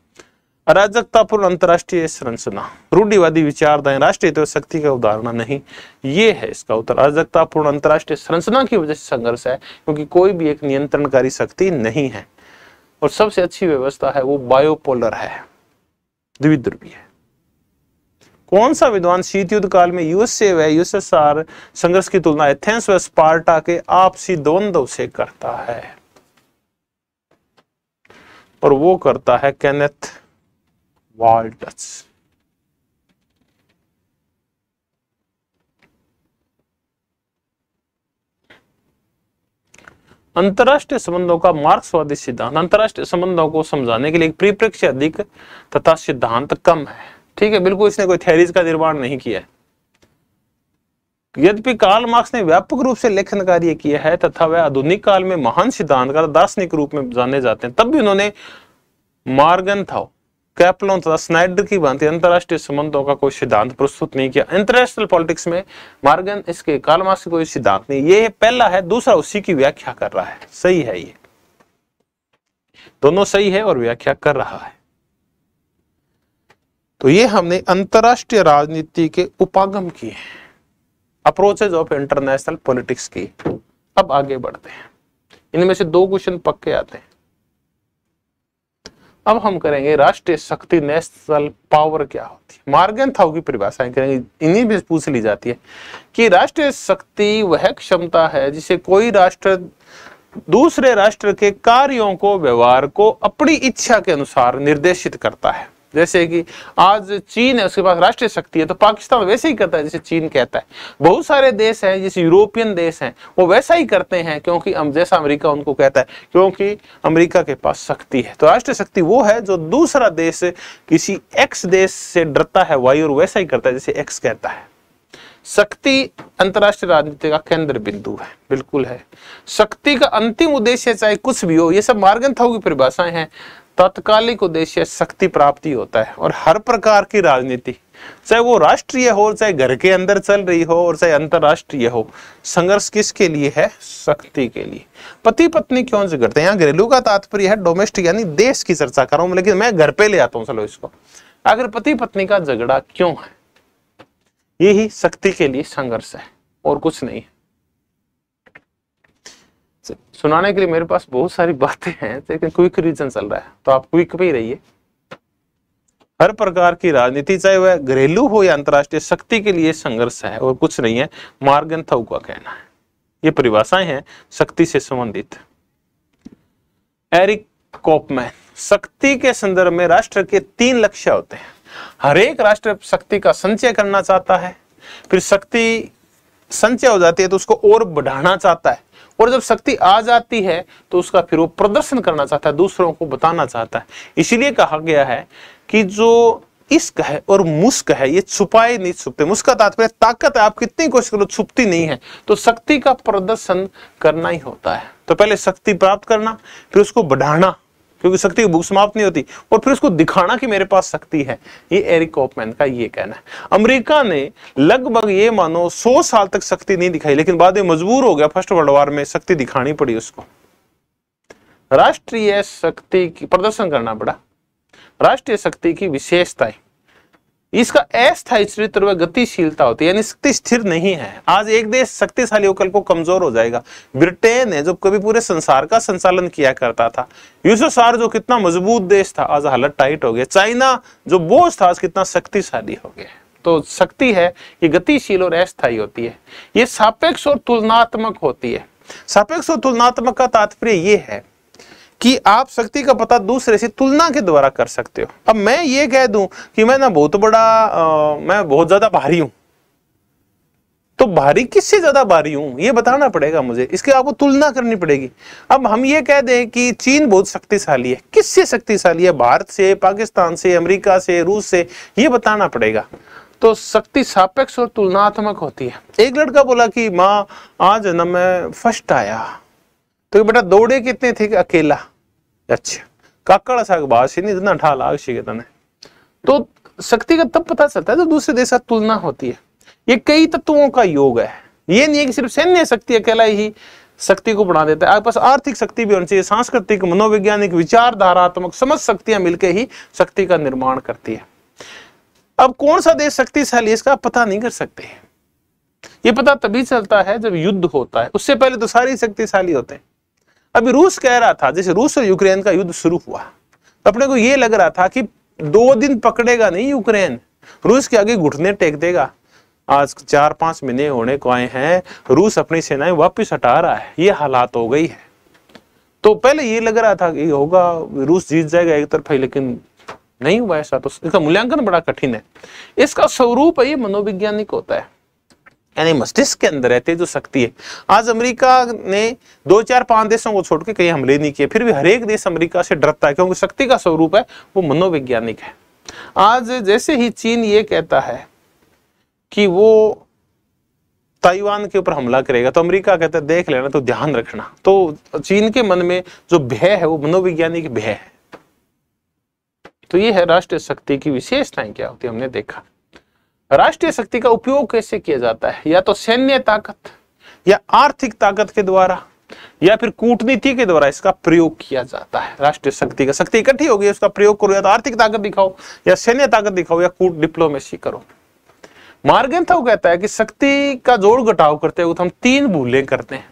अराजकतापूर्ण अंतर्राष्ट्रीय संरचना रूढ़ीवादी विचारधाएं राष्ट्रीय तो शक्ति का उदाहरण नहीं ये है इसका उत्तर अराजकतापूर्ण अंतर्राष्ट्रीय संरचना की वजह से संघर्ष है क्योंकि कोई भी एक नियंत्रणकारी शक्ति नहीं है और सबसे अच्छी व्यवस्था है वो बायोपोलर है द्विध्रुवीय है कौन सा विद्वान शीत युद्ध काल में यूएसए व यूएसएसआर संघर्ष की तुलना एथेंस व स्पार्टा के आपसी द्वंद्व से करता है और वो करता है कैनेथ wall touch. अंतर्राष्ट्रीय संबंधों का मार्क्सवादी सिद्धांत अंतरराष्ट्रीय संबंधों को समझाने के लिए प्रिप्रेक्ष अधिक तथा सिद्धांत कम है ठीक है बिल्कुल इसने कोई थेरीज का निर्माण नहीं किया है यद्यपि काल मार्क्स ने व्यापक रूप से लेखन कार्य किया है तथा वह आधुनिक काल में महान सिद्धांत का दार्शनिक रूप में जाने जाते हैं तब भी उन्होंने मार्गन था कैपलों तथा स्नाइडर की भांति अंतर्राष्ट्रीय संबंधों का कोई सिद्धांत प्रस्तुत नहीं किया इंटरनेशनल पॉलिटिक्स में मार्गन इसके कालमास कोई सिद्धांत नहीं ये पहला है दूसरा उसी की व्याख्या कर रहा है सही है ये दोनों सही है और व्याख्या कर रहा है तो ये हमने अंतरराष्ट्रीय राजनीति के उपागम किए अप्रोचेज ऑफ इंटरनेशनल पॉलिटिक्स की अब आगे बढ़ते हैं इनमें से दो क्वेश्चन पक्के आते हैं अब हम करेंगे राष्ट्रीय शक्ति नेशनल पावर क्या होती है मार्गन था की परिभाषाएं करेंगे इन्हीं भी पूछ ली जाती है कि राष्ट्रीय शक्ति वह क्षमता है जिसे कोई राष्ट्र दूसरे राष्ट्र के कार्यों को व्यवहार को अपनी इच्छा के अनुसार निर्देशित करता है जैसे कि आज चीन है उसके पास राष्ट्रीय शक्ति है तो पाकिस्तान वैसे ही करता है जैसे चीन कहता है बहुत सारे देश हैं जैसे यूरोपियन देश हैं वो वैसा ही करते हैं क्योंकि हम जैसा अमेरिका उनको कहता है क्योंकि अमेरिका के पास शक्ति है तो राष्ट्रीय शक्ति वो है जो दूसरा देश किसी एक्स देश से डरता है वाई और वैसा ही करता है जैसे एक्स कहता है शक्ति अंतर्राष्ट्रीय राजनीति का केंद्र बिंदु है बिल्कुल है शक्ति का अंतिम उद्देश्य चाहे कुछ भी हो ये सब मार्गन था परिभाषाएं हैं तत्कालिक उद्देश्य शक्ति प्राप्ति होता है और हर प्रकार की राजनीति चाहे वो राष्ट्रीय हो चाहे घर के अंदर चल रही हो और चाहे अंतरराष्ट्रीय हो संघर्ष किसके लिए है शक्ति के लिए पति पत्नी क्यों झगड़ते हैं यहाँ घरेलू का तात्पर्य है डोमेस्टिक यानी देश की चर्चा कर रहा हूं लेकिन मैं घर पे ले आता हूँ चलो इसको अगर पति पत्नी का झगड़ा क्यों है यही शक्ति के लिए संघर्ष है और कुछ नहीं है सुनाने के लिए मेरे पास बहुत सारी बातें हैं लेकिन क्विक रीजन चल रहा है तो आप क्विक पे ही रहिए हर प्रकार की राजनीति चाहे वह घरेलू हो या अंतर्राष्ट्रीय शक्ति के लिए संघर्ष है और कुछ नहीं है मार्गन का कहना है ये परिभाषाएं हैं शक्ति से संबंधित एरिक कॉपमैन शक्ति के संदर्भ में राष्ट्र के तीन लक्ष्य होते हैं हर एक राष्ट्र शक्ति का संचय करना चाहता है फिर शक्ति संचय हो जाती है तो उसको और बढ़ाना चाहता है और जब शक्ति आ जाती है तो उसका फिर वो प्रदर्शन करना चाहता है दूसरों को बताना चाहता है इसीलिए कहा गया है कि जो इश्क है और मुस्क है ये छुपाए नहीं छुपते मुस्का तात्पर्य ताकत है आप कितनी कोशिश करो छुपती नहीं है तो शक्ति का प्रदर्शन करना ही होता है तो पहले शक्ति प्राप्त करना फिर उसको बढ़ाना क्योंकि शक्ति की भूख समाप्त नहीं होती और फिर उसको दिखाना कि मेरे पास शक्ति है ये एरिक ओपमैन का ये कहना है अमेरिका ने लगभग ये मानो 100 साल तक शक्ति नहीं दिखाई लेकिन बाद में मजबूर हो गया फर्स्ट वर्ल्ड वार में शक्ति दिखानी पड़ी उसको राष्ट्रीय शक्ति की प्रदर्शन करना पड़ा राष्ट्रीय शक्ति की विशेषताएं इसका अस्थायी व गतिशीलता होती है यानी शक्ति स्थिर नहीं है आज एक देश शक्तिशाली होकर को कमजोर हो जाएगा ब्रिटेन है जो कभी पूरे संसार का संचालन किया करता था यूसोसार जो कितना मजबूत देश था आज हालत टाइट हो गया चाइना जो बोझ था आज कितना शक्तिशाली हो गया तो शक्ति है ये गतिशील और अस्थायी होती है ये सापेक्ष और तुलनात्मक होती है सापेक्ष और तुलनात्मक का तात्पर्य ये है कि आप शक्ति का पता दूसरे से तुलना के द्वारा कर सकते हो अब मैं ये कह दूं कि मैं ना बहुत बड़ा आ, मैं बहुत ज्यादा भारी हूं तो भारी किससे ज्यादा भारी हूं ये बताना पड़ेगा मुझे इसके आपको तुलना करनी पड़ेगी अब हम ये कह दें कि चीन बहुत शक्तिशाली है किससे शक्तिशाली है भारत से पाकिस्तान से अमेरिका से रूस से ये बताना पड़ेगा तो शक्ति सापेक्ष और तुलनात्मक होती है एक लड़का बोला कि माँ आज न मैं फर्स्ट आया तो बेटा दौड़े कितने थे अकेला अच्छा काकड़ सागबाज से इतना ठा लाग शिगतन तो शक्ति का तब पता चलता है जब तो दूसरे देश का तुलना होती है ये कई तत्वों का योग है ये नहीं है कि सिर्फ सैन्य शक्ति अकेला ही शक्ति को बढ़ा देता है आपके पास आर्थिक शक्ति भी होनी चाहिए सांस्कृतिक मनोवैज्ञानिक विचारधारात्मक समझ शक्तियां मिलकर ही शक्ति का निर्माण करती है अब कौन सा देश शक्तिशाली है इसका पता नहीं कर सकते ये पता तभी चलता है जब युद्ध होता है उससे पहले तो सारी शक्तिशाली होते हैं अभी रूस कह रहा था जैसे रूस और यूक्रेन का युद्ध शुरू हुआ तो अपने को यह लग रहा था कि दो दिन पकड़ेगा नहीं यूक्रेन रूस के आगे घुटने टेक देगा आज चार पांच महीने होने को आए हैं रूस अपनी सेनाएं वापस हटा रहा है ये हालात हो गई है तो पहले ये लग रहा था कि होगा रूस जीत जाएगा एक तरफ ही लेकिन नहीं हुआ ऐसा तो इसका मूल्यांकन बड़ा कठिन है इसका स्वरूप ये मनोवैज्ञानिक होता है यानी मस्तिष्क के अंदर रहते जो शक्ति है आज अमेरिका ने दो चार पांच देशों को छोड़ के कहीं हमले नहीं किए फिर भी हर एक देश अमेरिका से डरता है क्योंकि शक्ति का स्वरूप है वो मनोवैज्ञानिक है आज जैसे ही चीन ये कहता है कि वो ताइवान के ऊपर हमला करेगा तो अमेरिका कहता है देख लेना तो ध्यान रखना तो चीन के मन में जो भय है वो मनोवैज्ञानिक भय है तो ये है राष्ट्रीय शक्ति की विशेषताएं क्या होती है हमने देखा राष्ट्रीय शक्ति का उपयोग कैसे किया जाता है या तो सैन्य ताकत या आर्थिक ताकत के द्वारा या फिर कूटनीति के द्वारा इसका प्रयोग किया जाता है राष्ट्रीय शक्ति का शक्ति इकट्ठी होगी उसका प्रयोग करो या तो आर्थिक ताकत दिखाओ या सैन्य ताकत दिखाओ या कूट डिप्लोमेसी करो मार्गेंथव कहता है कि शक्ति का जोड़ घटाव करते हुए हम तीन भूलें करते हैं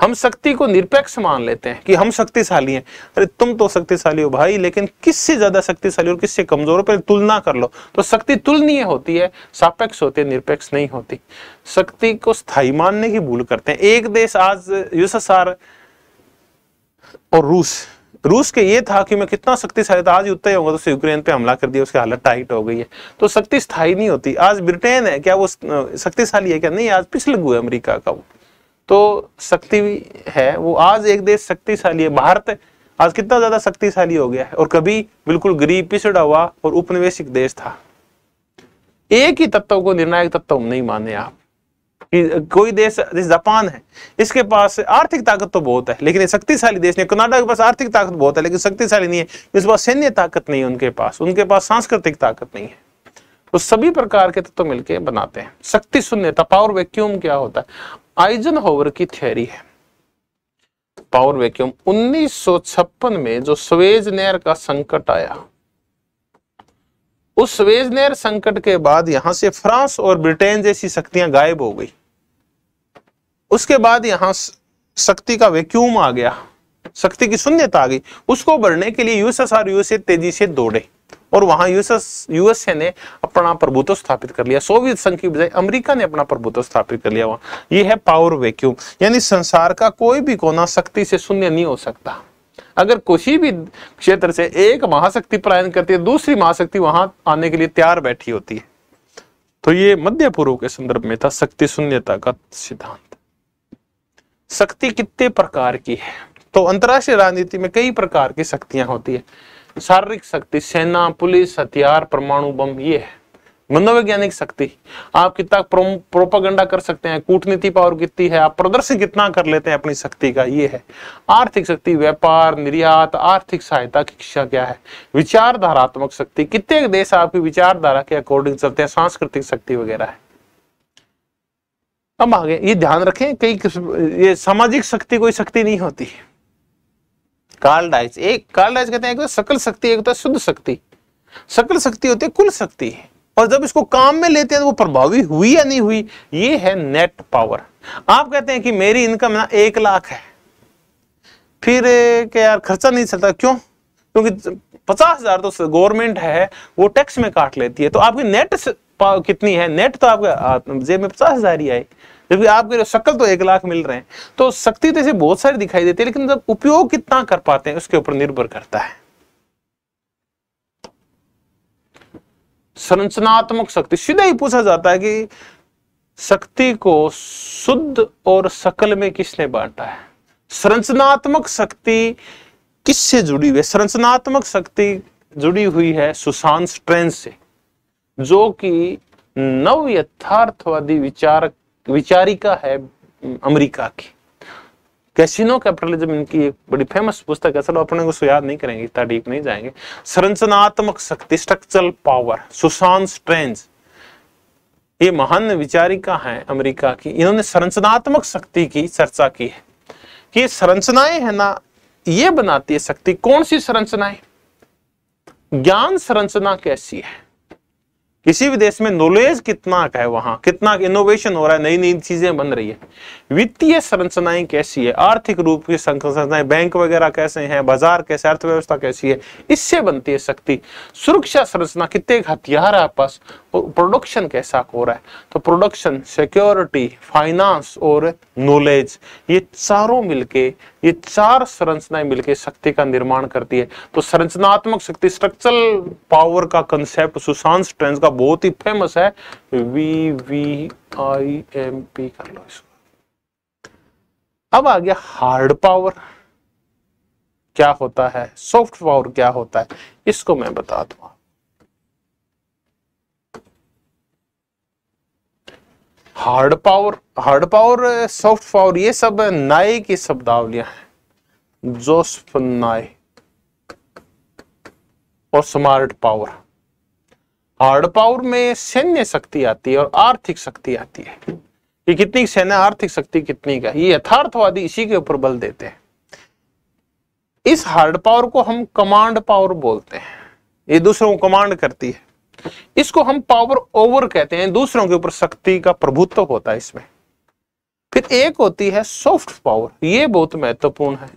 हम शक्ति को निरपेक्ष मान लेते हैं कि हम शक्तिशाली हैं अरे तुम तो शक्तिशाली हो भाई लेकिन किससे ज्यादा शक्तिशाली और किससे कमजोर हो पहले तुलना कर लो तो शक्ति तुलनीय होती है सापेक्ष होती है निरपेक्ष नहीं होती शक्ति को स्थायी मानने की भूल करते हैं एक देश आज यूएसएसआर और रूस रूस के ये था कि मैं कितना शक्तिशाली था आज उतर होगा तो यूक्रेन पे हमला कर दिया उसकी हालत टाइट हो गई है तो शक्ति स्थायी नहीं होती आज ब्रिटेन है क्या वो शक्तिशाली है क्या नहीं आज पिछले हुए अमेरिका का वो तो शक्ति है वो आज एक देश शक्तिशाली है भारत आज कितना ज्यादा शक्तिशाली हो गया है और कभी बिल्कुल गरीब पिछड़ा हुआ और उपनिवेशिक देश था एक ही तत्व को निर्णायक तत्व नहीं माने आप कि कोई देश जैसे जापान है इसके पास आर्थिक ताकत तो बहुत है लेकिन शक्तिशाली देश नहीं कनाडा के पास आर्थिक ताकत बहुत है लेकिन शक्तिशाली नहीं है इस पास सैन्य ताकत नहीं है उनके पास उनके पास सांस्कृतिक ताकत नहीं है तो सभी प्रकार के तत्व तो मिलके बनाते हैं शक्ति शून्यता पावर वैक्यूम क्या होता है आइजनहोवर की थ्योरी है पावर वैक्यूम 1956 में जो स्वेज नेयर का संकट आया उस स्वेज नेयर संकट के बाद यहां से फ्रांस और ब्रिटेन जैसी शक्तियां गायब हो गई उसके बाद यहां शक्ति का वैक्यूम आ गया शक्ति की शून्यता आ गई उसको भरने के लिए यूएसएसआर यूएसए तेजी से दौड़े और वहां यूएसए ने अपना प्रभुत्व स्थापित कर लिया सोवियत संघ की बजाय अमेरिका ने अपना प्रभुत्व स्थापित कर लिया वहां ये है पावर वैक्यूम यानी संसार का कोई भी कोना शक्ति से शून्य नहीं हो सकता अगर किसी भी क्षेत्र से एक महाशक्ति पलायन करती है दूसरी महाशक्ति वहां आने के लिए तैयार बैठी होती है तो ये मध्य पूर्व के संदर्भ में था शक्ति शून्यता का सिद्धांत शक्ति कितने प्रकार की है तो अंतरराष्ट्रीय राजनीति में कई प्रकार की शक्तियां होती है शारीरिक शक्ति सेना पुलिस हथियार परमाणु बम ये है मनोवैज्ञानिक शक्ति आप कितना प्रोपागंडा कर सकते हैं कूटनीति पावर कितनी है आप प्रदर्शन कितना कर लेते हैं अपनी शक्ति का ये है आर्थिक शक्ति व्यापार निर्यात आर्थिक सहायता की शिक्षा क्या है विचारधारात्मक शक्ति कितने देश आपकी विचारधारा के अकॉर्डिंग चलते हैं सांस्कृतिक शक्ति वगैरह है अब आगे ये ध्यान रखें कई ये सामाजिक शक्ति कोई शक्ति नहीं होती है काल डाइस एक काल डाइस कहते हैं एक तो सकल शक्ति एक होता है शुद्ध शक्ति सकल शक्ति होती है कुल शक्ति और जब इसको काम में लेते हैं तो वो प्रभावी हुई या नहीं हुई ये है नेट पावर आप कहते हैं कि मेरी इनकम ना एक लाख है फिर के यार खर्चा नहीं चलता क्यों क्योंकि पचास हजार तो गवर्नमेंट है वो टैक्स में काट लेती है तो आपकी नेट कितनी है नेट तो आपके जेब में पचास हजार ही आई जबकि आपके शक्ल तो एक लाख मिल रहे हैं तो शक्ति तो इसे बहुत सारी दिखाई देती है लेकिन जब उपयोग कितना कर पाते हैं उसके ऊपर निर्भर करता है संरचनात्मक शक्ति सीधा ही पूछा जाता है कि शक्ति को शुद्ध और सकल में किसने बांटा है संरचनात्मक शक्ति किससे जुड़ी हुई है संरचनात्मक शक्ति जुड़ी हुई है सुशांत ट्रेन से जो कि नव यथार्थवादी विचारक विचारिका है अमेरिका की कैसिनो कैपिटलिज्म इनकी एक बड़ी फेमस पुस्तक है चलो अपने को याद नहीं करेंगे इतना डीप नहीं जाएंगे संरचनात्मक शक्ति स्ट्रक्चरल पावर सुशांत स्ट्रेंज ये महान विचारिका है अमेरिका की इन्होंने संरचनात्मक शक्ति की चर्चा की है कि संरचनाएं है ना ये बनाती है शक्ति कौन सी संरचनाएं ज्ञान संरचना कैसी है किसी भी देश में नॉलेज कितना का है वहां कितना इनोवेशन हो रहा है नई नई चीजें बन रही है वित्तीय संरचनाएं कैसी है आर्थिक रूप की संरचनाएं बैंक वगैरह कैसे हैं बाजार कैसे अर्थव्यवस्था कैसी है इससे बनती है शक्ति सुरक्षा संरचना कितने हथियार है आप पास प्रोडक्शन कैसा हो रहा है तो प्रोडक्शन सिक्योरिटी फाइनेंस और नॉलेज ये चारों मिलके ये चार संरचनाएं मिलके शक्ति का निर्माण करती है तो संरचनात्मक शक्ति स्ट्रक्चरल पावर का कंसेप्ट सुशांत स्ट्रेंथ का बहुत ही फेमस है V V I M P कर लो इसको अब आ गया हार्ड पावर क्या होता है सॉफ्ट पावर क्या होता है इसको मैं बता दूंगा hard power hard power soft power ये सब नाए की शब्दावलियां हैं जोसफ नाय और स्मार्ट पावर हार्ड पावर में सैन्य शक्ति आती है और आर्थिक शक्ति आती है कि कितनी सैन्य आर्थिक शक्ति कितनी का ये यथार्थवादी इसी के ऊपर बल देते हैं इस हार्ड पावर को हम कमांड पावर बोलते हैं ये दूसरों को कमांड करती है इसको हम पावर ओवर कहते हैं दूसरों के ऊपर शक्ति का प्रभुत्व होता है इसमें फिर एक होती है सॉफ्ट पावर ये बहुत महत्वपूर्ण है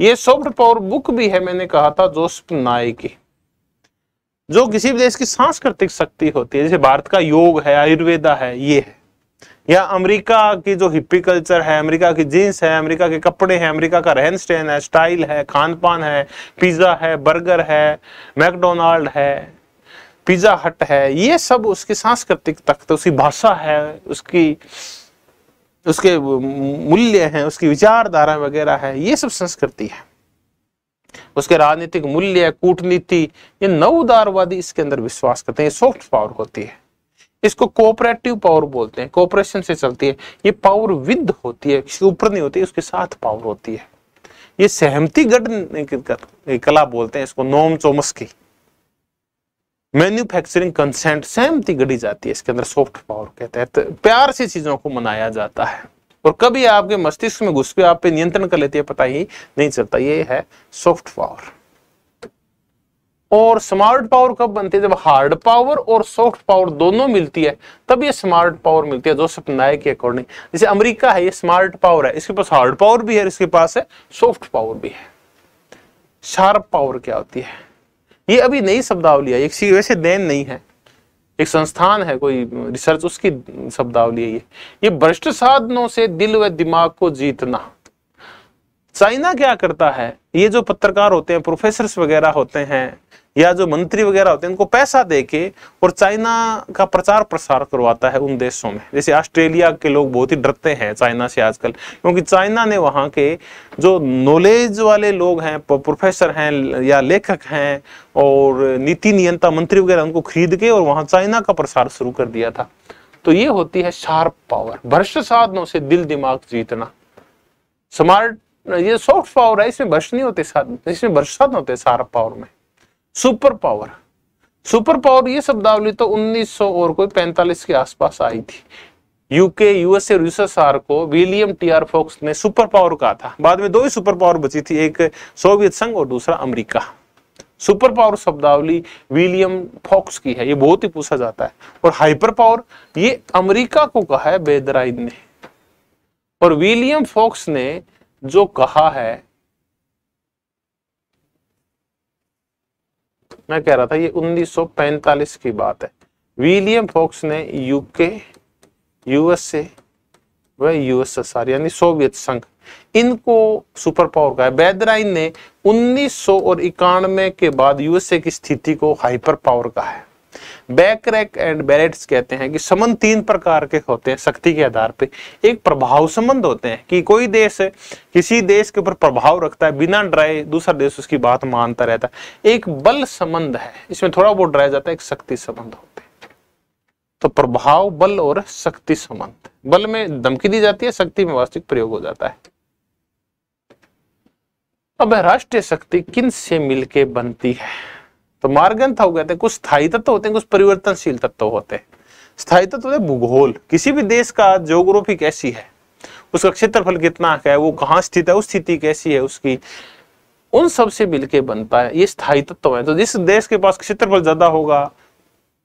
ये सॉफ्ट पावर बुक भी है मैंने कहा था जोसफ नाय की जो किसी भी देश की सांस्कृतिक शक्ति होती है जैसे भारत का योग है आयुर्वेदा है ये है या अमेरिका की जो हिप्पी कल्चर है अमेरिका की जीन्स है अमेरिका के कपड़े हैं अमेरिका का रहन सहन है स्टाइल है खान पान है पिज्जा है बर्गर है मैकडोनाल्ड है पिज़्ज़ा हट है ये सब उसकी सांस्कृतिक तख्त उसकी भाषा है उसकी उसके मूल्य हैं उसकी विचारधारा वगैरह है ये सब संस्कृति है उसके राजनीतिक मूल्य कूटनीति ये नवदारवादी इसके अंदर विश्वास करते हैं सॉफ्ट पावर होती है इसको कोऑपरेटिव पावर बोलते हैं कोऑपरेशन से चलती है ये पावर विद होती है ऊपर नहीं होती उसके साथ पावर होती है ये सहमति गढ़ कला बोलते हैं इसको नोम चोमस की मैन्युफैक्चरिंग कंसेंट सेम गढ़ी जाती है इसके अंदर सॉफ्ट पावर के तहत प्यार से चीजों को मनाया जाता है और कभी आपके मस्तिष्क में घुस के आप पे नियंत्रण कर लेती है पता ही नहीं चलता ये है सॉफ्ट पावर और स्मार्ट पावर कब बनती है जब हार्ड पावर और सॉफ्ट पावर दोनों मिलती है तब ये स्मार्ट पावर मिलती है जो नायक के अकॉर्डिंग जैसे अमेरिका है ये स्मार्ट पावर है इसके पास हार्ड पावर भी है इसके पास है सॉफ्ट पावर भी है शार्प पावर क्या होती है ये अभी नई शब्दावली है एक वैसे देन नहीं है एक संस्थान है कोई रिसर्च उसकी शब्दावली है ये ये भ्रष्ट साधनों से दिल व दिमाग को जीतना चाइना क्या करता है ये जो पत्रकार होते हैं प्रोफेसर वगैरह होते हैं या जो मंत्री वगैरह होते हैं उनको पैसा दे के और चाइना का प्रचार प्रसार करवाता है उन देशों में जैसे ऑस्ट्रेलिया के लोग बहुत ही डरते हैं चाइना से आजकल क्योंकि चाइना ने वहाँ के जो नॉलेज वाले लोग हैं प्रोफेसर हैं या लेखक हैं और नीति नियंता मंत्री वगैरह उनको खरीद के और वहाँ चाइना का प्रसार शुरू कर दिया था तो ये होती है शार्प पावर भ्रष्ट साधनों से दिल दिमाग जीतना स्मार्ट ये सॉफ्ट पावर है इसमें भ्रष्ट नहीं होते साधन इसमें भ्रष्ट साधन होते शार्प पावर में सुपर पावर सुपर पावर ये शब्दावली तो 1900 और कोई 45 के आसपास आई थी यूके यूएसए यूएसएसआर को विलियम टी आर फॉक्स ने सुपर पावर कहा था बाद में दो ही सुपर पावर बची थी एक सोवियत संघ और दूसरा अमेरिका सुपर पावर शब्दावली विलियम फॉक्स की है ये बहुत ही पूछा जाता है और हाइपर पावर ये अमेरिका को कहा है बेदराइन ने और विलियम फॉक्स ने जो कहा है मैं कह रहा था ये 1945 की बात है विलियम फोक्स ने यूके यूएसए वह यूएसएसआर यानी सोवियत संघ इनको सुपर पावर कहा बेदराइन ने उन्नीस और इक्यानवे के बाद यूएसए की स्थिति को हाइपर पावर कहा है बैकरेक एंड बैलेट्स कहते हैं कि संबंध तीन प्रकार के होते हैं शक्ति के आधार पे एक प्रभाव संबंध होते हैं कि कोई देश किसी देश के ऊपर प्रभाव रखता है बिना डराए दूसरा देश उसकी बात मानता रहता है एक बल संबंध है इसमें थोड़ा बहुत डराया जाता है एक शक्ति संबंध होते तो प्रभाव बल और शक्ति संबंध बल में धमकी दी जाती है शक्ति में वास्तविक प्रयोग हो जाता है अब राष्ट्रीय शक्ति किन से मिलके बनती है तो मार्गन था कहते हैं कुछ स्थायी तत्व होते हैं कुछ परिवर्तनशील तत्व होते हैं स्थायी तत्व होते भूगोल किसी भी देश का जोग्राफी कैसी है उसका क्षेत्रफल कितना है वो कहाँ स्थित है उस स्थिति कैसी है उसकी उन सब से मिलके बनता है ये स्थायी तत्व है तो जिस देश के पास क्षेत्रफल ज्यादा होगा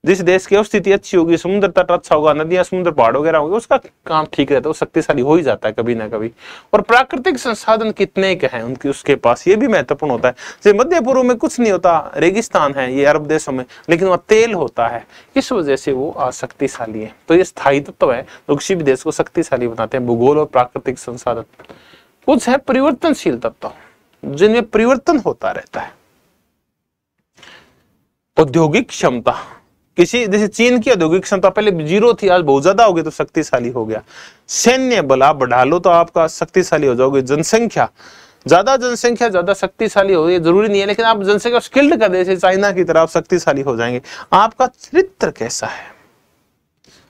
जिस देश की स्थिति अच्छी होगी समुद्र तट अच्छा होगा नदियां समुद्र पहाड़ वगैरह होंगे उसका काम ठीक रहता है वो शक्तिशाली हो ही जाता है कभी ना कभी और प्राकृतिक संसाधन कितने के हैं उनके उसके पास ये भी महत्वपूर्ण होता है जैसे मध्य पूर्व में कुछ नहीं होता रेगिस्तान है ये अरब देशों में लेकिन वहाँ तेल होता है इस वजह से वो शक्तिशाली है तो ये स्थायी तत्व तो है जो किसी भी देश को शक्तिशाली बनाते हैं भूगोल और प्राकृतिक संसाधन कुछ है परिवर्तनशील तत्व जिनमें परिवर्तन होता रहता है औद्योगिक क्षमता किसी जैसे चीन की औद्योगिक तो क्षमता पहले जीरो थी आज बहुत ज्यादा होगी तो शक्तिशाली हो गया सैन्य बल आप बढ़ा लो तो आपका शक्तिशाली हो जाओगे जनसंख्या ज्यादा जनसंख्या ज्यादा शक्तिशाली हो ये जरूरी नहीं है लेकिन आप जनसंख्या स्किल्ड कर दे चाइना की तरह आप शक्तिशाली हो जाएंगे आपका चरित्र कैसा है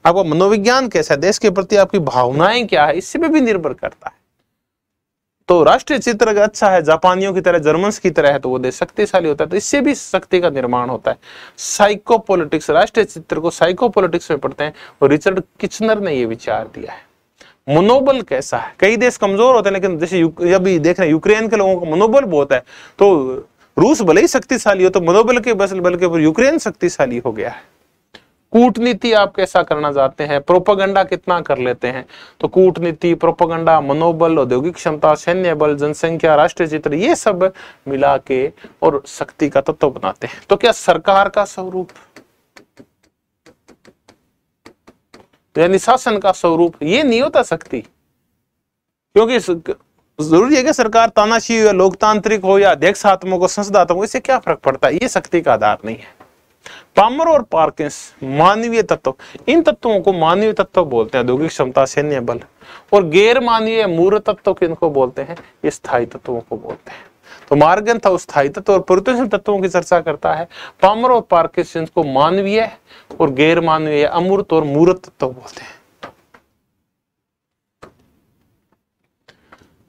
आपका मनोविज्ञान कैसा है देश के प्रति आपकी भावनाएं क्या है इससे भी निर्भर करता है तो राष्ट्रीय चित्र अगर अच्छा है जापानियों की तरह जर्मन की तरह है तो वो देश शक्तिशाली होता है तो इससे भी शक्ति का निर्माण होता है साइकोपोलिटिक्स राष्ट्रीय चित्र को साइकोपोलिटिक्स में पढ़ते हैं और रिचर्ड किचनर ने ये विचार दिया है मनोबल कैसा है कई देश कमजोर होते हैं लेकिन जैसे अभी देख रहे हैं यूक्रेन के लोगों का मनोबल बहुत है तो रूस भले ही शक्तिशाली हो तो मनोबल के बस बल के ऊपर यूक्रेन शक्तिशाली हो गया है कूटनीति आप कैसा करना चाहते हैं प्रोपोगंडा कितना कर लेते हैं तो कूटनीति प्रोपोगंडा मनोबल औद्योगिक क्षमता सैन्य बल जनसंख्या राष्ट्रीय चित्र ये सब मिला के और शक्ति का तत्व बनाते हैं तो क्या सरकार का स्वरूप तो यानी शासन का स्वरूप ये नहीं होता शक्ति क्योंकि जरूरी है कि सरकार तानाशी लोकतांत्रिक हो या अध्यक्षात्मक हो संसदात्मक हो इससे क्या फर्क पड़ता है ये शक्ति का आधार नहीं है पामर और पार्किंस मानवीय तत्व इन तत्वों को मानवीय तत्व बोलते हैं औद्योगिक क्षमता सैन्य बल और गैर मानवीय मूर्त तत्व किनको बोलते हैं ये स्थायी तत्वों को बोलते हैं तो मार्गन था स्थायी तत्व और परिवर्तनशील तत्वों की चर्चा करता है पामर और पार्किंस इनको मानवीय और गैर मानवीय अमूर्त और मूर्त तत्व बोलते हैं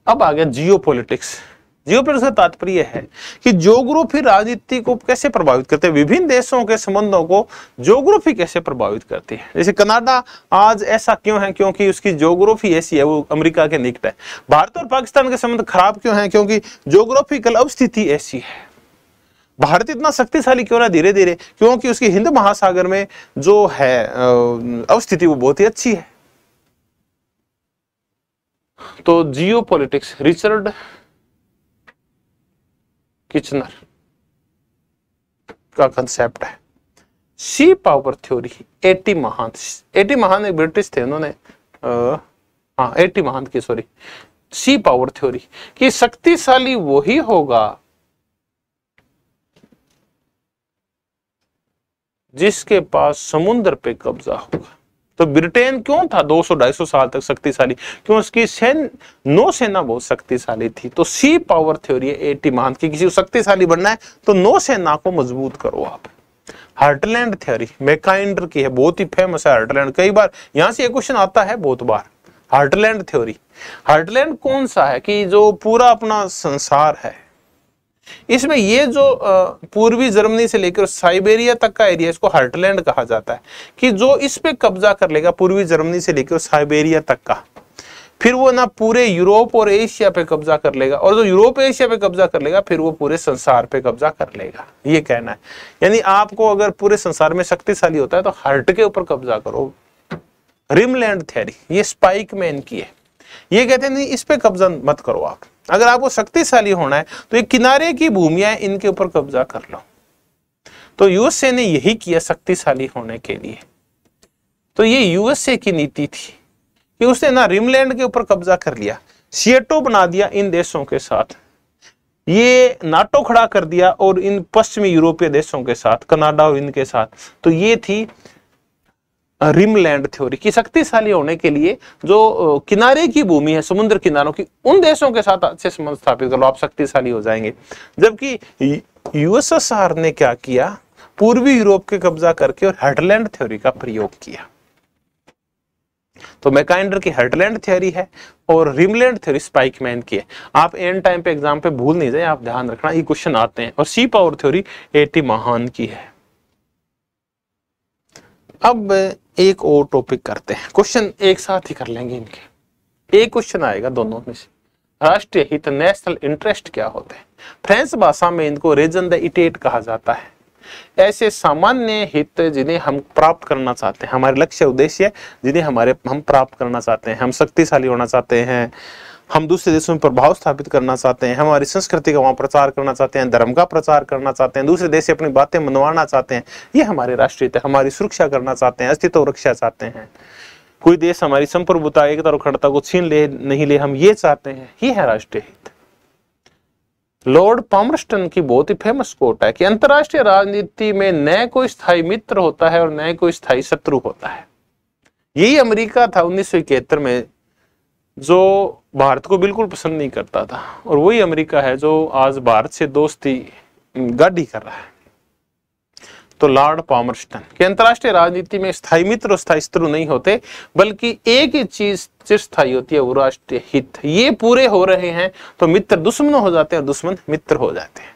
अब आ गया जियो पॉलिटिक्स जियोपोलिटिक्स का तात्पर्य है कि जोग्राफी राजनीति को कैसे प्रभावित करते हैं विभिन्न देशों के संबंधों को जोग्राफी कैसे प्रभावित करती है जैसे कनाडा आज ऐसा क्यों है क्योंकि उसकी जोग्राफी ऐसी है वो अमेरिका के निकट है भारत और पाकिस्तान के संबंध खराब क्यों है क्योंकि जोग्राफिकल अवस्थिति ऐसी है भारत इतना शक्तिशाली क्यों रहा धीरे धीरे क्योंकि उसके हिंद महासागर में जो है अवस्थिति वो बहुत ही अच्छी है तो जियो रिचर्ड किचनर का कंसेप्ट है sea power theory A T Mahan A T Mahan एक ब्रिटिश थे उन्होंने हाँ एटी महान की सॉरी सी पावर थ्योरी कि शक्तिशाली वही होगा जिसके पास समुद्र पे कब्जा होगा तो ब्रिटेन क्यों था 200-250 साल तक शक्तिशाली क्यों उसकी सेन सैन सेना बहुत शक्तिशाली थी तो सी पावर थ्योरी एटी मान की किसी को शक्तिशाली बनना है तो सेना को मजबूत करो आप हर्टलैंड थ्योरी मेकाइंडर की है बहुत ही फेमस है हर्टलैंड कई बार यहां से क्वेश्चन आता है बहुत बार हार्टलैंड थ्योरी हार्टलैंड कौन सा है कि जो पूरा अपना संसार है इसमें ये जो पूर्वी जर्मनी से लेकर साइबेरिया तक का एरिया इसको हर्टलैंड कहा जाता है कि जो इस पे कब्जा कर लेगा पूर्वी जर्मनी से लेकर साइबेरिया तक का फिर वो ना पूरे यूरोप और एशिया पे कब्जा कर लेगा और जो यूरोप एशिया पे कब्जा कर लेगा फिर वो पूरे संसार पे कब्जा कर लेगा ये कहना है यानी आपको अगर पूरे संसार में शक्तिशाली होता है तो हर्ट के ऊपर कब्जा करो रिमलैंड थे ये स्पाइक मैन की है ये कहते हैं नहीं इस पे कब्जा मत करो आप अगर आपको शक्तिशाली होना है तो ये किनारे की भूमिया इनके ऊपर कब्जा कर लो तो यूएसए ने यही किया शक्तिशाली होने के लिए तो ये यूएसए की नीति थी कि उसने ना रिमलैंड के ऊपर कब्जा कर लिया सियटो बना दिया इन देशों के साथ ये नाटो खड़ा कर दिया और इन पश्चिमी यूरोपीय देशों के साथ कनाडा और इनके साथ तो ये थी रिमलैंड थ्योरी की शक्तिशाली होने के लिए जो किनारे की भूमि है समुद्र किनारों की उन देशों के साथ अच्छे संबंध स्थापित कर लो आप शक्तिशाली हो जाएंगे जबकि यूएसएसआर ने क्या किया पूर्वी यूरोप के कब्जा करके और हटलैंड थ्योरी का प्रयोग किया तो मैकाइंडर की हटलैंड थ्योरी है और रिमलैंड थ्योरी स्पाइकमैन की है आप एंड टाइम पे एग्जाम पे भूल नहीं जाए आप ध्यान रखना ये क्वेश्चन आते हैं और सी पावर थ्योरी एटी महान की है अब एक और टॉपिक करते हैं क्वेश्चन एक साथ ही कर लेंगे इनके एक क्वेश्चन आएगा दोनों में से राष्ट्रीय हित नेशनल इंटरेस्ट क्या होते हैं फ्रेंच भाषा में इनको रीजन द इटेट कहा जाता है ऐसे सामान्य हित जिन्हें हम प्राप्त करना चाहते हैं हमारे लक्ष्य उद्देश्य जिन्हें हमारे हम प्राप्त करना चाहते हैं हम शक्तिशाली होना चाहते हैं हम दूसरे देशों में प्रभाव स्थापित करना चाहते हैं हमारी संस्कृति का वहां प्रचार करना चाहते हैं धर्म का प्रचार करना चाहते हैं दूसरे देश से अपनी बातें मनवाना चाहते हैं ये हमारे राष्ट्रीय हमारी सुरक्षा करना चाहते हैं अस्तित्व रक्षा चाहते हैं कोई देश हमारी संप्रभुता एकता और अखंडता को छीन ले नहीं ले हम ये चाहते हैं ये है राष्ट्रीय हित लॉर्ड पॉमरस्टन की बहुत ही फेमस कोट है कि अंतरराष्ट्रीय राजनीति में न कोई स्थायी मित्र होता है और न कोई स्थायी शत्रु होता है यही अमेरिका था उन्नीस में जो भारत को बिल्कुल पसंद नहीं करता था और वही अमेरिका है जो आज भारत से दोस्ती गाढ़ी कर रहा है तो लॉर्ड पामरस्टन के अंतरराष्ट्रीय राजनीति में स्थायी मित्र और स्थायी शत्रु नहीं होते बल्कि एक ही चीज चिरस्थायी होती है वो राष्ट्रीय हित ये पूरे हो रहे हैं तो मित्र दुश्मन हो जाते हैं और दुश्मन मित्र हो जाते हैं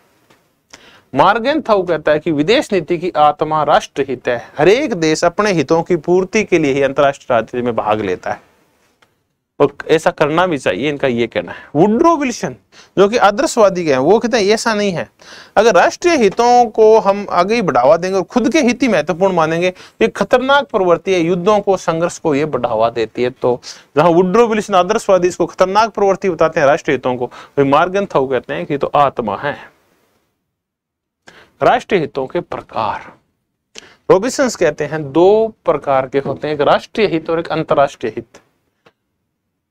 मार्गेन थाउ कहता है कि विदेश नीति की आत्मा राष्ट्र हित है हरेक देश अपने हितों की पूर्ति के लिए ही अंतर्राष्ट्रीय राजनीति में भाग लेता है और ऐसा करना भी चाहिए इनका ये कहना है वुड्रो विल्शन जो कि आदर्शवादी के हैं वो कहते हैं ऐसा नहीं है अगर राष्ट्रीय हितों को हम आगे ही बढ़ावा देंगे और खुद के हित ही महत्वपूर्ण मानेंगे ये खतरनाक प्रवृत्ति है युद्धों को संघर्ष को ये बढ़ावा देती है तो जहां वुड्रो विल्शन आदर्शवादी इसको खतरनाक प्रवृत्ति बताते हैं राष्ट्रीय हितों को तो मार्गन थो कहते हैं कि तो आत्मा है राष्ट्रीय हितों के प्रकार रोबिसंस कहते हैं दो प्रकार के होते हैं एक राष्ट्रीय हित और एक अंतर्राष्ट्रीय हित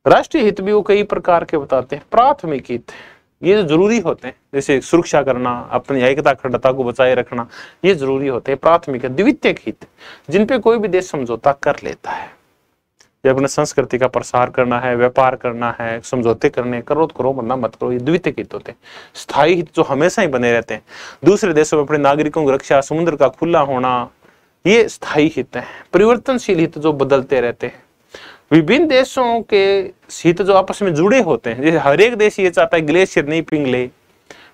राष्ट्रीय हित भी वो कई प्रकार के बताते हैं प्राथमिक हित ये जरूरी होते हैं जैसे सुरक्षा करना अपनी एकता अखंडता को बचाए रखना ये जरूरी होते हैं प्राथमिक द्वितीय हित जिनपे कोई भी देश समझौता कर लेता है अपने संस्कृति का प्रसार करना है व्यापार करना है समझौते करने करो तो करो मरना मत करो ये द्वितीय हित होते हैं स्थायी हित जो हमेशा ही बने रहते हैं दूसरे देशों में अपने नागरिकों की रक्षा समुद्र का खुला होना ये स्थायी हित है परिवर्तनशील हित जो बदलते रहते हैं विभिन्न देशों के शीत जो आपस में जुड़े होते हैं जैसे हर एक देश ये चाहता है ग्लेशियर नहीं पिंगले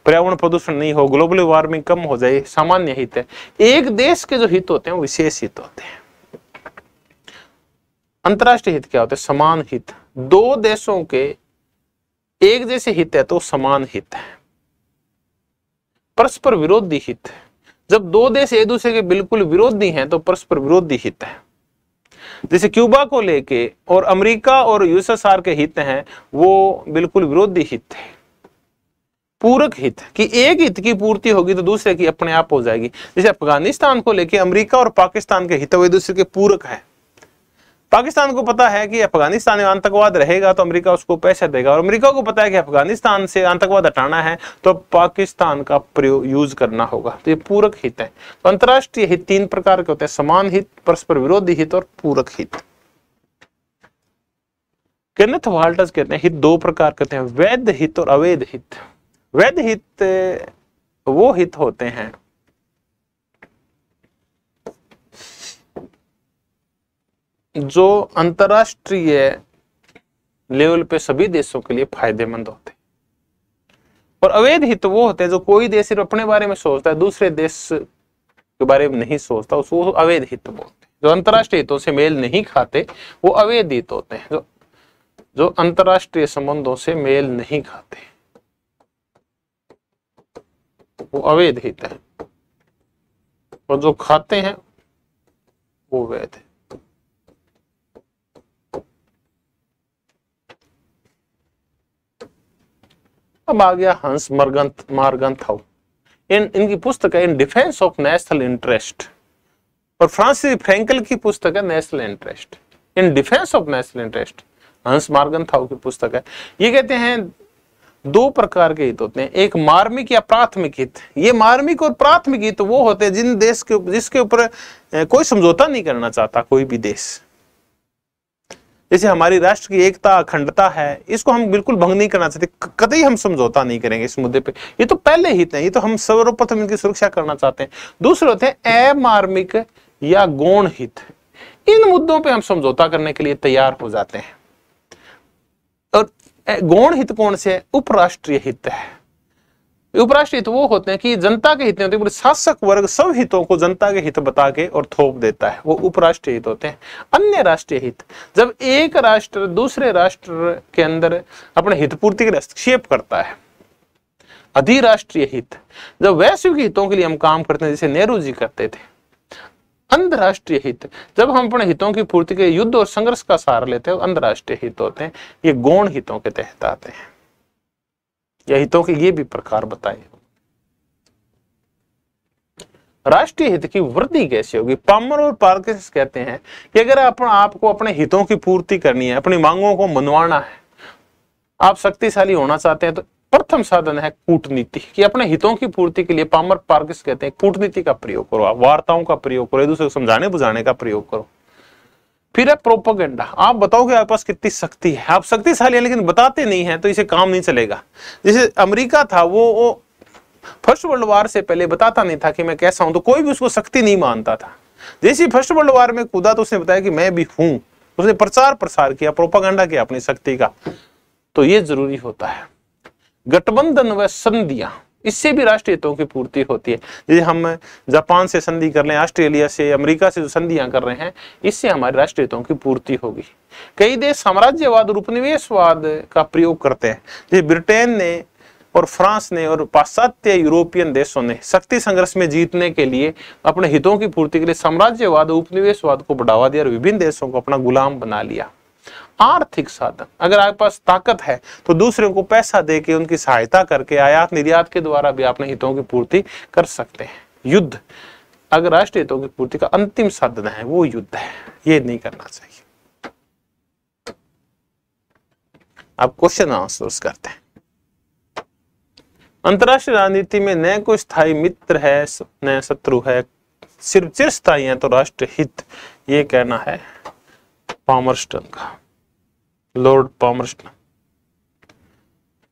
पर्यावरण प्रदूषण नहीं हो ग्लोबल वार्मिंग कम हो जाए सामान्य हित है एक देश के जो हित होते हैं वो विशेष हित होते हैं अंतरराष्ट्रीय हित क्या होते हैं समान हित दो देशों के एक जैसे हित है तो समान हित है परस्पर विरोधी हित जब दो देश एक दूसरे के बिल्कुल विरोधी हैं तो परस्पर विरोधी हित है जैसे क्यूबा को लेके और अमेरिका और यूएसएसआर के हित हैं वो बिल्कुल विरोधी हित है पूरक हित कि एक हित की पूर्ति होगी तो दूसरे की अपने आप हो जाएगी जैसे अफगानिस्तान को लेके अमेरिका और पाकिस्तान के हित वे दूसरे के पूरक हैं पाकिस्तान को पता है कि अफगानिस्तान में आतंकवाद रहेगा तो अमेरिका उसको पैसा देगा और अमेरिका को पता है कि अफगानिस्तान से आतंकवाद हटाना है तो पाकिस्तान का प्रयोग यूज करना होगा तो ये पूरक हित है तो अंतर्राष्ट्रीय हित तीन प्रकार के होते हैं समान हित परस्पर विरोधी हित और पूरक हित केनेथ वाल्टर्स कहते हैं हित दो प्रकार कहते हैं वैध हित और अवैध हित वैध हित वो हित होते हैं जो अंतरराष्ट्रीय लेवल पे सभी देशों के लिए फायदेमंद होते और अवैध हित वो होते हैं जो कोई देश सिर्फ अपने बारे में सोचता है दूसरे देश के बारे में नहीं सोचता उसको अवैध हित बोलते हैं जो अंतरराष्ट्रीय हितों से मेल नहीं खाते वो अवैध हित होते हैं जो जो अंतरराष्ट्रीय संबंधों से मेल नहीं खाते वो अवैध हित है और जो खाते हैं वो वैध है अब आ गया हंस मर्गंथ मारगंथ इन इनकी पुस्तक है in defence of national interest और फ्रांसिस फ्रेंकल की पुस्तक है national interest in defence of national interest Hans Morgen Morgenthau की पुस्तक है ये कहते हैं दो प्रकार के हित होते हैं एक मार्मिक या प्राथमिक हित ये मार्मिक और प्राथमिक हित वो होते हैं जिन देश के जिसके ऊपर कोई समझौता नहीं करना चाहता कोई भी देश जैसे हमारी राष्ट्र की एकता अखंडता है इसको हम बिल्कुल भंग नहीं करना चाहते कतई हम समझौता नहीं करेंगे इस मुद्दे पे ये तो पहले ही थे ये तो हम सर्वप्रथम इनकी सुरक्षा करना चाहते हैं दूसरे होते हैं अमार्मिक या गौण हित इन मुद्दों पे हम समझौता करने के लिए तैयार हो जाते हैं और गौण हित कौन से उपराष्ट्रीय हित है उपराष्ट्रीय तो वो होते हैं कि जनता के हित नहीं होते पूरे शासक वर्ग सब हितों को जनता के हित बता के और थोप देता है वो उपराष्ट्रीय हित होते हैं अन्य राष्ट्रीय हित जब एक राष्ट्र दूसरे राष्ट्र के अंदर अपने हितपूर्ति के हस्तक्षेप करता है अधिराष्ट्रीय हित जब वैश्विक हितों के लिए हम काम करते हैं जैसे नेहरू जी करते थे अंतर्राष्ट्रीय हित जब हम अपने हितों की पूर्ति के युद्ध और संघर्ष का सहारा लेते हैं अंतर्राष्ट्रीय हित होते हैं ये गौण हितों के तहत आते हैं या हितों के ये भी प्रकार बताए राष्ट्रीय हित की वृद्धि कैसे होगी पामर और पार्किस कहते हैं कि अगर आप आपको अपने हितों की पूर्ति करनी है अपनी मांगों को मनवाना है आप शक्तिशाली होना चाहते हैं तो प्रथम साधन है कूटनीति कि अपने हितों की पूर्ति के लिए पामर पार्किस कहते हैं कूटनीति का प्रयोग करो आप वार्ताओं का प्रयोग करो एक दूसरे को समझाने बुझाने का प्रयोग करो फिर है प्रोपोगेंडा आप बताओ कि आपके पास कितनी शक्ति है आप शक्तिशाली है लेकिन बताते नहीं है तो इसे काम नहीं चलेगा जैसे अमेरिका था वो, वो फर्स्ट वर्ल्ड वार से पहले बताता नहीं था कि मैं कैसा हूं तो कोई भी उसको शक्ति नहीं मानता था जैसे फर्स्ट वर्ल्ड वार में कूदा तो उसने बताया कि मैं भी हूं उसने प्रचार प्रसार किया प्रोपागेंडा किया अपनी शक्ति का तो ये जरूरी होता है गठबंधन व संधियां इससे भी राष्ट्रीय हितों की पूर्ति होती है जैसे हम जापान से संधि कर रहे हैं ऑस्ट्रेलिया से अमेरिका से जो संधियां कर रहे हैं इससे हमारे राष्ट्रीय हितों की पूर्ति होगी कई देश साम्राज्यवाद और उपनिवेशवाद का प्रयोग करते हैं जैसे ब्रिटेन ने और फ्रांस ने और पाश्चात्य यूरोपियन देशों ने शक्ति संघर्ष में जीतने के लिए अपने हितों की पूर्ति के लिए साम्राज्यवाद उपनिवेशवाद को बढ़ावा दिया और विभिन्न देशों को अपना गुलाम बना लिया आर्थिक साधन अगर आपके पास ताकत है तो दूसरों को पैसा दे के उनकी सहायता करके आयात निर्यात के द्वारा भी अपने हितों की पूर्ति कर सकते हैं युद्ध अगर राष्ट्रीय हितों की पूर्ति का अंतिम साधन है वो युद्ध है ये नहीं करना चाहिए अब क्वेश्चन आंसर्स करते हैं अंतरराष्ट्रीय राजनीति में न कोई स्थायी मित्र है न शत्रु है सिर्फ चिर स्थायी है तो राष्ट्र हित ये कहना है पामरस्टन का लॉर्ड पामरस्टन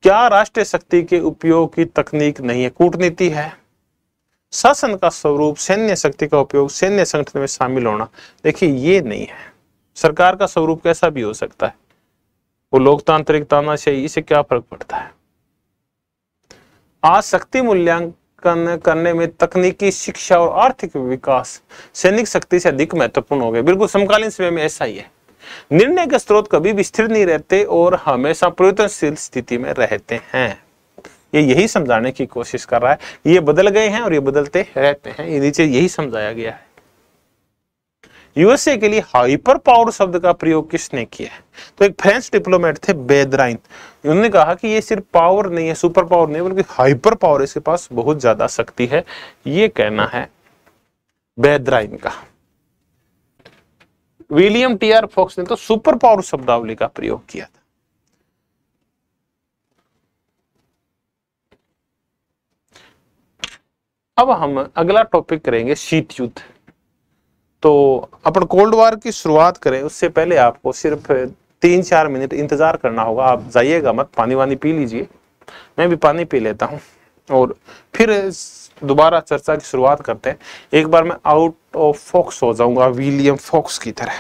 क्या राष्ट्रीय शक्ति के उपयोग की तकनीक नहीं है कूटनीति है शासन का स्वरूप सैन्य शक्ति का उपयोग सैन्य संगठन में शामिल होना देखिए ये नहीं है सरकार का स्वरूप कैसा भी हो सकता है वो लोकतांत्रिक तानाशाही इसे क्या फर्क पड़ता है आज शक्ति मूल्यांकन करने में तकनीकी शिक्षा और आर्थिक विकास सैनिक शक्ति से अधिक महत्वपूर्ण हो गए बिल्कुल समकालीन समय में ऐसा ही है निर्णय के स्रोत कभी भी स्थिर नहीं रहते और हमेशा परिवर्तनशील स्थिति में रहते हैं ये यही समझाने की कोशिश कर रहा है ये बदल गए हैं और ये बदलते रहते हैं ये नीचे यही समझाया गया है यूएसए के लिए हाइपर पावर शब्द का प्रयोग किसने किया है तो एक फ्रेंच डिप्लोमेट थे बेदराइन उन्होंने कहा कि ये सिर्फ पावर नहीं है सुपर पावर नहीं बल्कि हाइपर पावर इसके पास बहुत ज्यादा शक्ति है ये कहना है बेदराइन का विलियम टी आर फॉक्स ने तो सुपर पावर शब्दावली का प्रयोग किया था अब हम अगला टॉपिक करेंगे शीत युद्ध तो अपन कोल्ड वॉर की शुरुआत करें उससे पहले आपको सिर्फ तीन चार मिनट इंतजार करना होगा आप जाइएगा मत पानी वानी पी लीजिए मैं भी पानी पी लेता हूं और फिर दोबारा चर्चा की शुरुआत करते हैं एक बार मैं आउट ऑफ फॉक्स हो जाऊंगा विलियम फॉक्स की तरह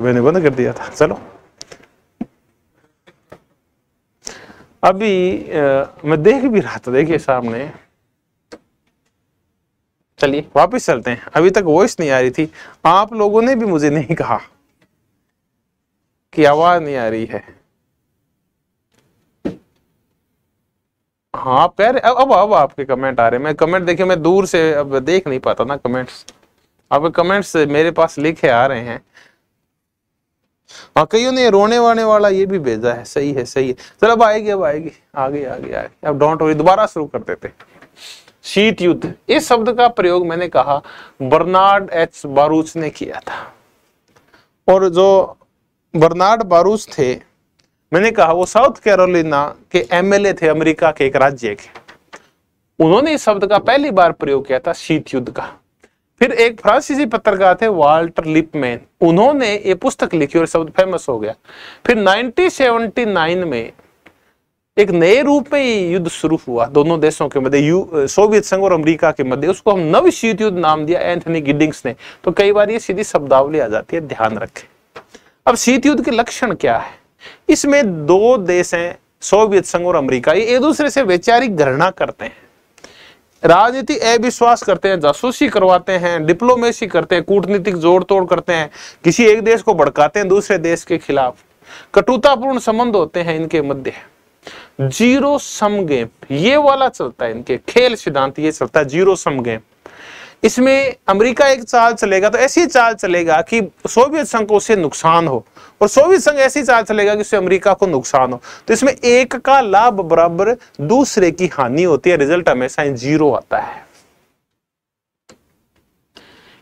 मैंने बंद कर दिया था चलो अभी आ, मैं देख भी रहा था देखिए सामने चलिए वापस चलते हैं अभी तक वॉइस नहीं आ रही थी आप लोगों ने भी मुझे नहीं कहा कि आवाज नहीं आ रही है हाँ आप कह रहे अब अब अब आपके कमेंट आ रहे हैं मैं कमेंट देखिए मैं दूर से अब देख नहीं पाता ना कमेंट्स आपके कमेंट्स मेरे पास लिखे आ रहे हैं और हाँ, कईयों ने रोने वाने वाला ये भी भेजा है सही है सही है चल अब आएगी अब आएगी आगे आगे आगे अब डोंट वरी दोबारा शुरू कर देते शीत युद्ध इस शब्द का प्रयोग मैंने कहा बर्नार्ड एच बारूच ने किया था और जो बर्नार्ड बारूच थे मैंने कहा वो साउथ कैरोलिना के एमएलए थे अमेरिका के एक राज्य के उन्होंने इस शब्द का पहली बार प्रयोग किया था शीत युद्ध का फिर एक फ्रांसीसी पत्रकार थे वाल्टर लिपमैन उन्होंने ये पुस्तक लिखी और शब्द फेमस हो गया फिर 1979 में एक नए रूप में युद्ध शुरू हुआ दोनों देशों के मध्य सोवियत संघ और अमेरिका के मध्य उसको हम नव शीत युद्ध नाम दिया एंथनी गिडिंग्स ने तो कई बार ये सीधी शब्दावली आ जाती है ध्यान रखें अब शीत युद्ध के लक्षण क्या है इसमें दो देश हैं सोवियत संघ और अमरीका ये एक दूसरे से वैचारिक घृणा करते हैं राजनीति अविश्वास करते हैं जासूसी करवाते हैं डिप्लोमेसी करते हैं कूटनीतिक जोड़ तोड़ करते हैं किसी एक देश को भड़काते हैं दूसरे देश के खिलाफ कटुतापूर्ण संबंध होते हैं इनके मध्य जीरो सम गेम ये वाला चलता है इनके खेल सिद्धांत ये चलता है जीरो सम गेम इसमें अमेरिका एक चाल चलेगा तो ऐसी चाल चलेगा कि सोवियत संघ को उसे नुकसान हो और सोवियत संघ ऐसी चाल चलेगा कि उससे अमेरिका को नुकसान हो तो इसमें एक का लाभ बराबर दूसरे की हानि होती है रिजल्ट हमेशा जीरो आता है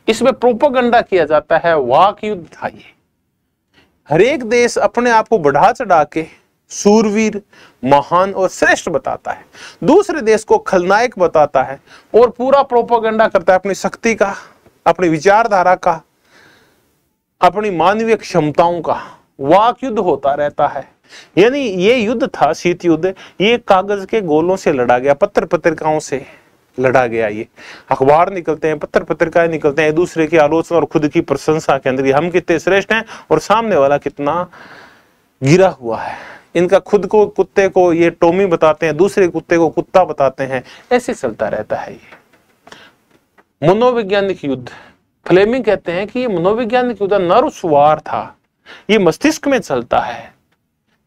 इसमें प्रोपोगंडा किया जाता है वाक युद्ध था ये हरेक देश अपने आप को बढ़ा चढ़ा के सूरवीर महान और श्रेष्ठ बताता है दूसरे देश को खलनायक बताता है और पूरा प्रोपोगंडा करता है अपनी शक्ति का अपनी विचारधारा का अपनी मानवीय क्षमताओं का वाक युद्ध होता रहता है यानी ये युद्ध था शीत युद्ध ये कागज के गोलों से लड़ा गया पत्र पत्रिकाओं से लड़ा गया ये अखबार निकलते हैं पत्र पत्रिकाएं निकलते हैं दूसरे की आलोचना और खुद की प्रशंसा के अंदर हम कितने श्रेष्ठ हैं और सामने वाला कितना गिरा हुआ है इनका खुद को कुत्ते को ये टोमी बताते हैं दूसरे कुत्ते को कुत्ता बताते हैं ऐसे चलता रहता है ये मनोवैज्ञानिक युद्ध फ्लेमिंग कहते हैं कि ये मनोवैज्ञानिक नर सुवार था ये मस्तिष्क में चलता है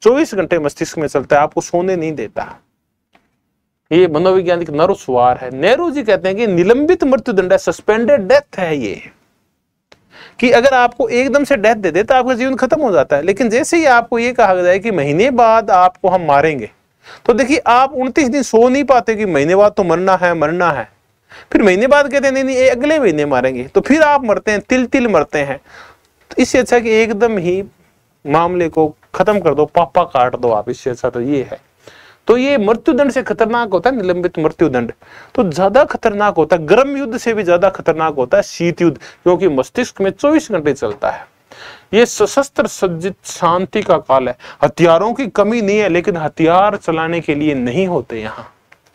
चौबीस घंटे मस्तिष्क में चलता है आपको सोने नहीं देता ये नर नर्वस्वार है नेहरू जी कहते हैं कि निलंबित मृत्युदंड है सस्पेंडेड डेथ है ये कि अगर आपको एकदम से डेथ दे दे तो आपका जीवन खत्म हो जाता है लेकिन जैसे ही आपको ये कहा जाए कि महीने बाद आपको हम मारेंगे तो देखिए आप 29 दिन सो नहीं पाते कि महीने बाद तो मरना है मरना है फिर महीने बाद कहते हैं नहीं नहीं ये अगले महीने मारेंगे तो फिर आप मरते हैं तिल तिल मरते हैं तो इससे अच्छा कि एकदम ही मामले को खत्म कर दो पापा काट दो आप इससे अच्छा तो ये है तो ये मृत्युदंड से खतरनाक होता है निलंबित मृत्युदंड तो ज्यादा खतरनाक होता है गर्म युद्ध से भी ज्यादा खतरनाक होता है शीत युद्ध क्योंकि मस्तिष्क में 24 घंटे चलता है ये सशस्त्र सज्जित शांति का काल है हथियारों की कमी नहीं है लेकिन हथियार चलाने के लिए नहीं होते यहाँ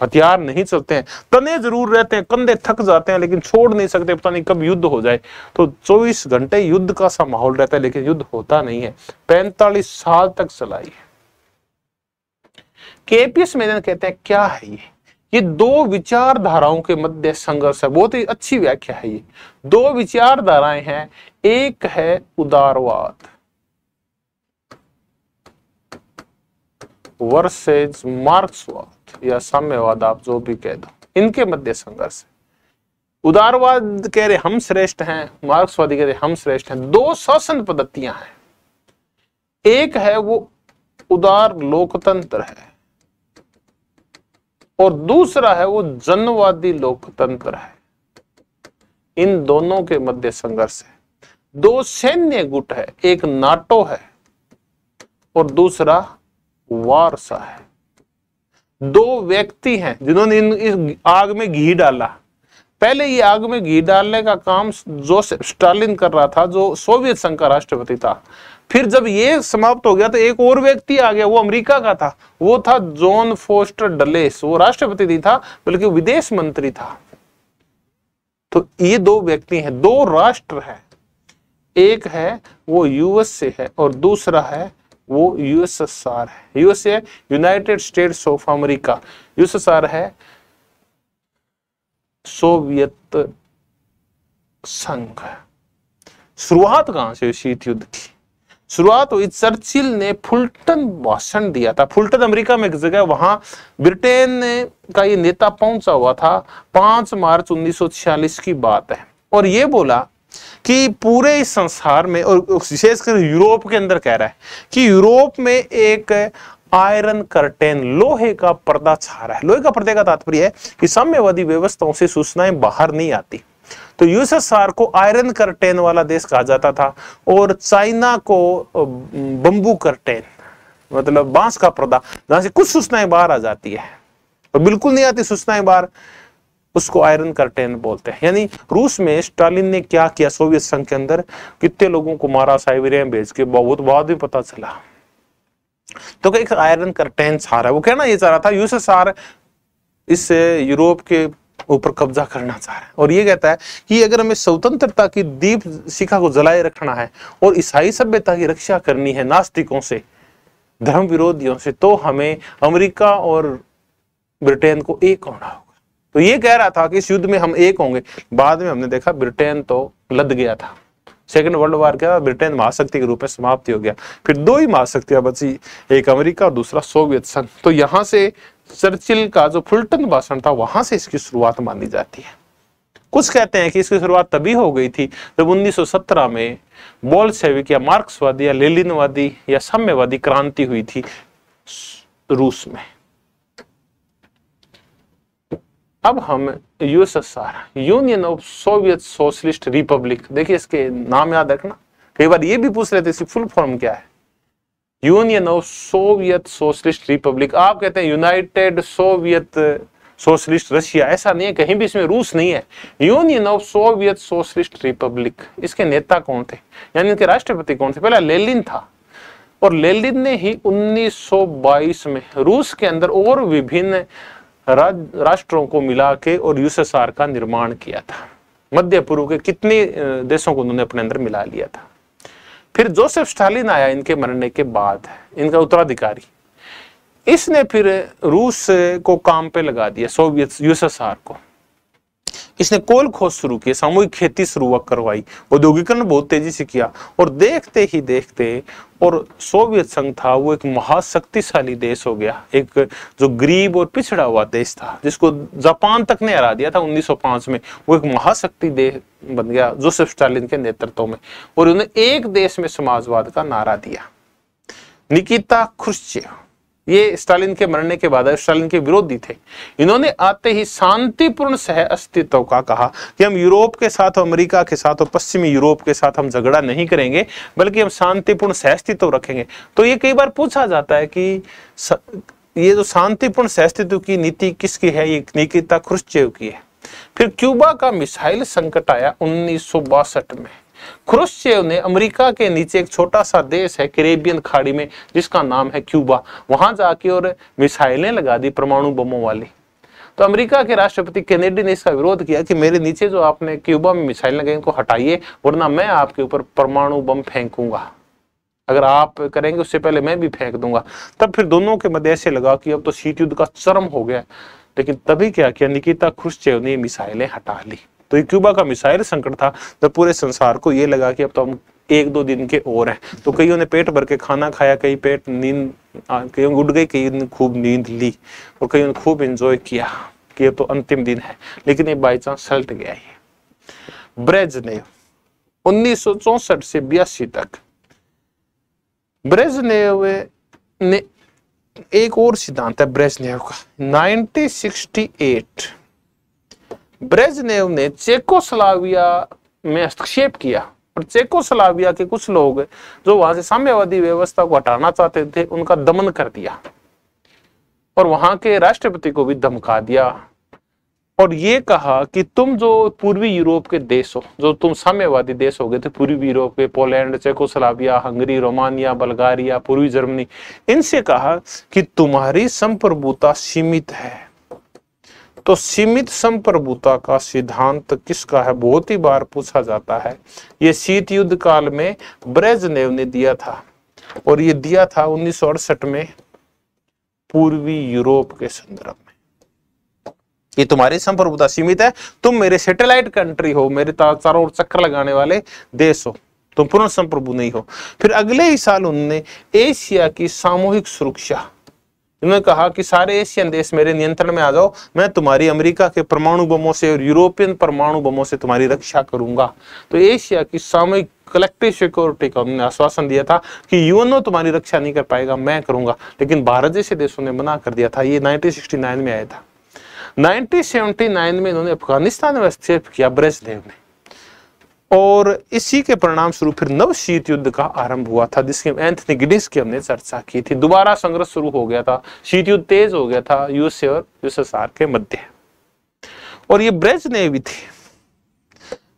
हथियार नहीं चलते हैं तने जरूर रहते हैं कंधे थक जाते हैं लेकिन छोड़ नहीं सकते पता नहीं कब युद्ध हो जाए तो 24 घंटे युद्ध का सा माहौल रहता है लेकिन युद्ध होता नहीं है 45 साल तक चलाई है केपीएस मेजन कहते हैं क्या है ये ये दो विचारधाराओं के मध्य संघर्ष है बहुत ही अच्छी व्याख्या है ये दो विचारधाराएं हैं एक है उदारवाद वर्सेज मार्क्सवाद या साम्यवाद आप जो भी कह दो इनके मध्य संघर्ष है उदारवाद कह रहे हम श्रेष्ठ हैं मार्क्सवादी कह रहे हम श्रेष्ठ हैं दो शासन पद्धतियां हैं एक है वो उदार लोकतंत्र है और दूसरा है वो जनवादी लोकतंत्र है इन दोनों के मध्य संघर्ष है दो सैन्य गुट है एक नाटो है और दूसरा वारसा है दो व्यक्ति हैं जिन्होंने इन इस आग में घी डाला पहले ये आग में घी डालने का काम जो स्टालिन कर रहा था जो सोवियत संघ का राष्ट्रपति था फिर जब ये समाप्त हो गया तो एक और व्यक्ति आ गया वो अमेरिका का था वो था जॉन फोस्टर डलेस वो राष्ट्रपति नहीं था बल्कि विदेश मंत्री था तो ये दो व्यक्ति हैं दो राष्ट्र हैं एक है वो यूएस से है और दूसरा है वो यूएसएसआर है USA United States of America USSR है सोवियत संघ शुरुआत कहां से शीत युद्ध की शुरुआत हुई चर्चिल ने फुलटन भाषण दिया था फुलटन अमेरिका में एक जगह वहां ब्रिटेन ने का ये नेता पहुंचा हुआ था 5 मार्च 1946 की बात है और ये बोला कि पूरे इस संसार में और विशेषकर यूरोप के अंदर कह रहा है कि यूरोप में एक आयरन करटेन लोहे का पर्दा छा रहा है लोहे का पर्दे का तात्पर्य है कि साम्यवादी व्यवस्थाओं से सूचनाएं बाहर नहीं आती तो यूएसएसआर को आयरन करटेन वाला देश कहा जाता था और चाइना को बंबू करटेन मतलब बांस का पर्दा जहां से कुछ सूचनाएं बाहर आ जाती है और तो बिल्कुल नहीं आती सूचनाएं बाहर उसको आयरन कर्टेन बोलते हैं यानी रूस में स्टालिन ने क्या किया सोवियत संघ के अंदर कितने लोगों को मारा साइबेरिया भेज के बहुत बाद में पता चला तो एक आयरन कर्टेन है वो कहना ये चाह रहा था यूएसएसआर इस यूरोप के ऊपर कब्जा करना चाह रहा है और ये कहता है कि अगर हमें स्वतंत्रता की दीप शिखा को जलाए रखना है और ईसाई सभ्यता की रक्षा करनी है नास्तिकों से धर्म विरोधियों से तो हमें अमेरिका और ब्रिटेन को एक होना होगा तो ये कह रहा था कि इस युद्ध में हम एक होंगे बाद में हमने देखा ब्रिटेन तो लद गया था सेकेंड वर्ल्ड के बाद ब्रिटेन महाशक्ति के रूप में समाप्ति हो गया फिर दो ही महाशक्तियां बची एक अमेरिका और दूसरा सोवियत संघ तो यहां से चर्चिल का जो फुलटन भाषण था वहां से इसकी शुरुआत मानी जाती है कुछ कहते हैं कि इसकी शुरुआत तभी हो गई थी जब 1917 में बोल सेविक या मार्क्सवादी या लेलिनवादी या साम्यवादी क्रांति हुई थी रूस में अब हम USSR Union of Soviet Socialist Republic देखिए इसके नाम याद रखना कई बार ये भी पूछ रहे थे इसकी फुल फॉर्म क्या है Union of Soviet Socialist Republic आप कहते हैं यूनाइटेड सोवियत सोशलिस्ट रशिया ऐसा नहीं है कहीं भी इसमें रूस नहीं है Union of Soviet Socialist Republic इसके नेता कौन थे यानी इनके राष्ट्रपति कौन थे पहला लेलिन था और लेलिन ने ही 1922 में रूस के अंदर और विभिन्न राष्ट्रों को मिला के और यूएसएसआर का निर्माण किया था मध्य पूर्व के कितने देशों को उन्होंने अपने अंदर मिला लिया था फिर जोसेफ स्टालिन आया इनके मरने के बाद इनका उत्तराधिकारी इसने फिर रूस को काम पे लगा दिया सोवियत यूएसएसआर को इसने कोल खोज शुरू किए सामूहिक खेती शुरू करवाई औद्योगिकरण बहुत तेजी से किया और देखते ही देखते और सोवियत संघ था वो एक महाशक्तिशाली देश हो गया एक जो गरीब और पिछड़ा हुआ देश था जिसको जापान तक ने हरा दिया था 1905 में वो एक महाशक्ति देश बन गया जोसेफ स्टालिन के नेतृत्व में और उन्होंने एक देश में समाजवाद का नारा दिया निकिता खुर्शिया ये स्टालिन के मरने के बाद स्टालिन के विरोधी थे इन्होंने आते ही शांतिपूर्ण सह अस्तित्व का कहा कि हम यूरोप के साथ और अमेरिका के साथ और पश्चिमी यूरोप के साथ हम झगड़ा नहीं करेंगे बल्कि हम शांतिपूर्ण सह अस्तित्व रखेंगे तो ये कई बार पूछा जाता है कि स... ये जो शांतिपूर्ण सहस्तित्व की नीति किसकी है ये निकिता खुश की है फिर क्यूबा का मिसाइल संकट आया उन्नीस में क्रुश्चेव ने अमेरिका के नीचे एक छोटा सा देश है करेबियन खाड़ी में जिसका नाम है क्यूबा वहां जाके और मिसाइलें लगा दी परमाणु बमों वाली तो अमेरिका के राष्ट्रपति कैनेडी ने इसका विरोध किया कि मेरे नीचे जो आपने क्यूबा में मिसाइल लगाई उनको हटाइए वरना मैं आपके ऊपर परमाणु बम फेंकूंगा अगर आप करेंगे उससे पहले मैं भी फेंक दूंगा तब फिर दोनों के मध्य ऐसे लगा कि अब तो शीत युद्ध का चरम हो गया लेकिन तभी क्या किया निकिता खुश ने मिसाइलें हटा ली तो ये क्यूबा का मिसाइल संकट था तो पूरे संसार को ये लगा कि अब तो हम एक दो दिन के और हैं तो कईयों ने पेट भर के खाना खाया कई पेट नींद कई उठ गई कई ने खूब नींद ली और कईयों ने खूब इंजॉय किया कि ये तो अंतिम दिन है लेकिन ये बाई चांस सल्ट गया ये ब्रेज ने उन्नीस से बयासी तक ब्रेज ने एक और सिद्धांत है ब्रेजनेव का 1968 ब्रेजनेव ने चेकोस्लाविया में हस्तक्षेप किया और चेकोस्लाविया के कुछ लोग जो वहां से साम्यवादी व्यवस्था को हटाना चाहते थे उनका दमन कर दिया और वहां के राष्ट्रपति को भी धमका दिया और ये कहा कि तुम जो पूर्वी यूरोप के देश हो जो तुम साम्यवादी देश हो गए थे पूर्वी यूरोप के Poland Czechoslovakia Hungary Romania Bulgaria पूर्वी जर्मनी इनसे कहा कि तुम्हारी संप्रभुता सीमित है तो सीमित संप्रभुता का सिद्धांत किसका है बहुत ही बार पूछा जाता है ये शीत युद्ध काल में ब्रेजनेव ने दिया था और ये दिया था उन्नीस में पूर्वी यूरोप के संदर्भ में ये तुम्हारी संप्रभुता सीमित है तुम मेरे सैटेलाइट कंट्री हो मेरे चारों ओर चक्कर लगाने वाले देश हो तुम पुनः संप्रभु नहीं हो फिर अगले ही साल उनने एशिया की सामूहिक सुरक्षा इन्होंने कहा कि सारे एशियन देश मेरे नियंत्रण में आ जाओ मैं तुम्हारी अमेरिका के परमाणु बमों से और यूरोपियन परमाणु बमों से तुम्हारी रक्षा करूंगा तो एशिया की सामूहिक कलेक्टिव सिक्योरिटी को हमने आश्वासन दिया था कि यूएनओ तुम्हारी रक्षा नहीं कर पाएगा मैं करूंगा लेकिन भारत जैसे देशों ने मना कर दिया था ये नाइनटीन में आया था नाइनटीन में इन्होंने अफगानिस्तान में हस्तक्षेप किया ब्रजदेव ने और इसी के परिणाम स्वरूप फिर नव शीत युद्ध का आरंभ हुआ था जिसके एंथनी गिडिस की हमने चर्चा की थी दोबारा संघर्ष शुरू हो गया था शीत युद्ध तेज हो गया था यूएसए और यूएसएसआर के मध्य और ये ब्रेज ने भी थी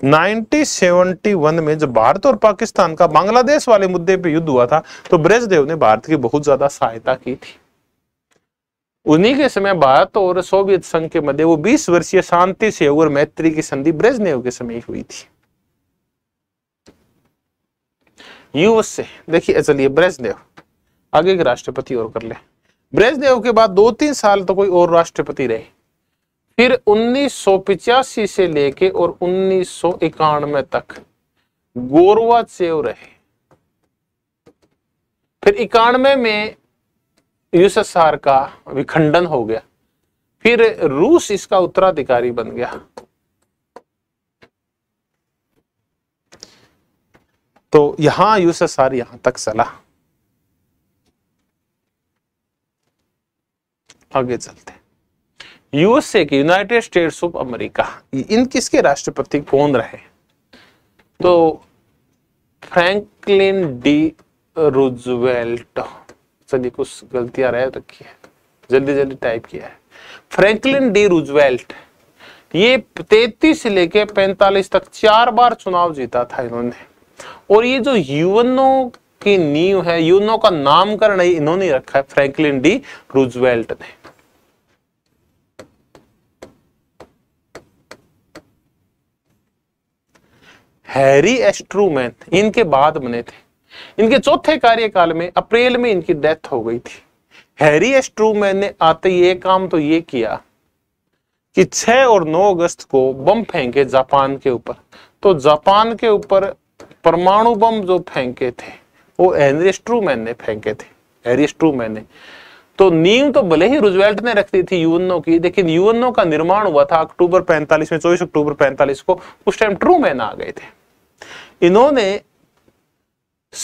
1971 में जब भारत और पाकिस्तान का बांग्लादेश वाले मुद्दे पे युद्ध हुआ था तो ब्रजदेव ने भारत की बहुत ज्यादा सहायता की थी उन्हीं के समय भारत और सोवियत संघ के मध्य वो 20 वर्षीय शांति से और मैत्री की संधि ब्रजदेव के समय हुई थी यूएस से देखिए चलिए ब्रेजदेव आगे के राष्ट्रपति और कर ले ब्रेजनेव के बाद दो तीन साल तो कोई और राष्ट्रपति रहे फिर उन्नीस से लेके और उन्नीस तक गोरवा गोरवाचेव रहे फिर इक्यानवे में यूएसएसआर का विखंडन हो गया फिर रूस इसका उत्तराधिकारी बन गया तो यहाँ यूसर यहां तक चला आगे चलते यूएसए की यूनाइटेड स्टेट्स ऑफ अमेरिका इन किसके राष्ट्रपति कौन रहे तो फ्रैंकलिन डी रूजवेल्ट चलिए कुछ गलतियां रह रखी है जल्दी जल्दी टाइप किया है फ्रैंकलिन डी रूजवेल्ट ये तैतीस से लेके 45 तक चार बार चुनाव जीता था इन्होंने और ये जो यूनो की नींव है यूनो का नामकरण इन्होंने रखा है फ्रैंकलिन डी रूजवेल्ट ने हैरी एस्ट्रूमैन इनके बाद बने थे इनके चौथे कार्यकाल में अप्रैल में इनकी डेथ हो गई थी हैरी एस्ट्रूमैन ने आते ये काम तो ये किया कि 6 और 9 अगस्त को बम फेंके जापान के ऊपर तो जापान के ऊपर परमाणु बम जो फेंके थे वो एरिस्ट्रूमैन ने फेंके थे एरिस्ट्रूमैन ने तो नींव तो भले ही रुजवेल्ट ने रख दी थी यूएनओ की लेकिन यूएनओ का निर्माण हुआ था अक्टूबर 45 में 24 अक्टूबर 45 को उस टाइम ट्रू मैन आ गए थे इन्होंने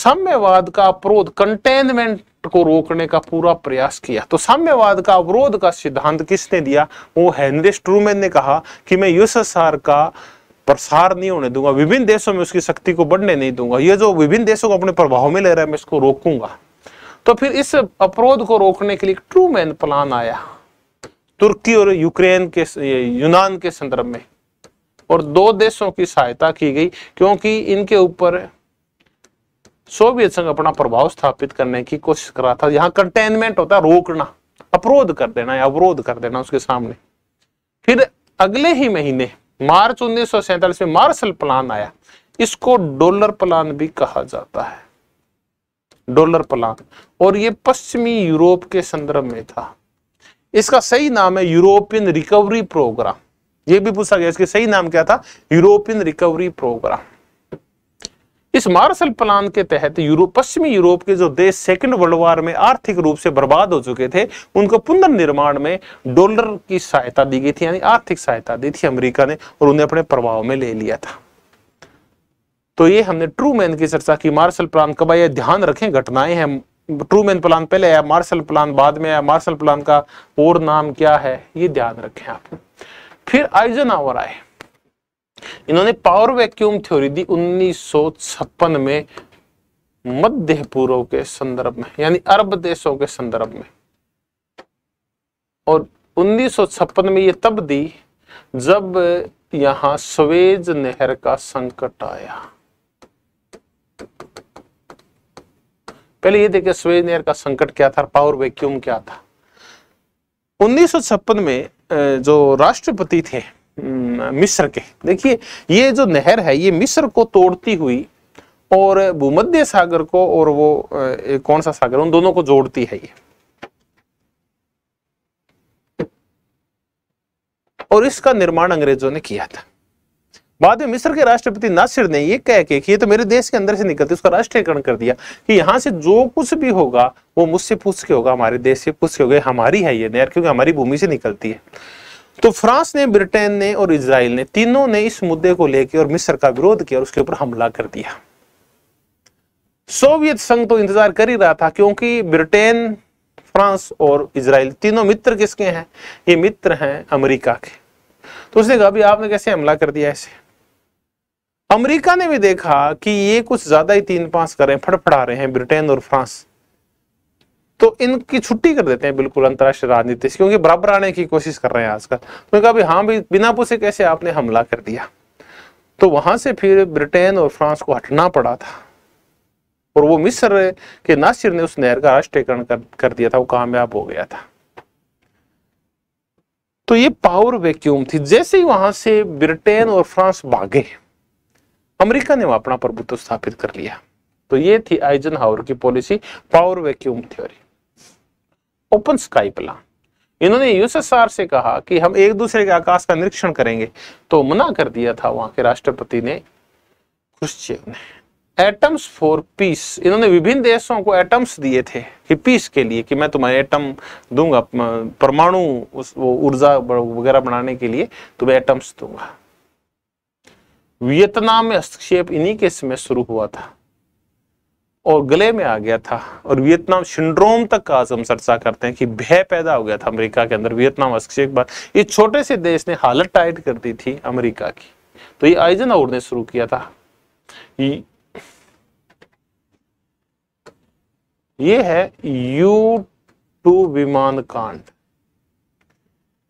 साम्यवाद का अवरोध कंटेनमेंट को रोकने का पूरा प्रयास किया तो साम्यवाद का अवरोध का सिद्धांत किसने दिया वो हेनरिस ट्रूमैन ने कहा कि मैं यूएसएसआर का प्रसार नहीं होने दूंगा विभिन्न देशों में उसकी शक्ति को बढ़ने नहीं दूंगा ये जो विभिन्न देशों को अपने प्रभाव में ले रहा है मैं इसको रोकूंगा तो फिर इस अपरोध को रोकने के लिए ट्रू मैन प्लान आया तुर्की और यूक्रेन के यूनान के संदर्भ में और दो देशों की सहायता की गई क्योंकि इनके ऊपर सोवियत संघ अपना प्रभाव स्थापित करने की कोशिश कर रहा था यहां कंटेनमेंट होता है रोकना अपरोध कर देना या अवरोध कर देना उसके सामने फिर अगले ही महीने मार्च उन्नीस में मार्शल प्लान आया इसको डॉलर प्लान भी कहा जाता है डॉलर प्लान और ये पश्चिमी यूरोप के संदर्भ में था इसका सही नाम है यूरोपियन रिकवरी प्रोग्राम ये भी पूछा गया इसके सही नाम क्या था यूरोपियन रिकवरी प्रोग्राम इस मार्शल प्लान के तहत यूरोप पश्चिमी यूरोप के जो देश सेकेंड वर्ल्ड वॉर में आर्थिक रूप से बर्बाद हो चुके थे उनको पुनर्निर्माण में डॉलर की सहायता दी गई थी यानी आर्थिक सहायता दी थी अमेरिका ने और उन्हें अपने प्रभाव में ले लिया था तो ये हमने ट्रू मैन की चर्चा की मार्शल प्लान कब आया ध्यान रखें घटनाएं हैं ट्रू मैन प्लान पहले आया मार्शल प्लान बाद में आया मार्शल प्लान का और नाम क्या है ये ध्यान रखें आप फिर आयोजन आवर आए इन्होंने पावर वैक्यूम थ्योरी दी उन्नीस में मध्य पूर्व के संदर्भ में यानी अरब देशों के संदर्भ में और उन्नीस में ये तब दी जब यहां स्वेज नहर का संकट आया पहले ये देखिए स्वेज नहर का संकट क्या था पावर वैक्यूम क्या था उन्नीस में जो राष्ट्रपति थे हम्म, मिस्र के देखिए ये जो नहर है ये मिस्र को तोड़ती हुई और भूमध्य सागर को और वो कौन सा सागर उन दोनों को जोड़ती है ये और इसका निर्माण अंग्रेजों ने किया था बाद में मिस्र के राष्ट्रपति नासिर ने ये कह के कि ये तो मेरे देश के अंदर से निकलती उसका राष्ट्रीयकरण कर दिया कि यहाँ से जो कुछ भी होगा वो मुझसे पूछ के होगा हमारे देश से पूछ के होगा हमारी है ये नहर क्योंकि हमारी भूमि से निकलती है तो फ्रांस ने ब्रिटेन ने और इसराइल ने तीनों ने इस मुद्दे को लेकर और मिस्र का विरोध किया और उसके ऊपर हमला कर दिया सोवियत संघ तो इंतजार कर ही रहा था क्योंकि ब्रिटेन फ्रांस और इसराइल तीनों मित्र किसके हैं ये मित्र हैं अमेरिका के तो उसने कहा भी आपने कैसे हमला कर दिया ऐसे अमेरिका ने भी देखा कि ये कुछ ज्यादा ही तीन पास कर रहे हैं रहे हैं ब्रिटेन और फ्रांस तो इनकी छुट्टी कर देते हैं बिल्कुल अंतर्राष्ट्रीय राजनीति से क्योंकि बराबर आने की कोशिश कर रहे हैं आजकल तो कहा हाँ भाई बिना पूछे कैसे आपने हमला कर दिया तो वहां से फिर ब्रिटेन और फ्रांस को हटना पड़ा था और वो मिस्र के नासिर ने उस नहर का राष्ट्रीयकरण कर, कर दिया था वो कामयाब हो गया था तो ये पावर वैक्यूम थी जैसे ही वहां से ब्रिटेन और फ्रांस भागे अमेरिका ने वहां अपना प्रभुत्व स्थापित कर लिया तो ये थी आइजन की policy power vacuum theory open sky plan इन्होंने यूएसएसआर से कहा कि हम एक दूसरे के आकाश का निरीक्षण करेंगे तो मना कर दिया था वहां के राष्ट्रपति ने खुशचेव ने एटम्स फॉर पीस इन्होंने विभिन्न देशों को एटम्स दिए थे कि पीस के लिए कि मैं तुम्हें एटम दूंगा परमाणु उस वो ऊर्जा वगैरह बनाने के लिए तुम्हें एटम्स दूंगा वियतनाम में हस्तक्षेप इन्हीं के समय शुरू हुआ था और गले में आ गया था और वियतनाम सिंड्रोम तक का आजम सरसा करते हैं कि भय पैदा हो गया था अमेरिका के अंदर वियतनाम एक बार ये छोटे से देश ने हालत टाइट कर दी थी अमेरिका की तो ये आइजन और ने शुरू किया था ये है यू टू विमान कांड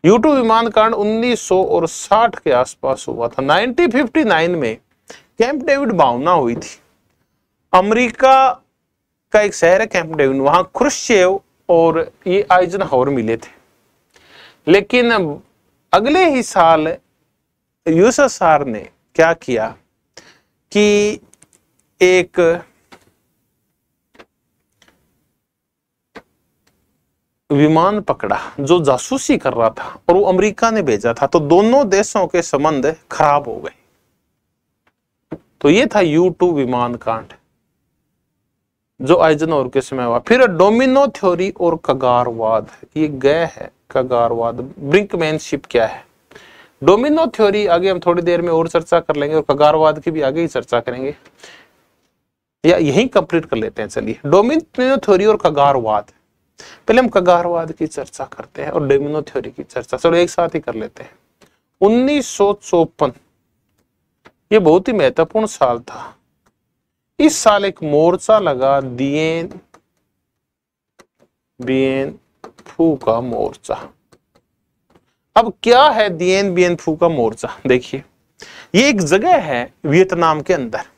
यू टू विमान कांड उन्नीस और साठ के आसपास हुआ था नाइनटीन में कैंप डेविड भावना हुई थी अमेरिका का एक शहर है कैंप डेविन वहां क्रुशेव और ये आयोजन हॉर मिले थे लेकिन अगले ही साल यूसार ने क्या किया कि एक विमान पकड़ा जो जासूसी कर रहा था और वो अमेरिका ने भेजा था तो दोनों देशों के संबंध खराब हो गए तो ये था यू टू विमान कांड जो आइजनोवर के समय हुआ फिर डोमिनो थ्योरी और कगारवाद ये गय है कगारवाद ब्रिंकमैनशिप क्या है डोमिनो थ्योरी आगे हम थोड़ी देर में और चर्चा कर लेंगे और कगारवाद की भी आगे ही चर्चा करेंगे या यही कंप्लीट कर लेते हैं चलिए डोमिनो थ्योरी और कगारवाद पहले हम कगारवाद की चर्चा करते हैं और डोमिनो थ्योरी की चर्चा चलो एक साथ ही कर लेते हैं उन्नीस ये बहुत ही महत्वपूर्ण साल था इस साल एक मोर्चा लगा दिएन बीएन फू का मोर्चा अब क्या है दिएन बीएन फू का मोर्चा देखिए ये एक जगह है वियतनाम के अंदर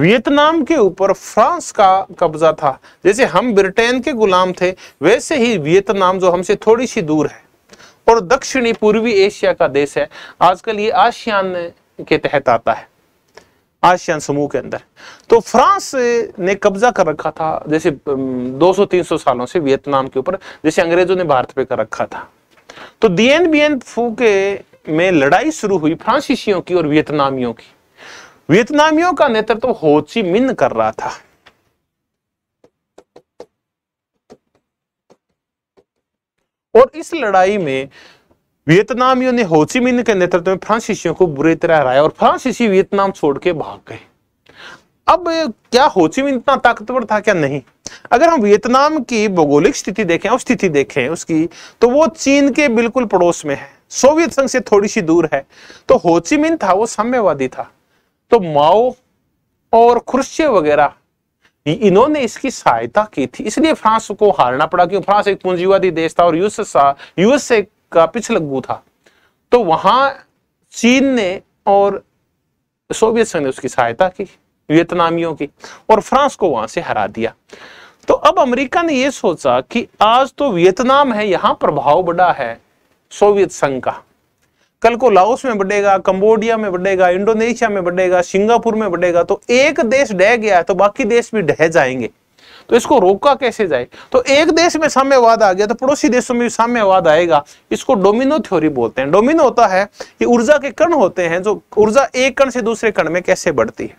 वियतनाम के ऊपर फ्रांस का कब्जा था जैसे हम ब्रिटेन के गुलाम थे वैसे ही वियतनाम जो हमसे थोड़ी सी दूर है और दक्षिणी पूर्वी एशिया का देश है आजकल ये आशियान के तहत आता है आशियान समूह के अंदर तो फ्रांस ने कब्जा कर रखा था जैसे 200-300 सालों से वियतनाम के ऊपर जैसे अंग्रेजों ने भारत पे कर रखा था तो दियन बियन फू के में लड़ाई शुरू हुई फ्रांसीसियों की और वियतनामियों की वियतनामियों का नेतृत्व तो होची मिन कर रहा था और इस लड़ाई में वियतनामियों ने होचिमिन के नेतृत्व में फ्रांसीसियों को बुरी तरह हराया और फ्रांसीसी वियतनाम छोड़ के भाग गए अब क्या होचिमिन इतना ताकतवर था क्या नहीं अगर हम वियतनाम की भौगोलिक स्थिति देखें और स्थिति देखें उसकी तो वो चीन के बिल्कुल पड़ोस में है सोवियत संघ से थोड़ी सी दूर है तो होचिमिन था वो साम्यवादी था तो माओ और खुर्शे वगैरह इन्होंने इसकी सहायता की थी इसलिए फ्रांस को हारना पड़ा क्यों फ्रांस एक पूंजीवादी देश था और यूएसए यूएसए का पिछलग्गू था तो वहां चीन ने और सोवियत संघ ने उसकी सहायता की वियतनामियों की और फ्रांस को वहां से हरा दिया तो अब अमेरिका ने यह सोचा कि आज तो वियतनाम है यहां प्रभाव बड़ा है सोवियत संघ का कल को लाओस में बढ़ेगा कंबोडिया में बढ़ेगा इंडोनेशिया में बढ़ेगा सिंगापुर में बढ़ेगा तो एक देश ढह गया तो बाकी देश भी ढह जाएंगे तो इसको रोका कैसे जाए तो एक देश में साम्यवाद आ गया तो पड़ोसी देशों में भी साम्यवाद आएगा इसको डोमिनो थ्योरी बोलते हैं डोमिनो होता है ये ऊर्जा के कण होते हैं जो ऊर्जा एक कण से दूसरे कण में कैसे बढ़ती है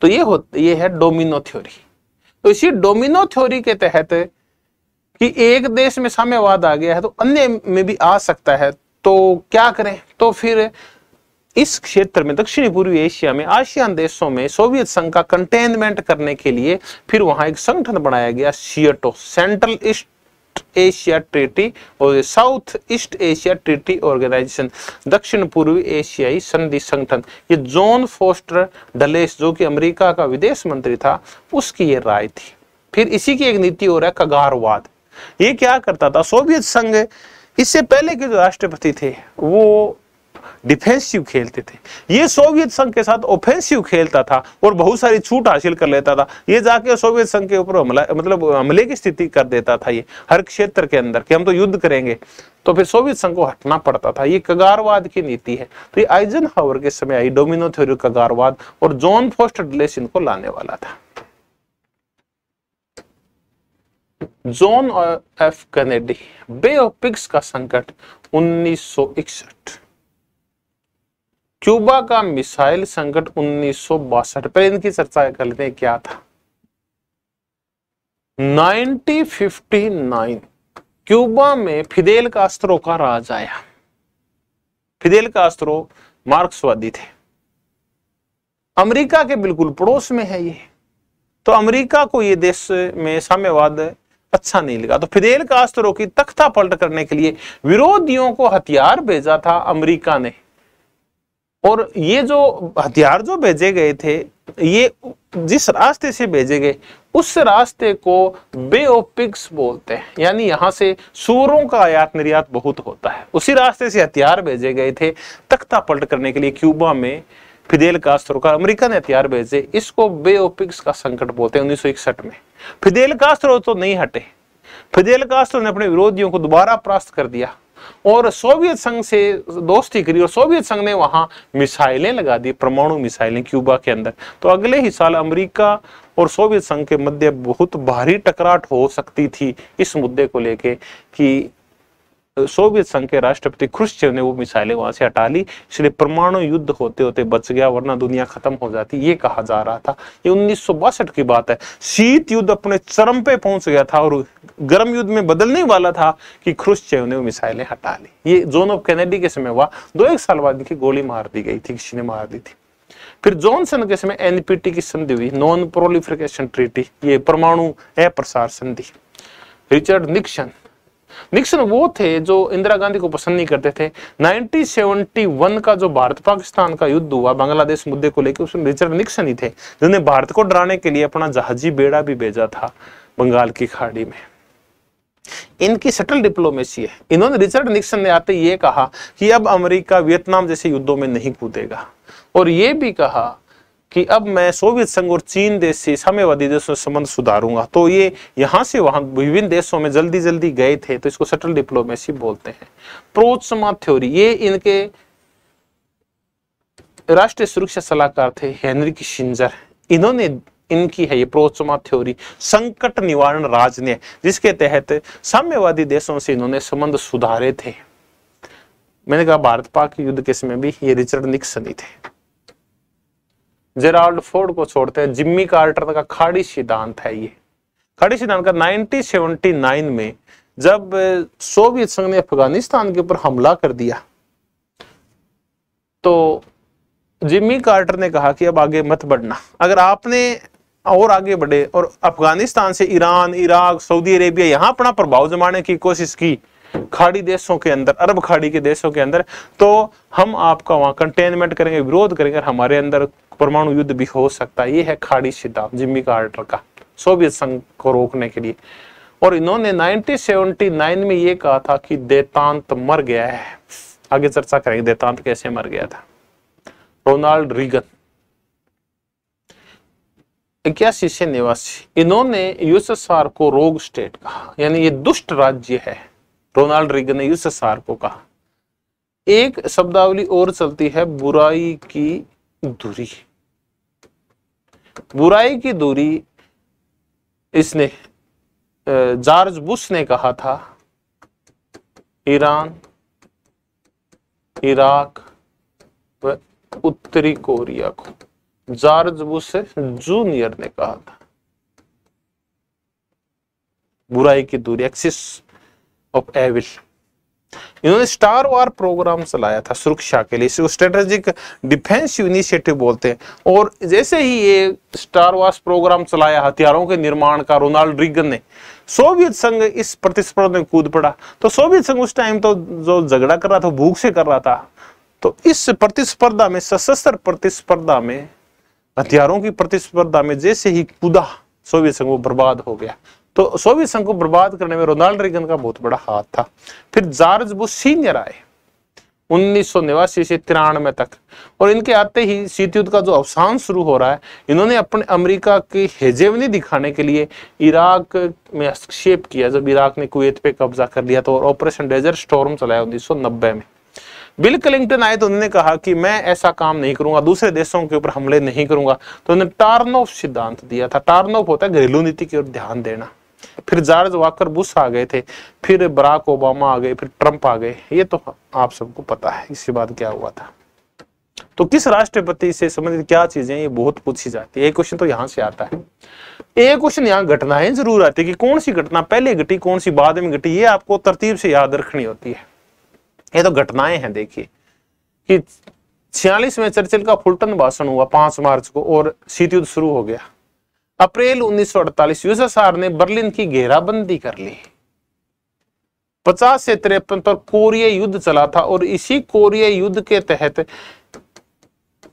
तो ये होती ये है डोमिनो थ्योरी तो इसी डोमिनो थ्योरी के तहत कि एक देश में साम्यवाद आ गया है तो अन्य में भी आ सकता है तो क्या करें तो फिर इस क्षेत्र में दक्षिणी पूर्वी एशिया में आशियान देशों में सोवियत संघ का कंटेनमेंट करने के लिए फिर वहां एक संगठन बनाया गया SEATO central east Asia treaty और south east Asia treaty organisation दक्षिण पूर्वी एशियाई संधि संगठन ये जॉन फोस्टर डलेस जो कि अमेरिका का विदेश मंत्री था उसकी ये राय थी फिर इसी की एक नीति और है कगारवाद ये क्या करता था सोवियत संघ इससे पहले के जो राष्ट्रपति थे वो डिफेंसिव खेलते थे ये सोवियत संघ के साथ ऑफेंसिव खेलता था और बहुत सारी छूट हासिल कर लेता था ये जाके सोवियत संघ के ऊपर हमला मतलब हमले की स्थिति कर देता था ये हर क्षेत्र के अंदर कि हम तो युद्ध करेंगे तो फिर सोवियत संघ को हटना पड़ता था ये कगारवाद की नीति है तो ये आइजन हावर के समय आई डोमिनो थ्योरी कगारवाद और जॉन फोस्ट डिलेस इनको लाने वाला था John F Kennedy Bay of Pigs का संकट 1961 क्यूबा का मिसाइल संकट उन्नीस पर इनकी चर्चा कर लेते हैं क्या था 1959 क्यूबा में फिदेल कास्त्रो का राज आया फिदेल कास्त्रो मार्क्सवादी थे अमेरिका के बिल्कुल पड़ोस में है ये तो अमेरिका को ये देश में साम्यवाद अच्छा नहीं लगा तो फिदेल कास्त्रो की तख्ता पलट करने के लिए विरोधियों को हथियार भेजा था अमेरिका ने और ये जो हथियार जो भेजे गए थे ये जिस रास्ते से भेजे गए उस रास्ते को बे ऑफ बोलते हैं यानी यहाँ से सूरों का आयात निर्यात बहुत होता है उसी रास्ते से हथियार भेजे गए थे तख्ता पलट करने के लिए क्यूबा में फिदेल कास्त्रो का अमेरिका ने हथियार भेजे इसको बे ऑफ का संकट बोलते हैं उन्नीस में फिदेल कास्त्रो तो नहीं हटे फिदेल कास्त्रो ने अपने विरोधियों को दोबारा प्रास्त कर दिया और सोवियत संघ से दोस्ती करी और सोवियत संघ ने वहां मिसाइलें लगा दी परमाणु मिसाइलें क्यूबा के अंदर तो अगले ही साल अमेरिका और सोवियत संघ के मध्य बहुत भारी टकराट हो सकती थी इस मुद्दे को लेके कि सोवियत संघ के राष्ट्रपति खुश्चेव ने वो मिसाइलें वहां से हटा ली इसलिए परमाणु युद्ध होते होते बच गया वरना दुनिया खत्म हो जाती ये कहा जा रहा था ये उन्नीस की बात है शीत युद्ध अपने चरम पे पहुंच गया था और गर्म युद्ध में बदलने वाला था कि खुश्चेव ने वो मिसाइलें हटा ली ये जोन ऑफ कैनेडी के समय हुआ दो एक साल बाद की गोली मार दी गई थी किसी ने मार दी थी फिर जॉनसन के समय एनपीटी की संधि हुई नॉन प्रोलिफिकेशन ट्रीटी ये परमाणु अप्रसार संधि रिचर्ड निक्सन निक्सन वो थे जो इंदिरा गांधी को पसंद नहीं करते थे 1971 का जो भारत पाकिस्तान का युद्ध हुआ बांग्लादेश मुद्दे को लेकर उसमें रिचर्ड निक्सन ही थे जिन्होंने भारत को डराने के लिए अपना जहाजी बेड़ा भी भेजा था बंगाल की खाड़ी में इनकी सटल डिप्लोमेसी है इन्होंने रिचर्ड निक्सन ने आते ये कहा कि अब अमेरिका वियतनाम जैसे युद्धों में नहीं कूदेगा और ये भी कहा कि अब मैं सोवियत संघ और चीन देश से साम्यवादी देशों से संबंध सुधारूंगा तो ये यहाँ से वहां विभिन्न देशों में जल्दी जल्दी गए थे तो इसको सटल डिप्लोमेसी बोलते हैं प्रोत्समा थ्योरी ये इनके राष्ट्रीय सुरक्षा सलाहकार थे हेनरी किशिंजर इन्होंने इनकी है ये प्रोत्समा थ्योरी संकट निवारण राजनीय जिसके तहत साम्यवादी देशों से इन्होंने संबंध सुधारे थे मैंने कहा भारत पाक युद्ध के समय भी ये रिचर्ड निक्सन ही थे जेराल्ड फोर्ड को छोड़ते हैं जिम्मी कार्टर का खाड़ी सिद्धांत है ये खाड़ी सिद्धांत का 1979 में जब सोवियत संघ ने अफगानिस्तान के ऊपर हमला कर दिया तो जिम्मी कार्टर ने कहा कि अब आगे मत बढ़ना अगर आपने और आगे बढ़े और अफगानिस्तान से ईरान इराक सऊदी अरेबिया यहां अपना प्रभाव जमाने की कोशिश की खाड़ी देशों के अंदर अरब खाड़ी के देशों के अंदर तो हम आपका वहां कंटेनमेंट करेंगे विरोध करेंगे हमारे अंदर परमाणु युद्ध भी हो सकता है ये है खाड़ी सिद्धांत जिम्मी कार्टर का सोवियत संघ को रोकने के लिए और इन्होंने 1979 में ये कहा था कि देतांत मर गया है आगे चर्चा करेंगे देतांत कैसे मर गया था रोनाल्ड रिगन इक्यासी से निवासी इन्होंने यूएसएसआर को रोग स्टेट कहा यानी ये दुष्ट राज्य है रोनाल्ड रिग ने सार को कहा एक शब्दावली और चलती है बुराई की दूरी बुराई की दूरी इसने जॉर्ज बुश ने कहा था ईरान इराक व उत्तरी कोरिया को जॉर्ज बुश जूनियर ने कहा था बुराई की दूरी एक्सिस ऑफ एविल इन्होंने स्टार वार प्रोग्राम चलाया था सुरक्षा के लिए इसको स्ट्रेटेजिक डिफेंस इनिशिएटिव बोलते हैं और जैसे ही ये स्टार वार्स प्रोग्राम चलाया हथियारों के निर्माण का रोनाल्ड रिगन ने सोवियत संघ इस प्रतिस्पर्धा में कूद पड़ा तो सोवियत संघ उस टाइम तो जो झगड़ा कर रहा था भूख से कर रहा था तो इस प्रतिस्पर्धा में सशस्त्र प्रतिस्पर्धा में हथियारों की प्रतिस्पर्धा में जैसे ही कूदा सोवियत संघ वो बर्बाद हो गया तो सोवियत संघ को बर्बाद करने में रोनाल्ड रेगन का बहुत बड़ा हाथ था फिर जॉर्ज बुश सीनियर आए उन्नीस से तिरानवे तक और इनके आते ही शीत युद्ध का जो अवसान शुरू हो रहा है इन्होंने अपने अमेरिका की हेजेवनी दिखाने के लिए इराक में हस्तक्षेप किया जब इराक ने कुवैत पे कब्जा कर लिया तो और ऑपरेशन डेजर स्टॉर्म चलाया नब्बे में बिल क्लिंटन आए तो उन्होंने कहा कि मैं ऐसा काम नहीं करूंगा दूसरे देशों के ऊपर हमले नहीं करूंगा तो उन्होंने टार्नोफ सिद्धांत दिया था टार्नोफ होता है घरेलू नीति की ओर ध्यान देना फिर जार्ज वाकर बुश आ गए थे फिर बराक ओबामा आ गए फिर ट्रंप आ गए ये तो आप सबको पता है इसके बाद क्या हुआ था तो किस राष्ट्रपति से संबंधित क्या चीजें ये बहुत पूछी जाती है एक क्वेश्चन तो यहाँ से आता है एक क्वेश्चन यहाँ घटनाएं जरूर आती है कि कौन सी घटना पहले घटी कौन सी बाद में घटी ये आपको तरतीब से याद रखनी होती है ये तो घटनाएं हैं देखिए कि छियालीस में चर्चिल का फुलटन भाषण हुआ पांच मार्च को और शीत युद्ध शुरू हो गया अप्रैल 1948 यूएसएसआर ने बर्लिन की घेराबंदी कर ली पचास से तिरपन पर कोरिया युद्ध चला था और इसी कोरिया युद्ध के तहत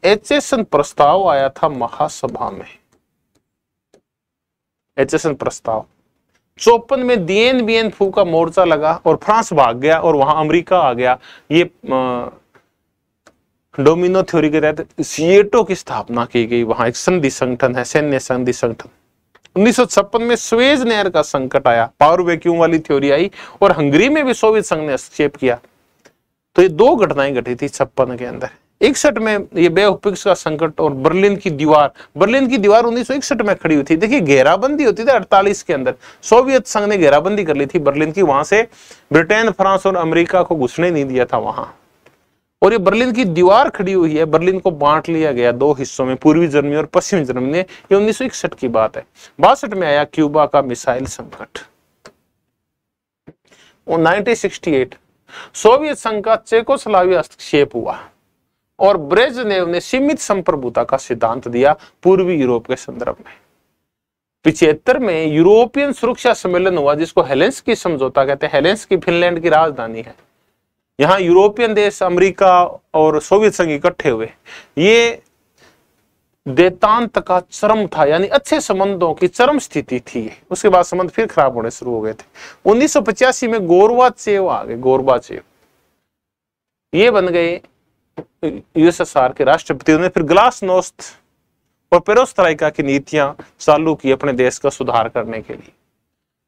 एचएसएन प्रस्ताव आया था महासभा में एचएसएन प्रस्ताव चौपन में दियन बियन फू का मोर्चा लगा और फ्रांस भाग गया और वहां अमेरिका आ गया ये आ, डोमिनो थ्योरी के तहत सीएटो की स्थापना की गई वहां एक संधि संगठन है सैन्य संधि संगठन उन्नीस में स्वेज नहर का संकट आया पावर वैक्यूम वाली थ्योरी आई और हंगरी में भी सोवियत संघ ने हस्तक्षेप किया तो ये दो घटनाएं घटी थी छप्पन के अंदर इकसठ में ये बेहपिक्स का संकट और बर्लिन की दीवार बर्लिन की दीवार उन्नीस में खड़ी हुई थी देखिए घेराबंदी होती थी अड़तालीस के अंदर सोवियत संघ ने घेराबंदी कर ली थी बर्लिन की वहां से ब्रिटेन फ्रांस और अमेरिका को घुसने नहीं दिया था वहां और ये बर्लिन की दीवार खड़ी हुई है बर्लिन को बांट लिया गया दो हिस्सों में पूर्वी जर्मनी और पश्चिमी जर्मनी ने ये उन्नीस की बात है बासठ में आया क्यूबा का मिसाइल संकट 1968 सोवियत संघ का चेकोस्लाविया हस्तक्षेप हुआ और ब्रेज ने उन्हें सीमित संप्रभुता का सिद्धांत दिया पूर्वी यूरोप के संदर्भ में पिछहत्तर में यूरोपियन सुरक्षा सम्मेलन हुआ जिसको हेलेंस की समझौता कहते हैं हेलेंस की फिनलैंड की राजधानी है यहाँ यूरोपियन देश अमेरिका और सोवियत संघ इकट्ठे हुए ये देतांत का चरम था यानी अच्छे संबंधों की चरम स्थिति थी उसके बाद संबंध फिर खराब होने शुरू हो गए थे उन्नीस में चेव आ गए चेव ये बन गए यूएसएसआर के राष्ट्रपति ने फिर ग्लास नोस्त और पेरोस्तराइका की नीतियां चालू की अपने देश का सुधार करने के लिए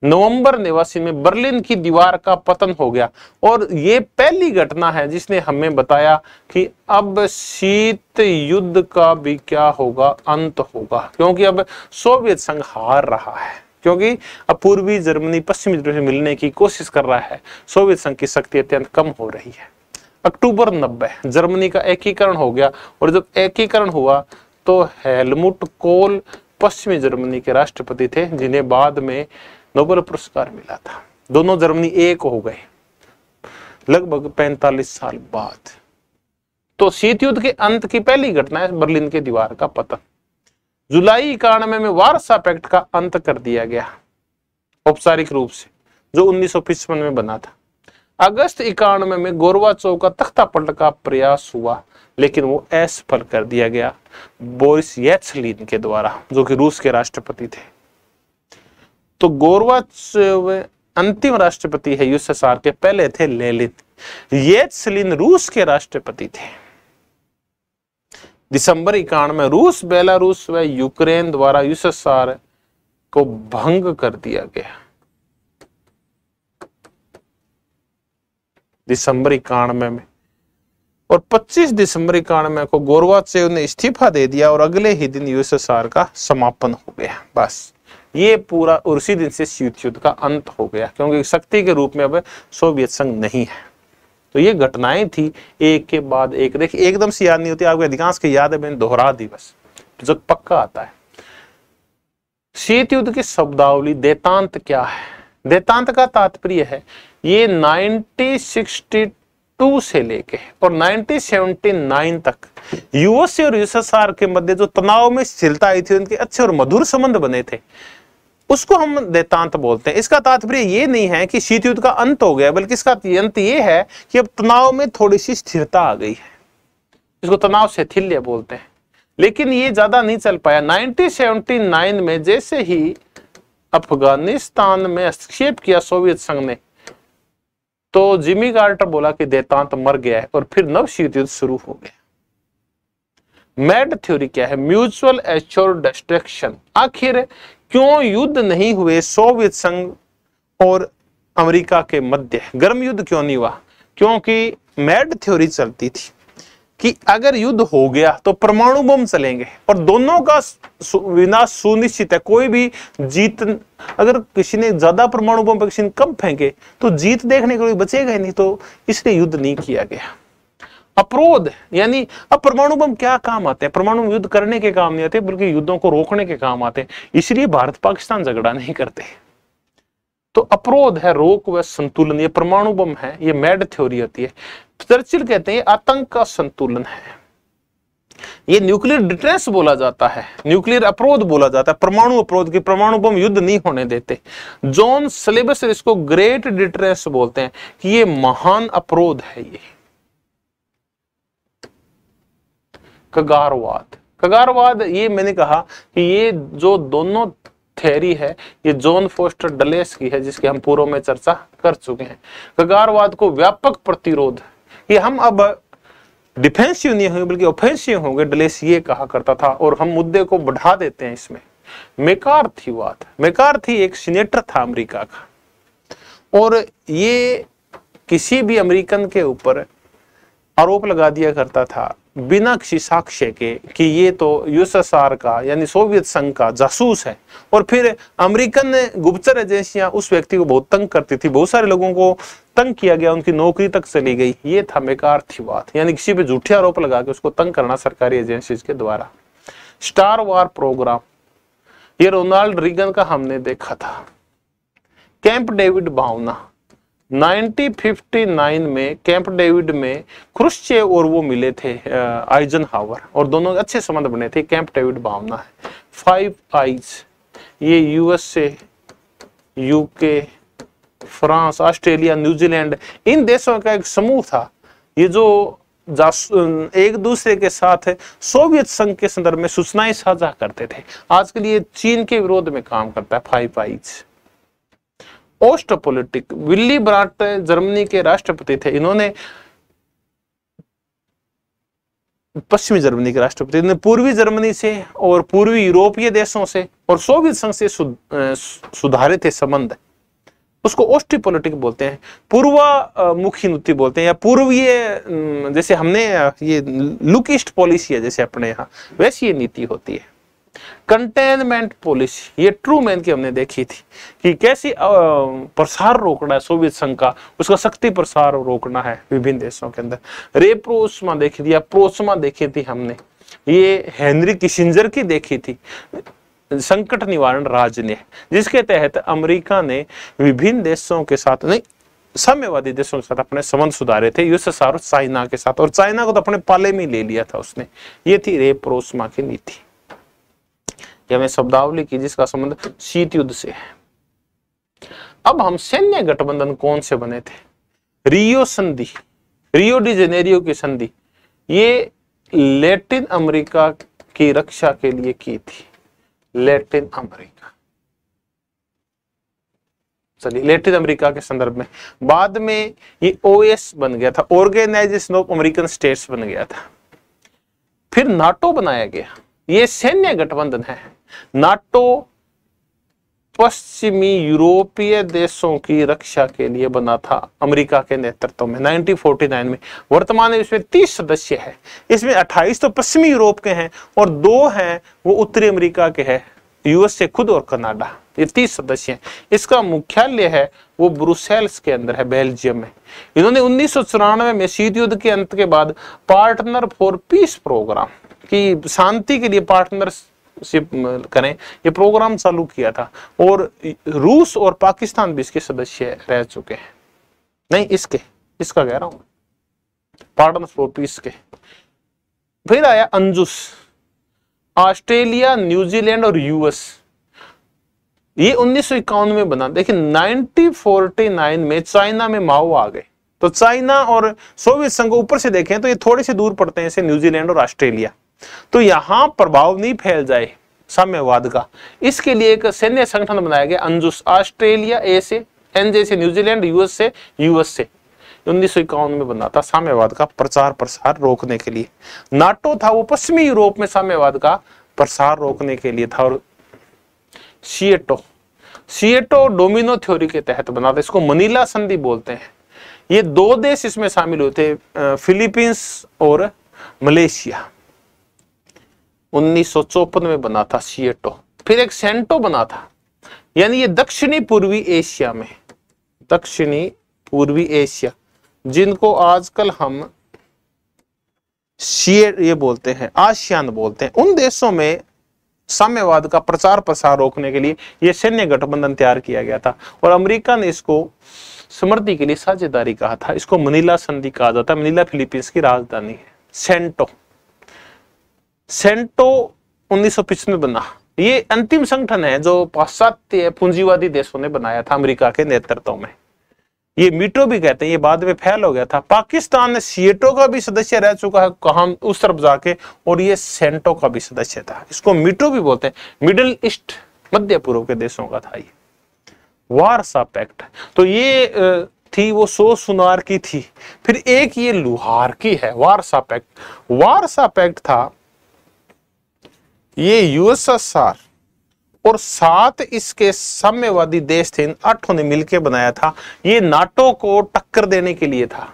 नवंबर निवासी में बर्लिन की दीवार का पतन हो गया और ये पहली घटना है जिसने हमें बताया कि अब शीत युद्ध का भी क्या होगा अंत होगा क्योंकि अब सोवियत संघ हार रहा है क्योंकि अब पूर्वी जर्मनी पश्चिमी से मिलने की कोशिश कर रहा है सोवियत संघ की शक्ति अत्यंत कम हो रही है अक्टूबर नब्बे जर्मनी का एकीकरण हो गया और जब एकीकरण हुआ तो हेलमुट कोल पश्चिमी जर्मनी के राष्ट्रपति थे जिन्हें बाद में नोबेल पुरस्कार मिला था दोनों जर्मनी एक हो गए लगभग 45 साल बाद तो शीत युद्ध के अंत की पहली घटना है बर्लिन के दीवार का पतन जुलाई इक्यानवे में वारसा पैक्ट का अंत कर दिया गया औपचारिक रूप से जो उन्नीस में बना था अगस्त इक्यानवे में चौक का तख्ता पलट का प्रयास हुआ लेकिन वो असफल कर दिया गया बोरिस के द्वारा जो कि रूस के राष्ट्रपति थे तो गोरवा अंतिम राष्ट्रपति है यूएसएसआर के पहले थे लेलित येत्सलिन रूस के राष्ट्रपति थे दिसंबर इक्यानवे रूस बेलारूस व यूक्रेन द्वारा यूएसएसआर को भंग कर दिया गया दिसंबर इक्यानवे में और 25 दिसंबर इक्यानवे को गोरवाचेव ने इस्तीफा दे दिया और अगले ही दिन यूएसएसआर का समापन हो गया बस ये पूरा उसी दिन से शीत युद्ध का अंत हो गया क्योंकि शक्ति के रूप में अब सोवियत संघ नहीं है तो ये घटनाएं थी एक के बाद एक देखिए एकदम से याद नहीं होती आपके अधिकांश की याद है मैंने दोहरा दी बस जो पक्का आता है शीत युद्ध की शब्दावली देतांत क्या है देतांत का तात्पर्य है ये 1962 से लेके और 1979 तक यूएस और यूएसएसआर के मध्य जो तनाव में स्थिरता आई थी उनके अच्छे और मधुर संबंध बने थे उसको हम देतांत बोलते हैं इसका तात्पर्य ये नहीं है कि शीत युद्ध का अंत हो गया बल्कि इसका अंत ये है कि अब तनाव में थोड़ी सी स्थिरता आ गई है इसको तनाव शैथिल्य बोलते हैं लेकिन ये ज्यादा नहीं चल पाया 1979 में जैसे ही अफगानिस्तान में हस्तक्षेप किया सोवियत संघ ने तो जिमी गार्टर बोला कि देतांत मर गया है और फिर नव शीत युद्ध शुरू हो गया मैड थ्योरी क्या है म्यूचुअल एश्योर डिस्ट्रक्शन आखिर क्यों युद्ध नहीं हुए सोवियत संघ और अमेरिका के मध्य गर्म युद्ध क्यों नहीं हुआ क्योंकि मैड थ्योरी चलती थी कि अगर युद्ध हो गया तो परमाणु बम चलेंगे और दोनों का विनाश सुनिश्चित है कोई भी जीत अगर किसी ने ज्यादा परमाणु बम किसी ने कम फेंके तो जीत देखने को बचेगा ही नहीं तो इसलिए युद्ध नहीं किया गया अपरोध यानी अब परमाणु बम क्या काम आते हैं परमाणु युद्ध करने के काम नहीं आते बल्कि युद्धों को रोकने के काम आते हैं इसलिए भारत पाकिस्तान झगड़ा नहीं करते तो अप्रोध है रोक व संतुलन ये परमाणु बम है ये मैड थ्योरी होती है तो चर्चिल कहते हैं आतंक का संतुलन है ये न्यूक्लियर डिटेंस बोला जाता है न्यूक्लियर अप्रोध बोला जाता है परमाणु अप्रोध की परमाणु बम युद्ध नहीं होने देते जॉन सिलेबस इसको ग्रेट डिट्रेंस बोलते हैं कि ये महान अपरोध है ये कगारवाद कगारवाद ये मैंने कहा कि ये जो दोनों थेरी है ये जॉन फोस्टर डलेस की है जिसकी हम पूर्व में चर्चा कर चुके हैं कगारवाद को व्यापक प्रतिरोध ये हम अब डिफेंसिव नहीं होंगे बल्कि ऑफेंसिव होंगे डलेस ये कहा करता था और हम मुद्दे को बढ़ा देते हैं इसमें मेकार थी एक सीनेटर था अमेरिका का और ये किसी भी अमेरिकन के ऊपर आरोप लगा दिया करता था बिना किसी साक्ष्य के कि ये तो यूएसएसआर का यानी सोवियत संघ का जासूस है और फिर अमेरिकन गुप्तचर एजेंसियां उस व्यक्ति को बहुत तंग करती थी बहुत सारे लोगों को तंग किया गया उनकी नौकरी तक चली गई ये था बेकार थी बात यानी किसी पे झूठे आरोप लगा के उसको तंग करना सरकारी एजेंसी के द्वारा स्टार वार प्रोग्राम ये रोनाल्ड रिगन का हमने देखा था कैंप डेविड भावना 1959 में कैंप डेविड में क्रुश्चे और वो मिले थे आइजन हावर और दोनों अच्छे संबंध बने थे कैंप डेविड भावना है फाइव आइज ये USA UK France Australia New Zealand इन देशों का एक समूह था ये जो एक दूसरे के साथ सोवियत संघ के संदर्भ में सूचनाएं साझा करते थे आजकल ये चीन के विरोध में काम करता है five eyes Ostpolitik Willy Brandt Germany के राष्ट्रपति थे इन्होंने पश्चिमी जर्मनी के राष्ट्रपति ने पूर्वी जर्मनी से और पूर्वी यूरोपीय देशों से और सोवियत संघ से सुध, सुधारे थे संबंध उसको ऑस्ट्री पॉलिटिक बोलते हैं पूर्वा मुखी नीति बोलते हैं या पूर्वीय जैसे हमने ये लुकिस्ट पॉलिसी है जैसे अपने यहाँ वैसी ये नीति होती है कंटेनमेंट पॉलिसी ये ट्रू मैन की हमने देखी थी कि कैसी प्रसार रोकना है सोवियत संघ का उसका शक्ति प्रसार रोकना है विभिन्न देशों के अंदर रेप्रोसमा देखी थी या प्रोसमा देखी थी हमने ये हेनरी किसिंजर की देखी थी संकट निवारण राज्य ने जिसके तहत अमेरिका ने विभिन्न देशों के साथ नहीं साम्यवादी देशों के साथ अपने संबंध सुधारे थे युद्ध चाइना के साथ और चाइना को तो अपने पाले में ले लिया था उसने ये थी रेप्रोसमा की नीति या मैं शब्दावली की जिसका संबंध शीत युद्ध से है अब हम सैन्य गठबंधन कौन से बने थे रियो संधि रियो डी जेनेरियो की संधि ये लैटिन अमेरिका की रक्षा के लिए की थी लैटिन अमेरिका चलिए लैटिन अमेरिका के संदर्भ में बाद में ये ओएस बन गया था ऑर्गेनाइजेशन ऑफ अमेरिकन स्टेट्स बन गया था फिर नाटो बनाया गया ये सैन्य गठबंधन है नाटो पश्चिमी यूरोपीय देशों की रक्षा के लिए बना था अमेरिका के नेतृत्व में 1949 में वर्तमान में इसमें 30 सदस्य है इसमें 28 तो पश्चिमी यूरोप के हैं और दो हैं वो उत्तरी अमेरिका के हैं यूएसए खुद और कनाडा ये तीस सदस्य हैं इसका मुख्यालय है वो ब्रुसेल्स के अंदर है बेल्जियम में इन्होंने उन्नीस में शीत युद्ध के अंत के बाद पार्टनर फॉर पीस प्रोग्राम की शांति के लिए पार्टनर से करें ये प्रोग्राम चालू किया था और रूस और पाकिस्तान भी इसके सदस्य रह चुके हैं नहीं इसके इसका कह रहा हूं पार्टनर फॉर पीस के फिर आया अंजुस ऑस्ट्रेलिया न्यूजीलैंड और यूएस ये उन्नीस में बना देखिए 1949 में चाइना में माओ आ गए तो चाइना और सोवियत संघ ऊपर से देखें तो ये थोड़े से दूर पड़ते हैं न्यूजीलैंड और ऑस्ट्रेलिया तो यहां प्रभाव नहीं फैल जाए साम्यवाद का इसके लिए एक सैन्य संगठन बनाया गया अंजुस ऑस्ट्रेलिया ए से एन जे से न्यूजीलैंड यूएस से यूएस से उन्नीस में बना था साम्यवाद का प्रचार प्रसार रोकने के लिए नाटो था वो पश्चिमी यूरोप में साम्यवाद का प्रसार रोकने के लिए था और सीएटो सीएटो डोमिनो थ्योरी के तहत बना था इसको मनीला संधि बोलते हैं ये दो देश इसमें शामिल होते फिलीपींस और मलेशिया उन्नीस में बना था सिएटो फिर एक सेंटो बना था यानी ये दक्षिणी पूर्वी एशिया में दक्षिणी पूर्वी एशिया जिनको आजकल हम ये बोलते हैं आशियान बोलते हैं उन देशों में साम्यवाद का प्रचार प्रसार रोकने के लिए यह सैन्य गठबंधन तैयार किया गया था और अमेरिका ने इसको समृद्धि के लिए साझेदारी कहा था इसको मनीला संधि कहा जाता है मनीला फिलीपींस की राजधानी है सेंटो सेंटो उन्नीस में बना ये अंतिम संगठन है जो पाश्चात्य पूंजीवादी देशों ने बनाया था अमेरिका के नेतृत्व में ये मीटो भी कहते हैं ये बाद में फैल हो गया था पाकिस्तान ने सीएटो का भी सदस्य रह चुका है कहा उस तरफ जाके और ये सेंटो का भी सदस्य था इसको मीटो भी बोलते हैं मिडिल ईस्ट मध्य पूर्व के देशों का था ये वारसा पैक्ट तो ये थी वो सो सुनार की थी फिर एक ये लुहार की है वारसा पैक्ट वारसा पैक्ट था ये यूएसएसआर और सात इसके साम्यवादी देश थे इन आठों ने मिलकर बनाया था ये नाटो को टक्कर देने के लिए था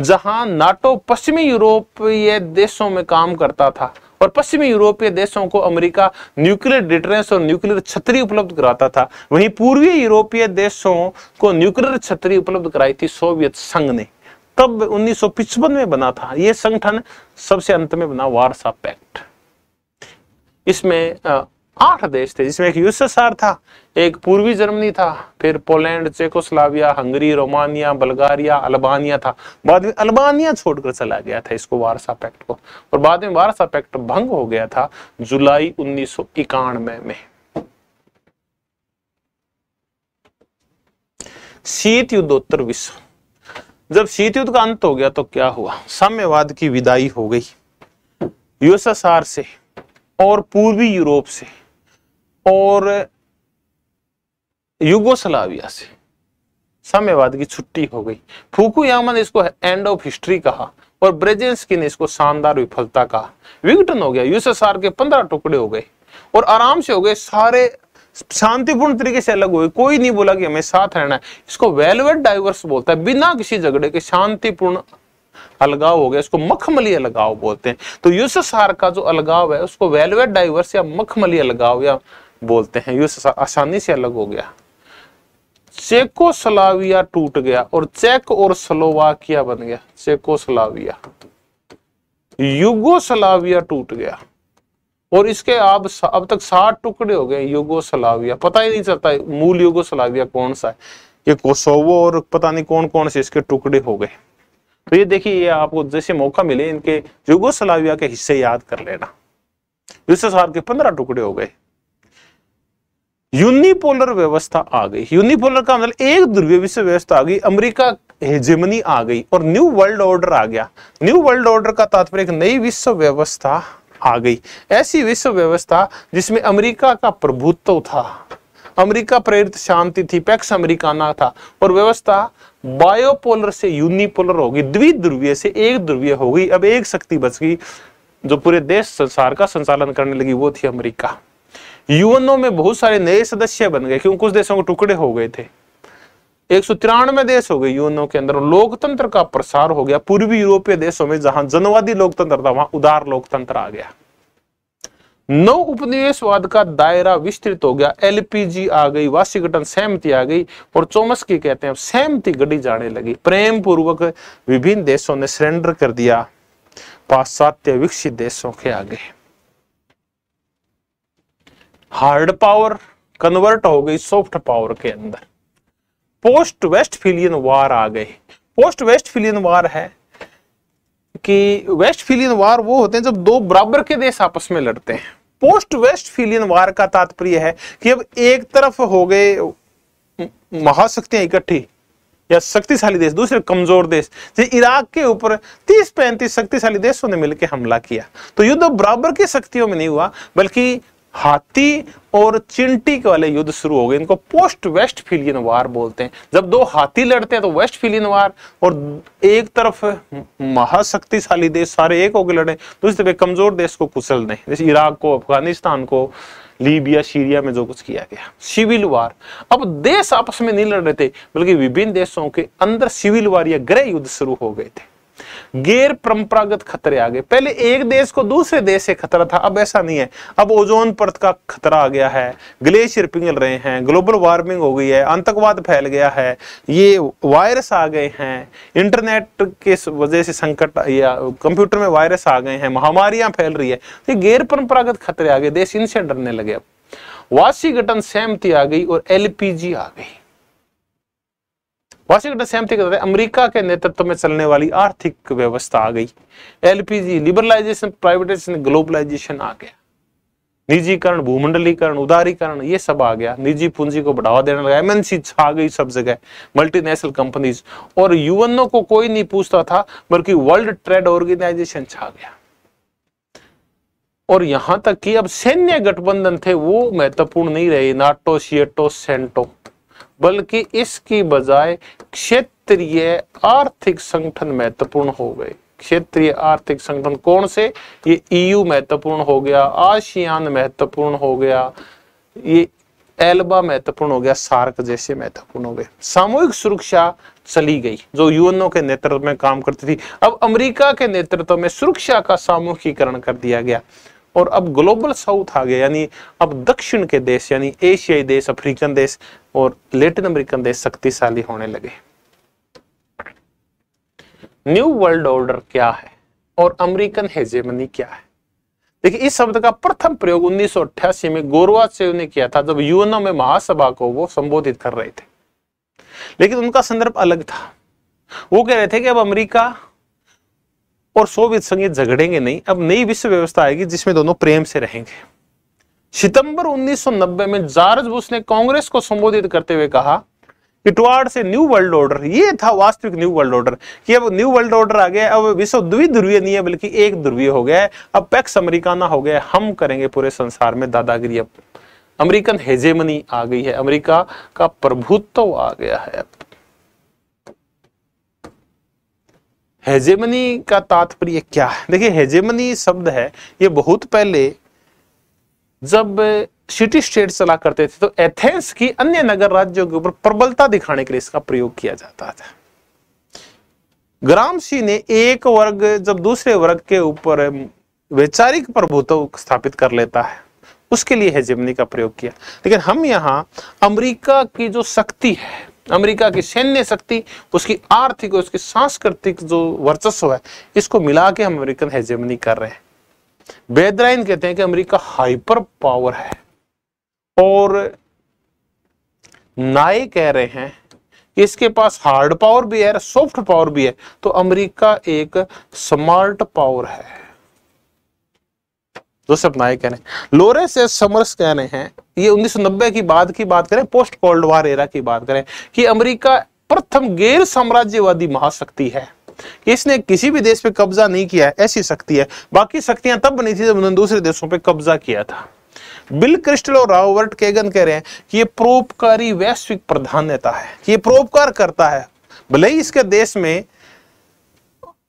जहां नाटो पश्चिमी यूरोपीय देशों में काम करता था और पश्चिमी यूरोपीय देशों को अमेरिका न्यूक्लियर डिटरेंस और न्यूक्लियर छतरी उपलब्ध कराता था वहीं पूर्वी यूरोपीय देशों को न्यूक्लियर छतरी उपलब्ध कराई थी सोवियत संघ ने तब उन्नीस में बना था यह संगठन सबसे अंत में बना वारसा पैक्ट इसमें आठ देश थे जिसमें एक यूएसएसआर था एक पूर्वी जर्मनी था फिर Poland Czechoslovakia Hungary Romania Bulgaria Albania था बाद में अल्बानिया छोड़कर चला गया था इसको वारसा पैक्ट को और बाद में वारसा पैक्ट भंग हो गया था जुलाई उन्नीस में शीत युद्धोत्तर विश्व जब शीत युद्ध का अंत हो गया तो क्या हुआ साम्यवाद की विदाई हो गई यूएसएसआर से और पूर्वी यूरोप से और युगोस्लाविया से साम्यवाद की छुट्टी हो गई फुकुयामा ने इसको एंड ऑफ हिस्ट्री कहा और ब्रेजेंसकी ने इसको शानदार विफलता कहा विघटन हो गया यूएसएसआर के पंद्रह टुकड़े हो गए और आराम से हो गए सारे शांतिपूर्ण तरीके से अलग हुए कोई नहीं बोला कि हमें साथ रहना है इसको वेलवेट डाइवर्स बोलता है बिना किसी झगड़े के शांतिपूर्ण अलगाव हो गया इसको मखमली अलगाव बोलते हैं तो यूसएसआर का जो अलगाव है उसको वेलवेट डाइवर्स या मखमली अलगाव या बोलते हैं यूसएसआर आसानी से अलग हो गया चेकोस्लाविया टूट गया और चेक और स्लोवाकिया बन गया चेकोस्लाविया युगोस्लाविया टूट गया और इसके अब अब तक सात टुकड़े हो गए युगोस्लाविया पता ही नहीं चलता मूल युगोस्लाविया कौन सा है ये कोसोवो और पता नहीं कौन कौन से इसके टुकड़े हो गए तो ये देखिए ये आपको जैसे मौका मिले इनके युगोसलाविया के हिस्से याद कर लेना यूएसएसआर के पंद्रह टुकड़े हो गए यूनिपोलर व्यवस्था आ गई यूनिपोलर का मतलब एक ध्रुवीय विश्व व्यवस्था आ गई अमेरिका हेजेमनी आ गई और न्यू वर्ल्ड ऑर्डर आ गया न्यू वर्ल्ड ऑर्डर का तात्पर्य एक नई विश्व व्यवस्था आ गई ऐसी विश्व व्यवस्था जिसमें अमेरिका का प्रभुत्व था अमेरिका प्रेरित शांति थी पैक्स अमेरिकाना था और व्यवस्था बायोपोलर से यूनिपोलर होगी द्विध्रुवीय से एक ध्रुवीय होगी अब एक शक्ति बच गई जो पूरे देश संसार का संचालन करने लगी वो थी अमरीका यूएनओ में बहुत सारे नए सदस्य बन गए क्योंकि कुछ देशों के टुकड़े हो गए थे एक सौ तिरानवे देश हो गए यूएनओ के अंदर लोकतंत्र का प्रसार हो गया पूर्वी यूरोपीय देशों में जहां जनवादी लोकतंत्र था वहां उदार लोकतंत्र आ गया नव उपनिवेशवाद का दायरा विस्तृत हो गया एलपीजी आ गई वाशिंगटन सहमति आ गई और की कहते हैं सहमति गडी जाने लगी प्रेम पूर्वक विभिन्न देशों ने सरेंडर कर दिया पाश्चात्य विकसित देशों के आगे हार्ड पावर कन्वर्ट हो गई सॉफ्ट पावर के अंदर पोस्ट वेस्ट फिलियन वार आ गए पोस्ट वेस्ट फिलियन वार है कि वेस्ट फिलियन वार वो होते हैं जब दो बराबर के देश आपस में लड़ते हैं पोस्ट वेस्ट फिलियन वार का तात्पर्य है कि अब एक तरफ हो गए महाशक्तियां इकट्ठी या शक्तिशाली देश दूसरे कमजोर देश जैसे इराक के ऊपर 30-35 शक्तिशाली देशों ने मिलकर हमला किया तो युद्ध बराबर की शक्तियों में नहीं हुआ बल्कि हाथी और चिंटी के वाले युद्ध शुरू हो गए इनको पोस्ट वेस्ट फिलियन वार बोलते हैं जब दो हाथी लड़ते हैं तो वेस्ट फिलियन वार और एक तरफ महाशक्तिशाली देश सारे एक होकर लड़े दूसरी तरफ कमजोर देश को कुचल दें जैसे इराक को अफगानिस्तान को लीबिया सीरिया में जो कुछ किया गया सिविल वार अब देश आपस में नहीं लड़ रहे थे बल्कि विभिन्न देशों के अंदर सिविल वार या गृह युद्ध शुरू हो गए थे गैर परंपरागत खतरे आ गए पहले एक देश को दूसरे देश से खतरा था अब ऐसा नहीं है अब ओजोन परत का खतरा आ गया है ग्लेशियर पिघल रहे हैं ग्लोबल वार्मिंग हो गई है आतंकवाद फैल गया है ये वायरस आ गए हैं इंटरनेट के वजह से संकट या कंप्यूटर में वायरस आ गए हैं महामारियां फैल रही है तो ये गैर परंपरागत खतरे आ गए देश इनसे डरने लगे अब वासी गठन सहमति आ गई और एलपीजी आ गई वाशिंगटन सहमति के तहत अमेरिका के नेतृत्व में चलने वाली आर्थिक व्यवस्था आ गई एलपीजी लिबरलाइजेशन प्राइवेटाइजेशन ग्लोबलाइजेशन आ गया निजीकरण भूमंडलीकरण उदारीकरण ये सब आ गया निजी पूंजी को बढ़ावा देने लगा एमएनसी छा गई सब जगह मल्टीनेशनल कंपनीज और यूएनओ को कोई नहीं पूछता था बल्कि वर्ल्ड ट्रेड ऑर्गेनाइजेशन छा गया और यहां तक कि अब सैन्य गठबंधन थे वो महत्वपूर्ण नहीं रहे नाटो सियटो सेंटो बल्कि इसकी बजाय क्षेत्रीय आर्थिक संगठन महत्वपूर्ण हो गए क्षेत्रीय आर्थिक संगठन कौन से ये ईयू e महत्वपूर्ण हो गया आशियान महत्वपूर्ण हो गया ये एल्बा महत्वपूर्ण हो गया सार्क जैसे महत्वपूर्ण हो गए सामूहिक सुरक्षा चली गई जो यूएनओ के नेतृत्व में काम करती थी अब अमेरिका के नेतृत्व में सुरक्षा का सामूहिकीकरण कर दिया गया और अब ग्लोबल साउथ आ गया यानी अब दक्षिण के देश यानी एशियाई देश अफ्रीकन देश और लेटिन अमेरिकन देश शक्तिशाली होने लगे न्यू वर्ल्ड ऑर्डर क्या है और अमेरिकन हेजेमनी क्या है देखिए इस शब्द का प्रथम प्रयोग उन्नीस में गोरवाचेव ने किया था जब यूएनओ में महासभा को वो संबोधित कर रहे थे लेकिन उनका संदर्भ अलग था वो कह रहे थे कि अब अमेरिका और सोवियत संघ ये झगड़ेंगे नहीं अब नई विश्व व्यवस्था आएगी जिसमें दोनों प्रेम से रहेंगे सितंबर 1990 में जॉर्ज बुश ने कांग्रेस को संबोधित करते हुए कहा कि टुवार्ड से न्यू वर्ल्ड ऑर्डर ये था वास्तविक न्यू वर्ल्ड ऑर्डर कि अब न्यू वर्ल्ड ऑर्डर आ गया अब विश्व द्विध्रुवीय नहीं है बल्कि एक ध्रुवीय हो गया है अब पैक्स अमेरिकाना हो गया हम करेंगे पूरे संसार में दादागिरी अब अमरीकन हेजेमनी आ गई है अमरीका का प्रभुत्व तो आ गया है अब हेजेमनी का तात्पर्य क्या है देखिए हेजेमनी शब्द है ये बहुत पहले जब सिटी स्टेट चला करते थे तो एथेंस की अन्य नगर राज्यों के ऊपर प्रबलता दिखाने के लिए इसका प्रयोग किया जाता था ग्रामसी ने एक वर्ग जब दूसरे वर्ग के ऊपर वैचारिक प्रभुत्व स्थापित कर लेता है उसके लिए हेजेमनी का प्रयोग किया लेकिन हम यहाँ अमेरिका की जो शक्ति है अमेरिका की सैन्य शक्ति उसकी आर्थिक और उसकी सांस्कृतिक जो वर्चस्व है इसको मिला के हम अमेरिकन हेजेमनी कर रहे हैं बेदराइन कहते हैं कि अमेरिका हाइपर पावर है और नाए कह रहे हैं इसके पास हार्ड पावर भी है सॉफ्ट पावर भी है तो अमेरिका एक स्मार्ट पावर है जोसेफ नायक कह रहे हैं लोरेंस एस समर्स कह रहे हैं ये 1990 की बाद की बात करें पोस्ट कोल्ड वार एरा की बात करें कि अमेरिका प्रथम गैर साम्राज्यवादी महाशक्ति है इसने किसी भी देश पे कब्जा नहीं किया है ऐसी शक्ति है बाकी शक्तियां तब बनी थी जब उन्होंने दूसरे देशों पे कब्जा किया था बिल क्रिस्टल और रॉबर्ट केगन कह रहे हैं कि ये परोपकारी वैश्विक प्रधान्यता है ये परोपकार करता है भले ही इसके देश में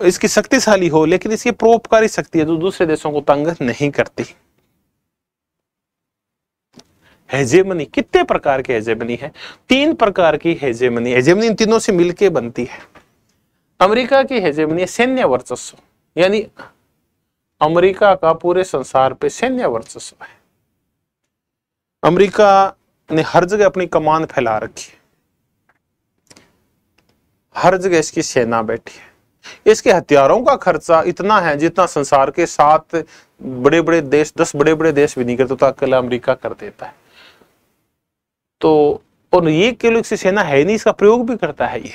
इसकी शक्तिशाली हो लेकिन इसकी प्रोपकारी शक्ति है जो दूसरे देशों को तंग नहीं करती हेजेमनी कितने प्रकार के हेजेमनी है तीन प्रकार की हेजेमनी हेजेमनी इन तीनों से मिलके बनती है अमेरिका की हेजेमनी है सैन्य वर्चस्व यानी अमेरिका का पूरे संसार पे सैन्य वर्चस्व है अमेरिका ने हर जगह अपनी कमान फैला रखी है हर जगह इसकी सेना बैठी है इसके हथियारों का खर्चा इतना है जितना संसार के साथ बड़े बड़े देश दस बड़े बड़े देश भी नहीं करते तो अकेला अमरीका कर देता है तो और ये क्यूलिक्स सेना है नहीं इसका प्रयोग भी करता है ये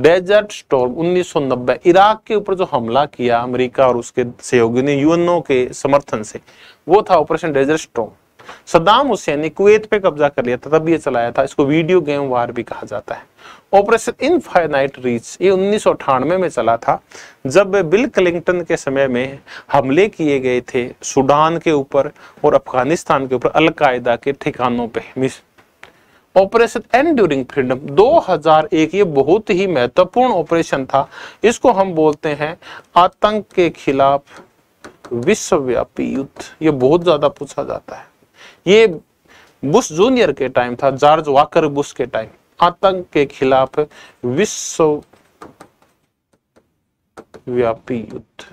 डेजर्ट स्टॉर्म 1990 इराक के ऊपर जो हमला किया अमेरिका और उसके सहयोगी ने यूएनओ के समर्थन से वो था operation desert storm Saddam Hussein ने कुवैत पे कब्जा कर लिया था तब ये चलाया था इसको वीडियो गेम वार भी कहा जाता है ऑपरेशन इनफाइनाइट रीच ये उन्नीस में चला था जब बिल क्लिंटन के समय में हमले किए गए थे सूडान के ऊपर और अफगानिस्तान के ऊपर अलकायदा के ठिकानों पे मिस ऑपरेशन एंड ड्यूरिंग फ्रीडम 2001 ये बहुत ही महत्वपूर्ण ऑपरेशन था इसको हम बोलते हैं आतंक के खिलाफ विश्वव्यापी युद्ध ये बहुत ज्यादा पूछा जाता है ये बुश जूनियर के टाइम था जॉर्ज वाकर बुश के टाइम आतंक के खिलाफ विश्व व्यापी युद्ध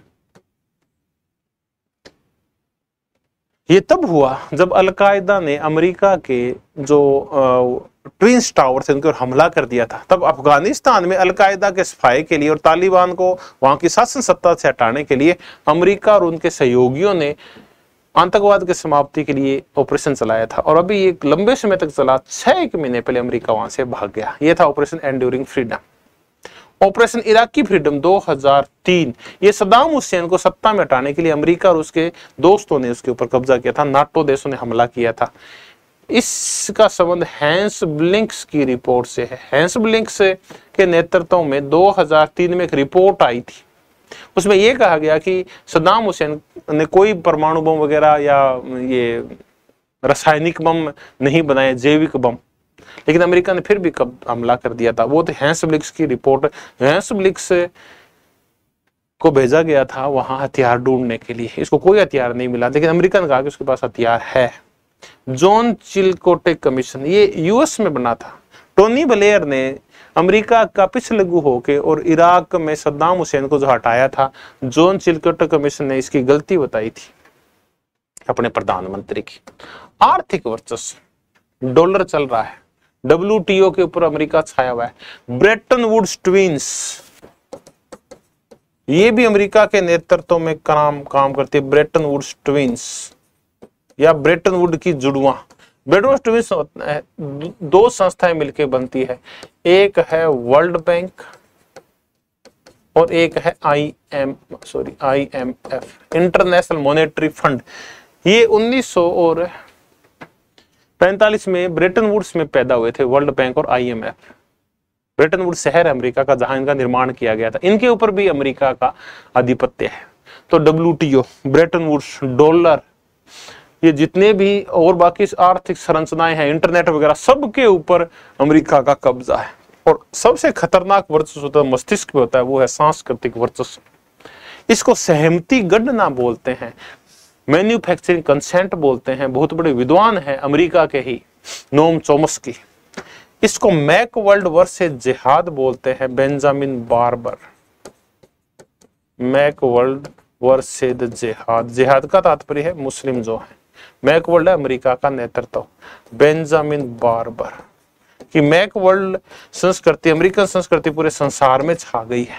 ये तब हुआ जब अलकायदा ने अमेरिका के जो ट्विंस टावर थे उनके ऊपर हमला कर दिया था तब अफगानिस्तान में अलकायदा के सफाई के लिए और तालिबान को वहां की शासन सत्ता से हटाने के लिए अमेरिका और उनके सहयोगियों ने आतंकवाद के समाप्ति के लिए ऑपरेशन चलाया था और अभी एक लंबे समय तक चला छह एक महीने पहले अमेरिका वहां से भाग गया यह था operation enduring freedom operation Iraqi freedom 2003 ये सदाम हुसैन को सत्ता में हटाने के लिए अमेरिका और उसके दोस्तों ने उसके ऊपर कब्जा किया था नाटो देशों ने हमला किया था इसका संबंध हैंस ब्लिंक्स की रिपोर्ट से है हैंस ब्लिंक्स के नेतृत्व में 2003 में एक रिपोर्ट आई थी उसमें यह कहा गया कि सद्दाम हुसैन ने कोई परमाणु बम वगैरह या ये रासायनिक बम नहीं बनाए जैविक बम लेकिन अमेरिका ने फिर भी कब हमला कर दिया था वो तो हैंसब्लिक्स की रिपोर्ट हैंसब्लिक्स को भेजा गया था वहां हथियार ढूंढने के लिए इसको कोई हथियार नहीं मिला लेकिन अमेरिका ने कहा कि उसके पास हथियार है जॉन चिलकोटे कमीशन ये यूएस में बना था टोनी बलेयर ने अमेरिका का लगू होके और इराक में सद्दाम हुसैन को जो हटाया था जोन चिलकट कमीशन ने इसकी गलती बताई थी अपने प्रधानमंत्री की आर्थिक वर्चस्व डॉलर चल रहा है डब्ल्यू के ऊपर अमेरिका छाया हुआ है ब्रेटन वुड्स ट्विंस ये भी अमेरिका के नेतृत्व में काम काम करती है ब्रेटन वुड्स ट्विंस या ब्रेटन वुड की जुड़वा टू ट्रिब्यून दो संस्थाएं मिलकर बनती है एक है वर्ल्ड बैंक और एक है I am sorry I M F International Monetary Fund ये 1900 और 45 में ब्रिटेन वुड्स में पैदा हुए थे वर्ल्ड बैंक और आईएमएफ ब्रिटेन वुड शहर अमेरिका का जहां इनका निर्माण किया गया था इनके ऊपर भी अमेरिका का आधिपत्य है तो डब्ल्यू ब्रिटेन वुड्स डॉलर ये जितने भी और बाकी आर्थिक संरचनाएं हैं इंटरनेट वगैरह सबके ऊपर अमेरिका का कब्जा है और सबसे खतरनाक वर्चस्व होता तो है मस्तिष्क पे होता है वो है सांस्कृतिक वर्चस्व इसको सहमति गणना बोलते हैं मैन्युफैक्चरिंग कंसेंट बोलते हैं बहुत बड़े विद्वान है अमरीका के ही नोम की इसको मैक वर्ल्ड वर्से जिहाद बोलते हैं Benjamin Barber McWorld versus जिहाद जिहाद का तात्पर्य है मुस्लिम जो है मैक वर्ल्ड है अमेरिका का नेतृत्व बेंजामिन बार्बर कि मैक वर्ल्ड संस्कृति अमेरिकन संस्कृति पूरे संसार में छा गई है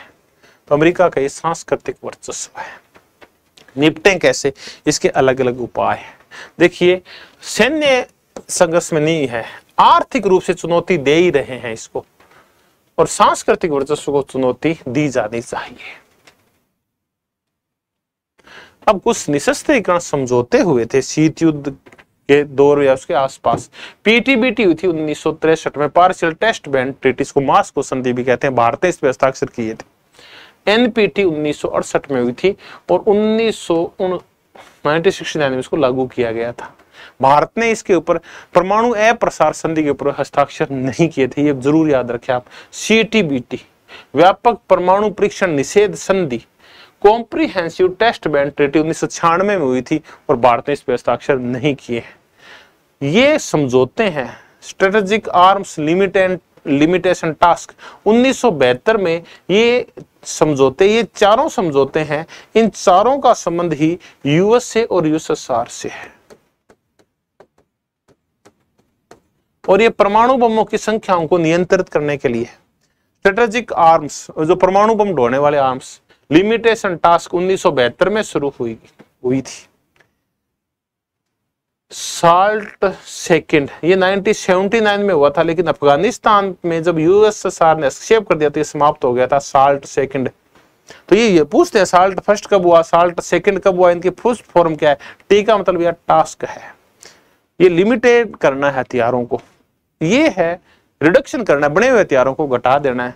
तो अमेरिका का ये सांस्कृतिक वर्चस्व है निपटे कैसे इसके अलग अलग उपाय है देखिए सैन्य संघर्ष में नहीं है आर्थिक रूप से चुनौती दे ही रहे हैं इसको और सांस्कृतिक वर्चस्व को चुनौती दी जानी चाहिए अब कुछ निशस्त्रीकरण समझौते हुए थे शीत युद्ध के दौर या उसके आसपास पीटीबीटी हुई थी उन्नीस में पार्शियल टेस्ट बैंड ब्रिटिश को मास्को संधि भी कहते हैं भारत इस पर हस्ताक्षर किए थे एनपीटी 1968 में हुई थी और उन्नीस इसको लागू किया गया था भारत ने इसके ऊपर परमाणु अप्रसार संधि के ऊपर हस्ताक्षर नहीं किए थे ये जरूर याद रखें आप सी व्यापक परमाणु परीक्षण निषेध संधि कॉम्प्रीहेंसिव टेस्ट बैन ट्रीटी उन्नीस में हुई थी और भारत ने इस पर हस्ताक्षर नहीं किए ये समझौते हैं स्ट्रेटेजिक आर्म्स लिमिटेड लिमिटेशन टास्क 1972 में ये समझौते ये चारों समझौते हैं इन चारों का संबंध ही यूएसए और यूएसएसआर से है और ये परमाणु बमों की संख्याओं को नियंत्रित करने के लिए स्ट्रेटेजिक आर्म्स जो परमाणु बम ढोने वाले आर्म्स लिमिटेशन टास्क उन्नीस में शुरू हुई हुई थी साल्ट सेकंड ये 1979 में हुआ था लेकिन अफगानिस्तान में जब यूएसएसआर ने एक्सेप्ट कर दिया तो ये समाप्त हो गया था साल्ट सेकंड तो ये ये पूछते हैं साल्ट फर्स्ट कब हुआ साल्ट सेकंड कब हुआ इनकी फर्स्ट फॉर्म क्या है टी का मतलब यह टास्क है ये लिमिटेड करना है हथियारों को ये है रिडक्शन करना है बने हुए हथियारों को घटा देना है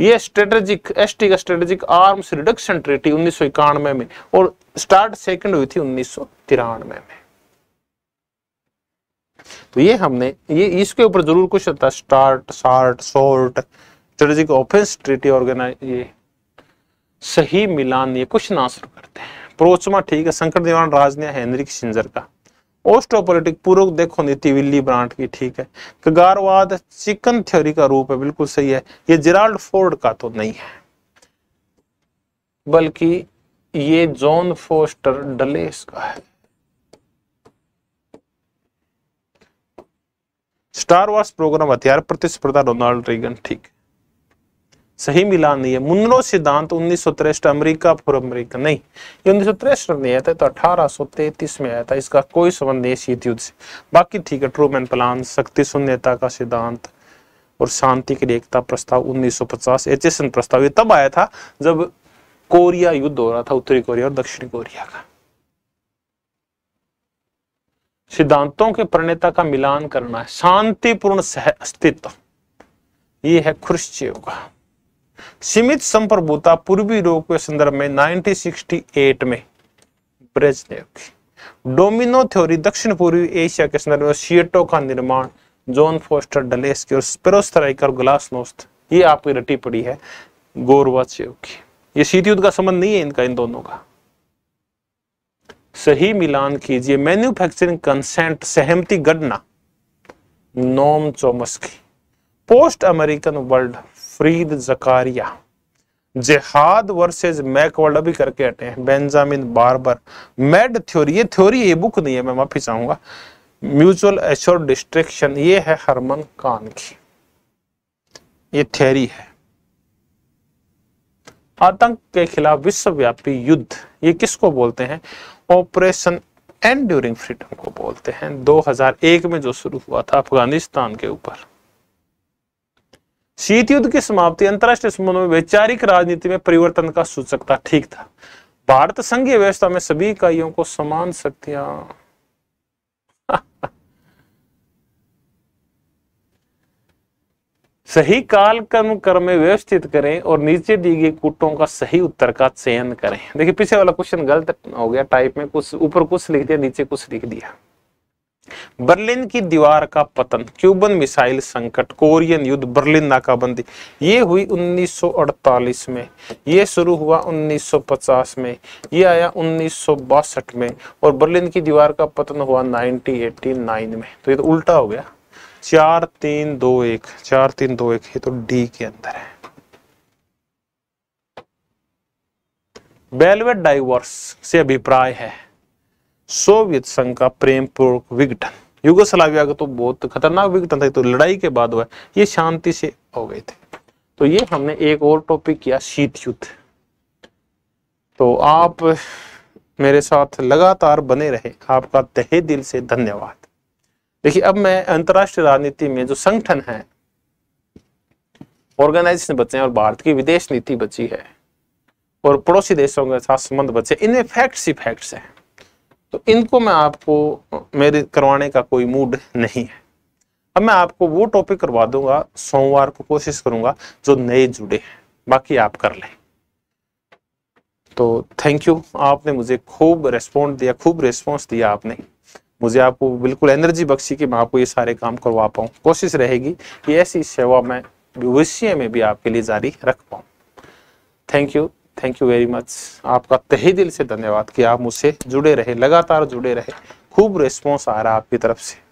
ये स्ट्रेटेजिक एसटी का स्ट्रेटेजिक आर्म्स रिडक्शन ट्रीटी उन्नीस में, में और स्टार्ट सेकंड हुई थी उन्नीस में, में तो ये हमने ये इसके ऊपर जरूर कुछ होता start short short strategic offence treaty organise ये सही मिलान ये कुछ नासर करते हैं प्रोचमा ठीक है संकट दीवान राजनिया ने सिंजर का ओस्टोपोलिटिक पूर्व देखो नीति विली ब्रांड की ठीक है कगारवाद चिकन थ्योरी का रूप है बिल्कुल सही है ये जिराल्ड फोर्ड का तो नहीं है बल्कि ये जॉन फोस्टर डलेस का है स्टार वॉर्स प्रोग्राम हथियार प्रतिस्पर्धा डोनाल्ड रीगन ठीक है सही मिलान नहीं है मुनरो सिद्धांत उन्नीस सौ तिरसठ अमरीका पूर्व अमरीका नहीं ये उन्नीस सौ तिरसठ में आया था तो अठारह सौ तैतीस में आया था इसका कोई संबंध नहीं शीत युद्ध से बाकी ठीक है ट्रूमैन प्लान शक्ति शून्यता का सिद्धांत और शांति के लिए एकता प्रस्ताव 1950 एचएसएन प्रस्ताव ये तब आया था जब कोरिया युद्ध हो रहा था उत्तरी कोरिया और दक्षिण कोरिया का सिद्धांतों के प्रणेता का मिलान करना है शांतिपूर्ण सह अस्तित्व ये है खुर्श्चेव का सीमित संप्रभुता पूर्वी यूरोप के संदर्भ में 1968 में ब्रेजनेव की डोमिनो थ्योरी दक्षिण पूर्वी एशिया के संदर्भ में सिएटो का निर्माण जॉन फोस्टर डलेस डलेस्की और स्पेरोस्थराइक ग्लास नोस्त ये आपकी रटी पड़ी है गोरवाचेव की ये शीत युद्ध का संबंध नहीं है इनका इन दोनों का सही मिलान कीजिए मैन्युफैक्चरिंग कंसेंट सहमति गणना Noam Chomsky post American world Fareed Zakaria जेहाद वर्सेस मैकवर्ड अभी करके हटे हैं बेंजामिन बारबर मेड थ्योरी ये थ्योरी ये बुक नहीं है मैं माफी चाहूंगा म्यूचुअल एश्योर डिस्ट्रिक्शन ये है हरमन कान की ये थ्योरी है आतंक के खिलाफ विश्वव्यापी युद्ध ये किसको बोलते हैं ऑपरेशन एंड ड्यूरिंग फ्रीडम को बोलते हैं 2001 में जो शुरू हुआ था अफगानिस्तान के ऊपर शीत युद्ध की समाप्ति अंतरराष्ट्रीय संबंधों में वैचारिक राजनीति में परिवर्तन का सूचक था ठीक था भारत संघीय व्यवस्था में सभी इकाइयों को समान शक्तियां सही काल कर्म कर्म में व्यवस्थित करें और नीचे दी गई कुटों का सही उत्तर का चयन करें देखिए पीछे वाला क्वेश्चन गलत हो गया टाइप में कुछ ऊपर कुछ लिख दिया नीचे कुछ लिख दिया बर्लिन की दीवार का पतन क्यूबन मिसाइल संकट कोरियन युद्ध बर्लिन नाकाबंदी ये हुई 1948 में ये शुरू हुआ 1950 में ये आया उन्नीस में और बर्लिन की दीवार का पतन हुआ 1989 में तो ये तो उल्टा हो गया चार तीन दो एक चार तीन दो एक ये तो डी के अंदर है बेलवेट डाइवर्स से अभिप्राय है सोवियत संघ का प्रेम पूर्वक विघटन युगोस्लाविया का तो बहुत खतरनाक विघटन था तो लड़ाई के बाद हुआ ये शांति से हो गए थे तो ये हमने एक और टॉपिक किया शीत युद्ध तो आप मेरे साथ लगातार बने रहे आपका तहे दिल से धन्यवाद देखिए अब मैं अंतरराष्ट्रीय राजनीति में जो संगठन है ऑर्गेनाइजेशन बचे हैं और भारत की विदेश नीति बची है और पड़ोसी देशों के साथ संबंध बचे इनमें फैक्ट्स ही फैक्ट्स हैं तो इनको मैं आपको मेरे करवाने का कोई मूड नहीं है अब मैं आपको वो टॉपिक करवा दूंगा सोमवार को कोशिश करूंगा जो नए जुड़े हैं बाकी आप कर लें तो थैंक यू आपने मुझे खूब रेस्पॉन्ड दिया खूब रेस्पॉन्स दिया आपने मुझे आपको बिल्कुल एनर्जी बख्शी कि मैं आपको ये सारे काम करवा पाऊँ कोशिश रहेगी कि ऐसी सेवा मैं भविष्य में भी आपके लिए जारी रख पाऊँ thank you thank you very much आपका तहे दिल से धन्यवाद कि आप मुझसे जुड़े रहे लगातार जुड़े रहे खूब रिस्पॉन्स आ रहा आपकी तरफ से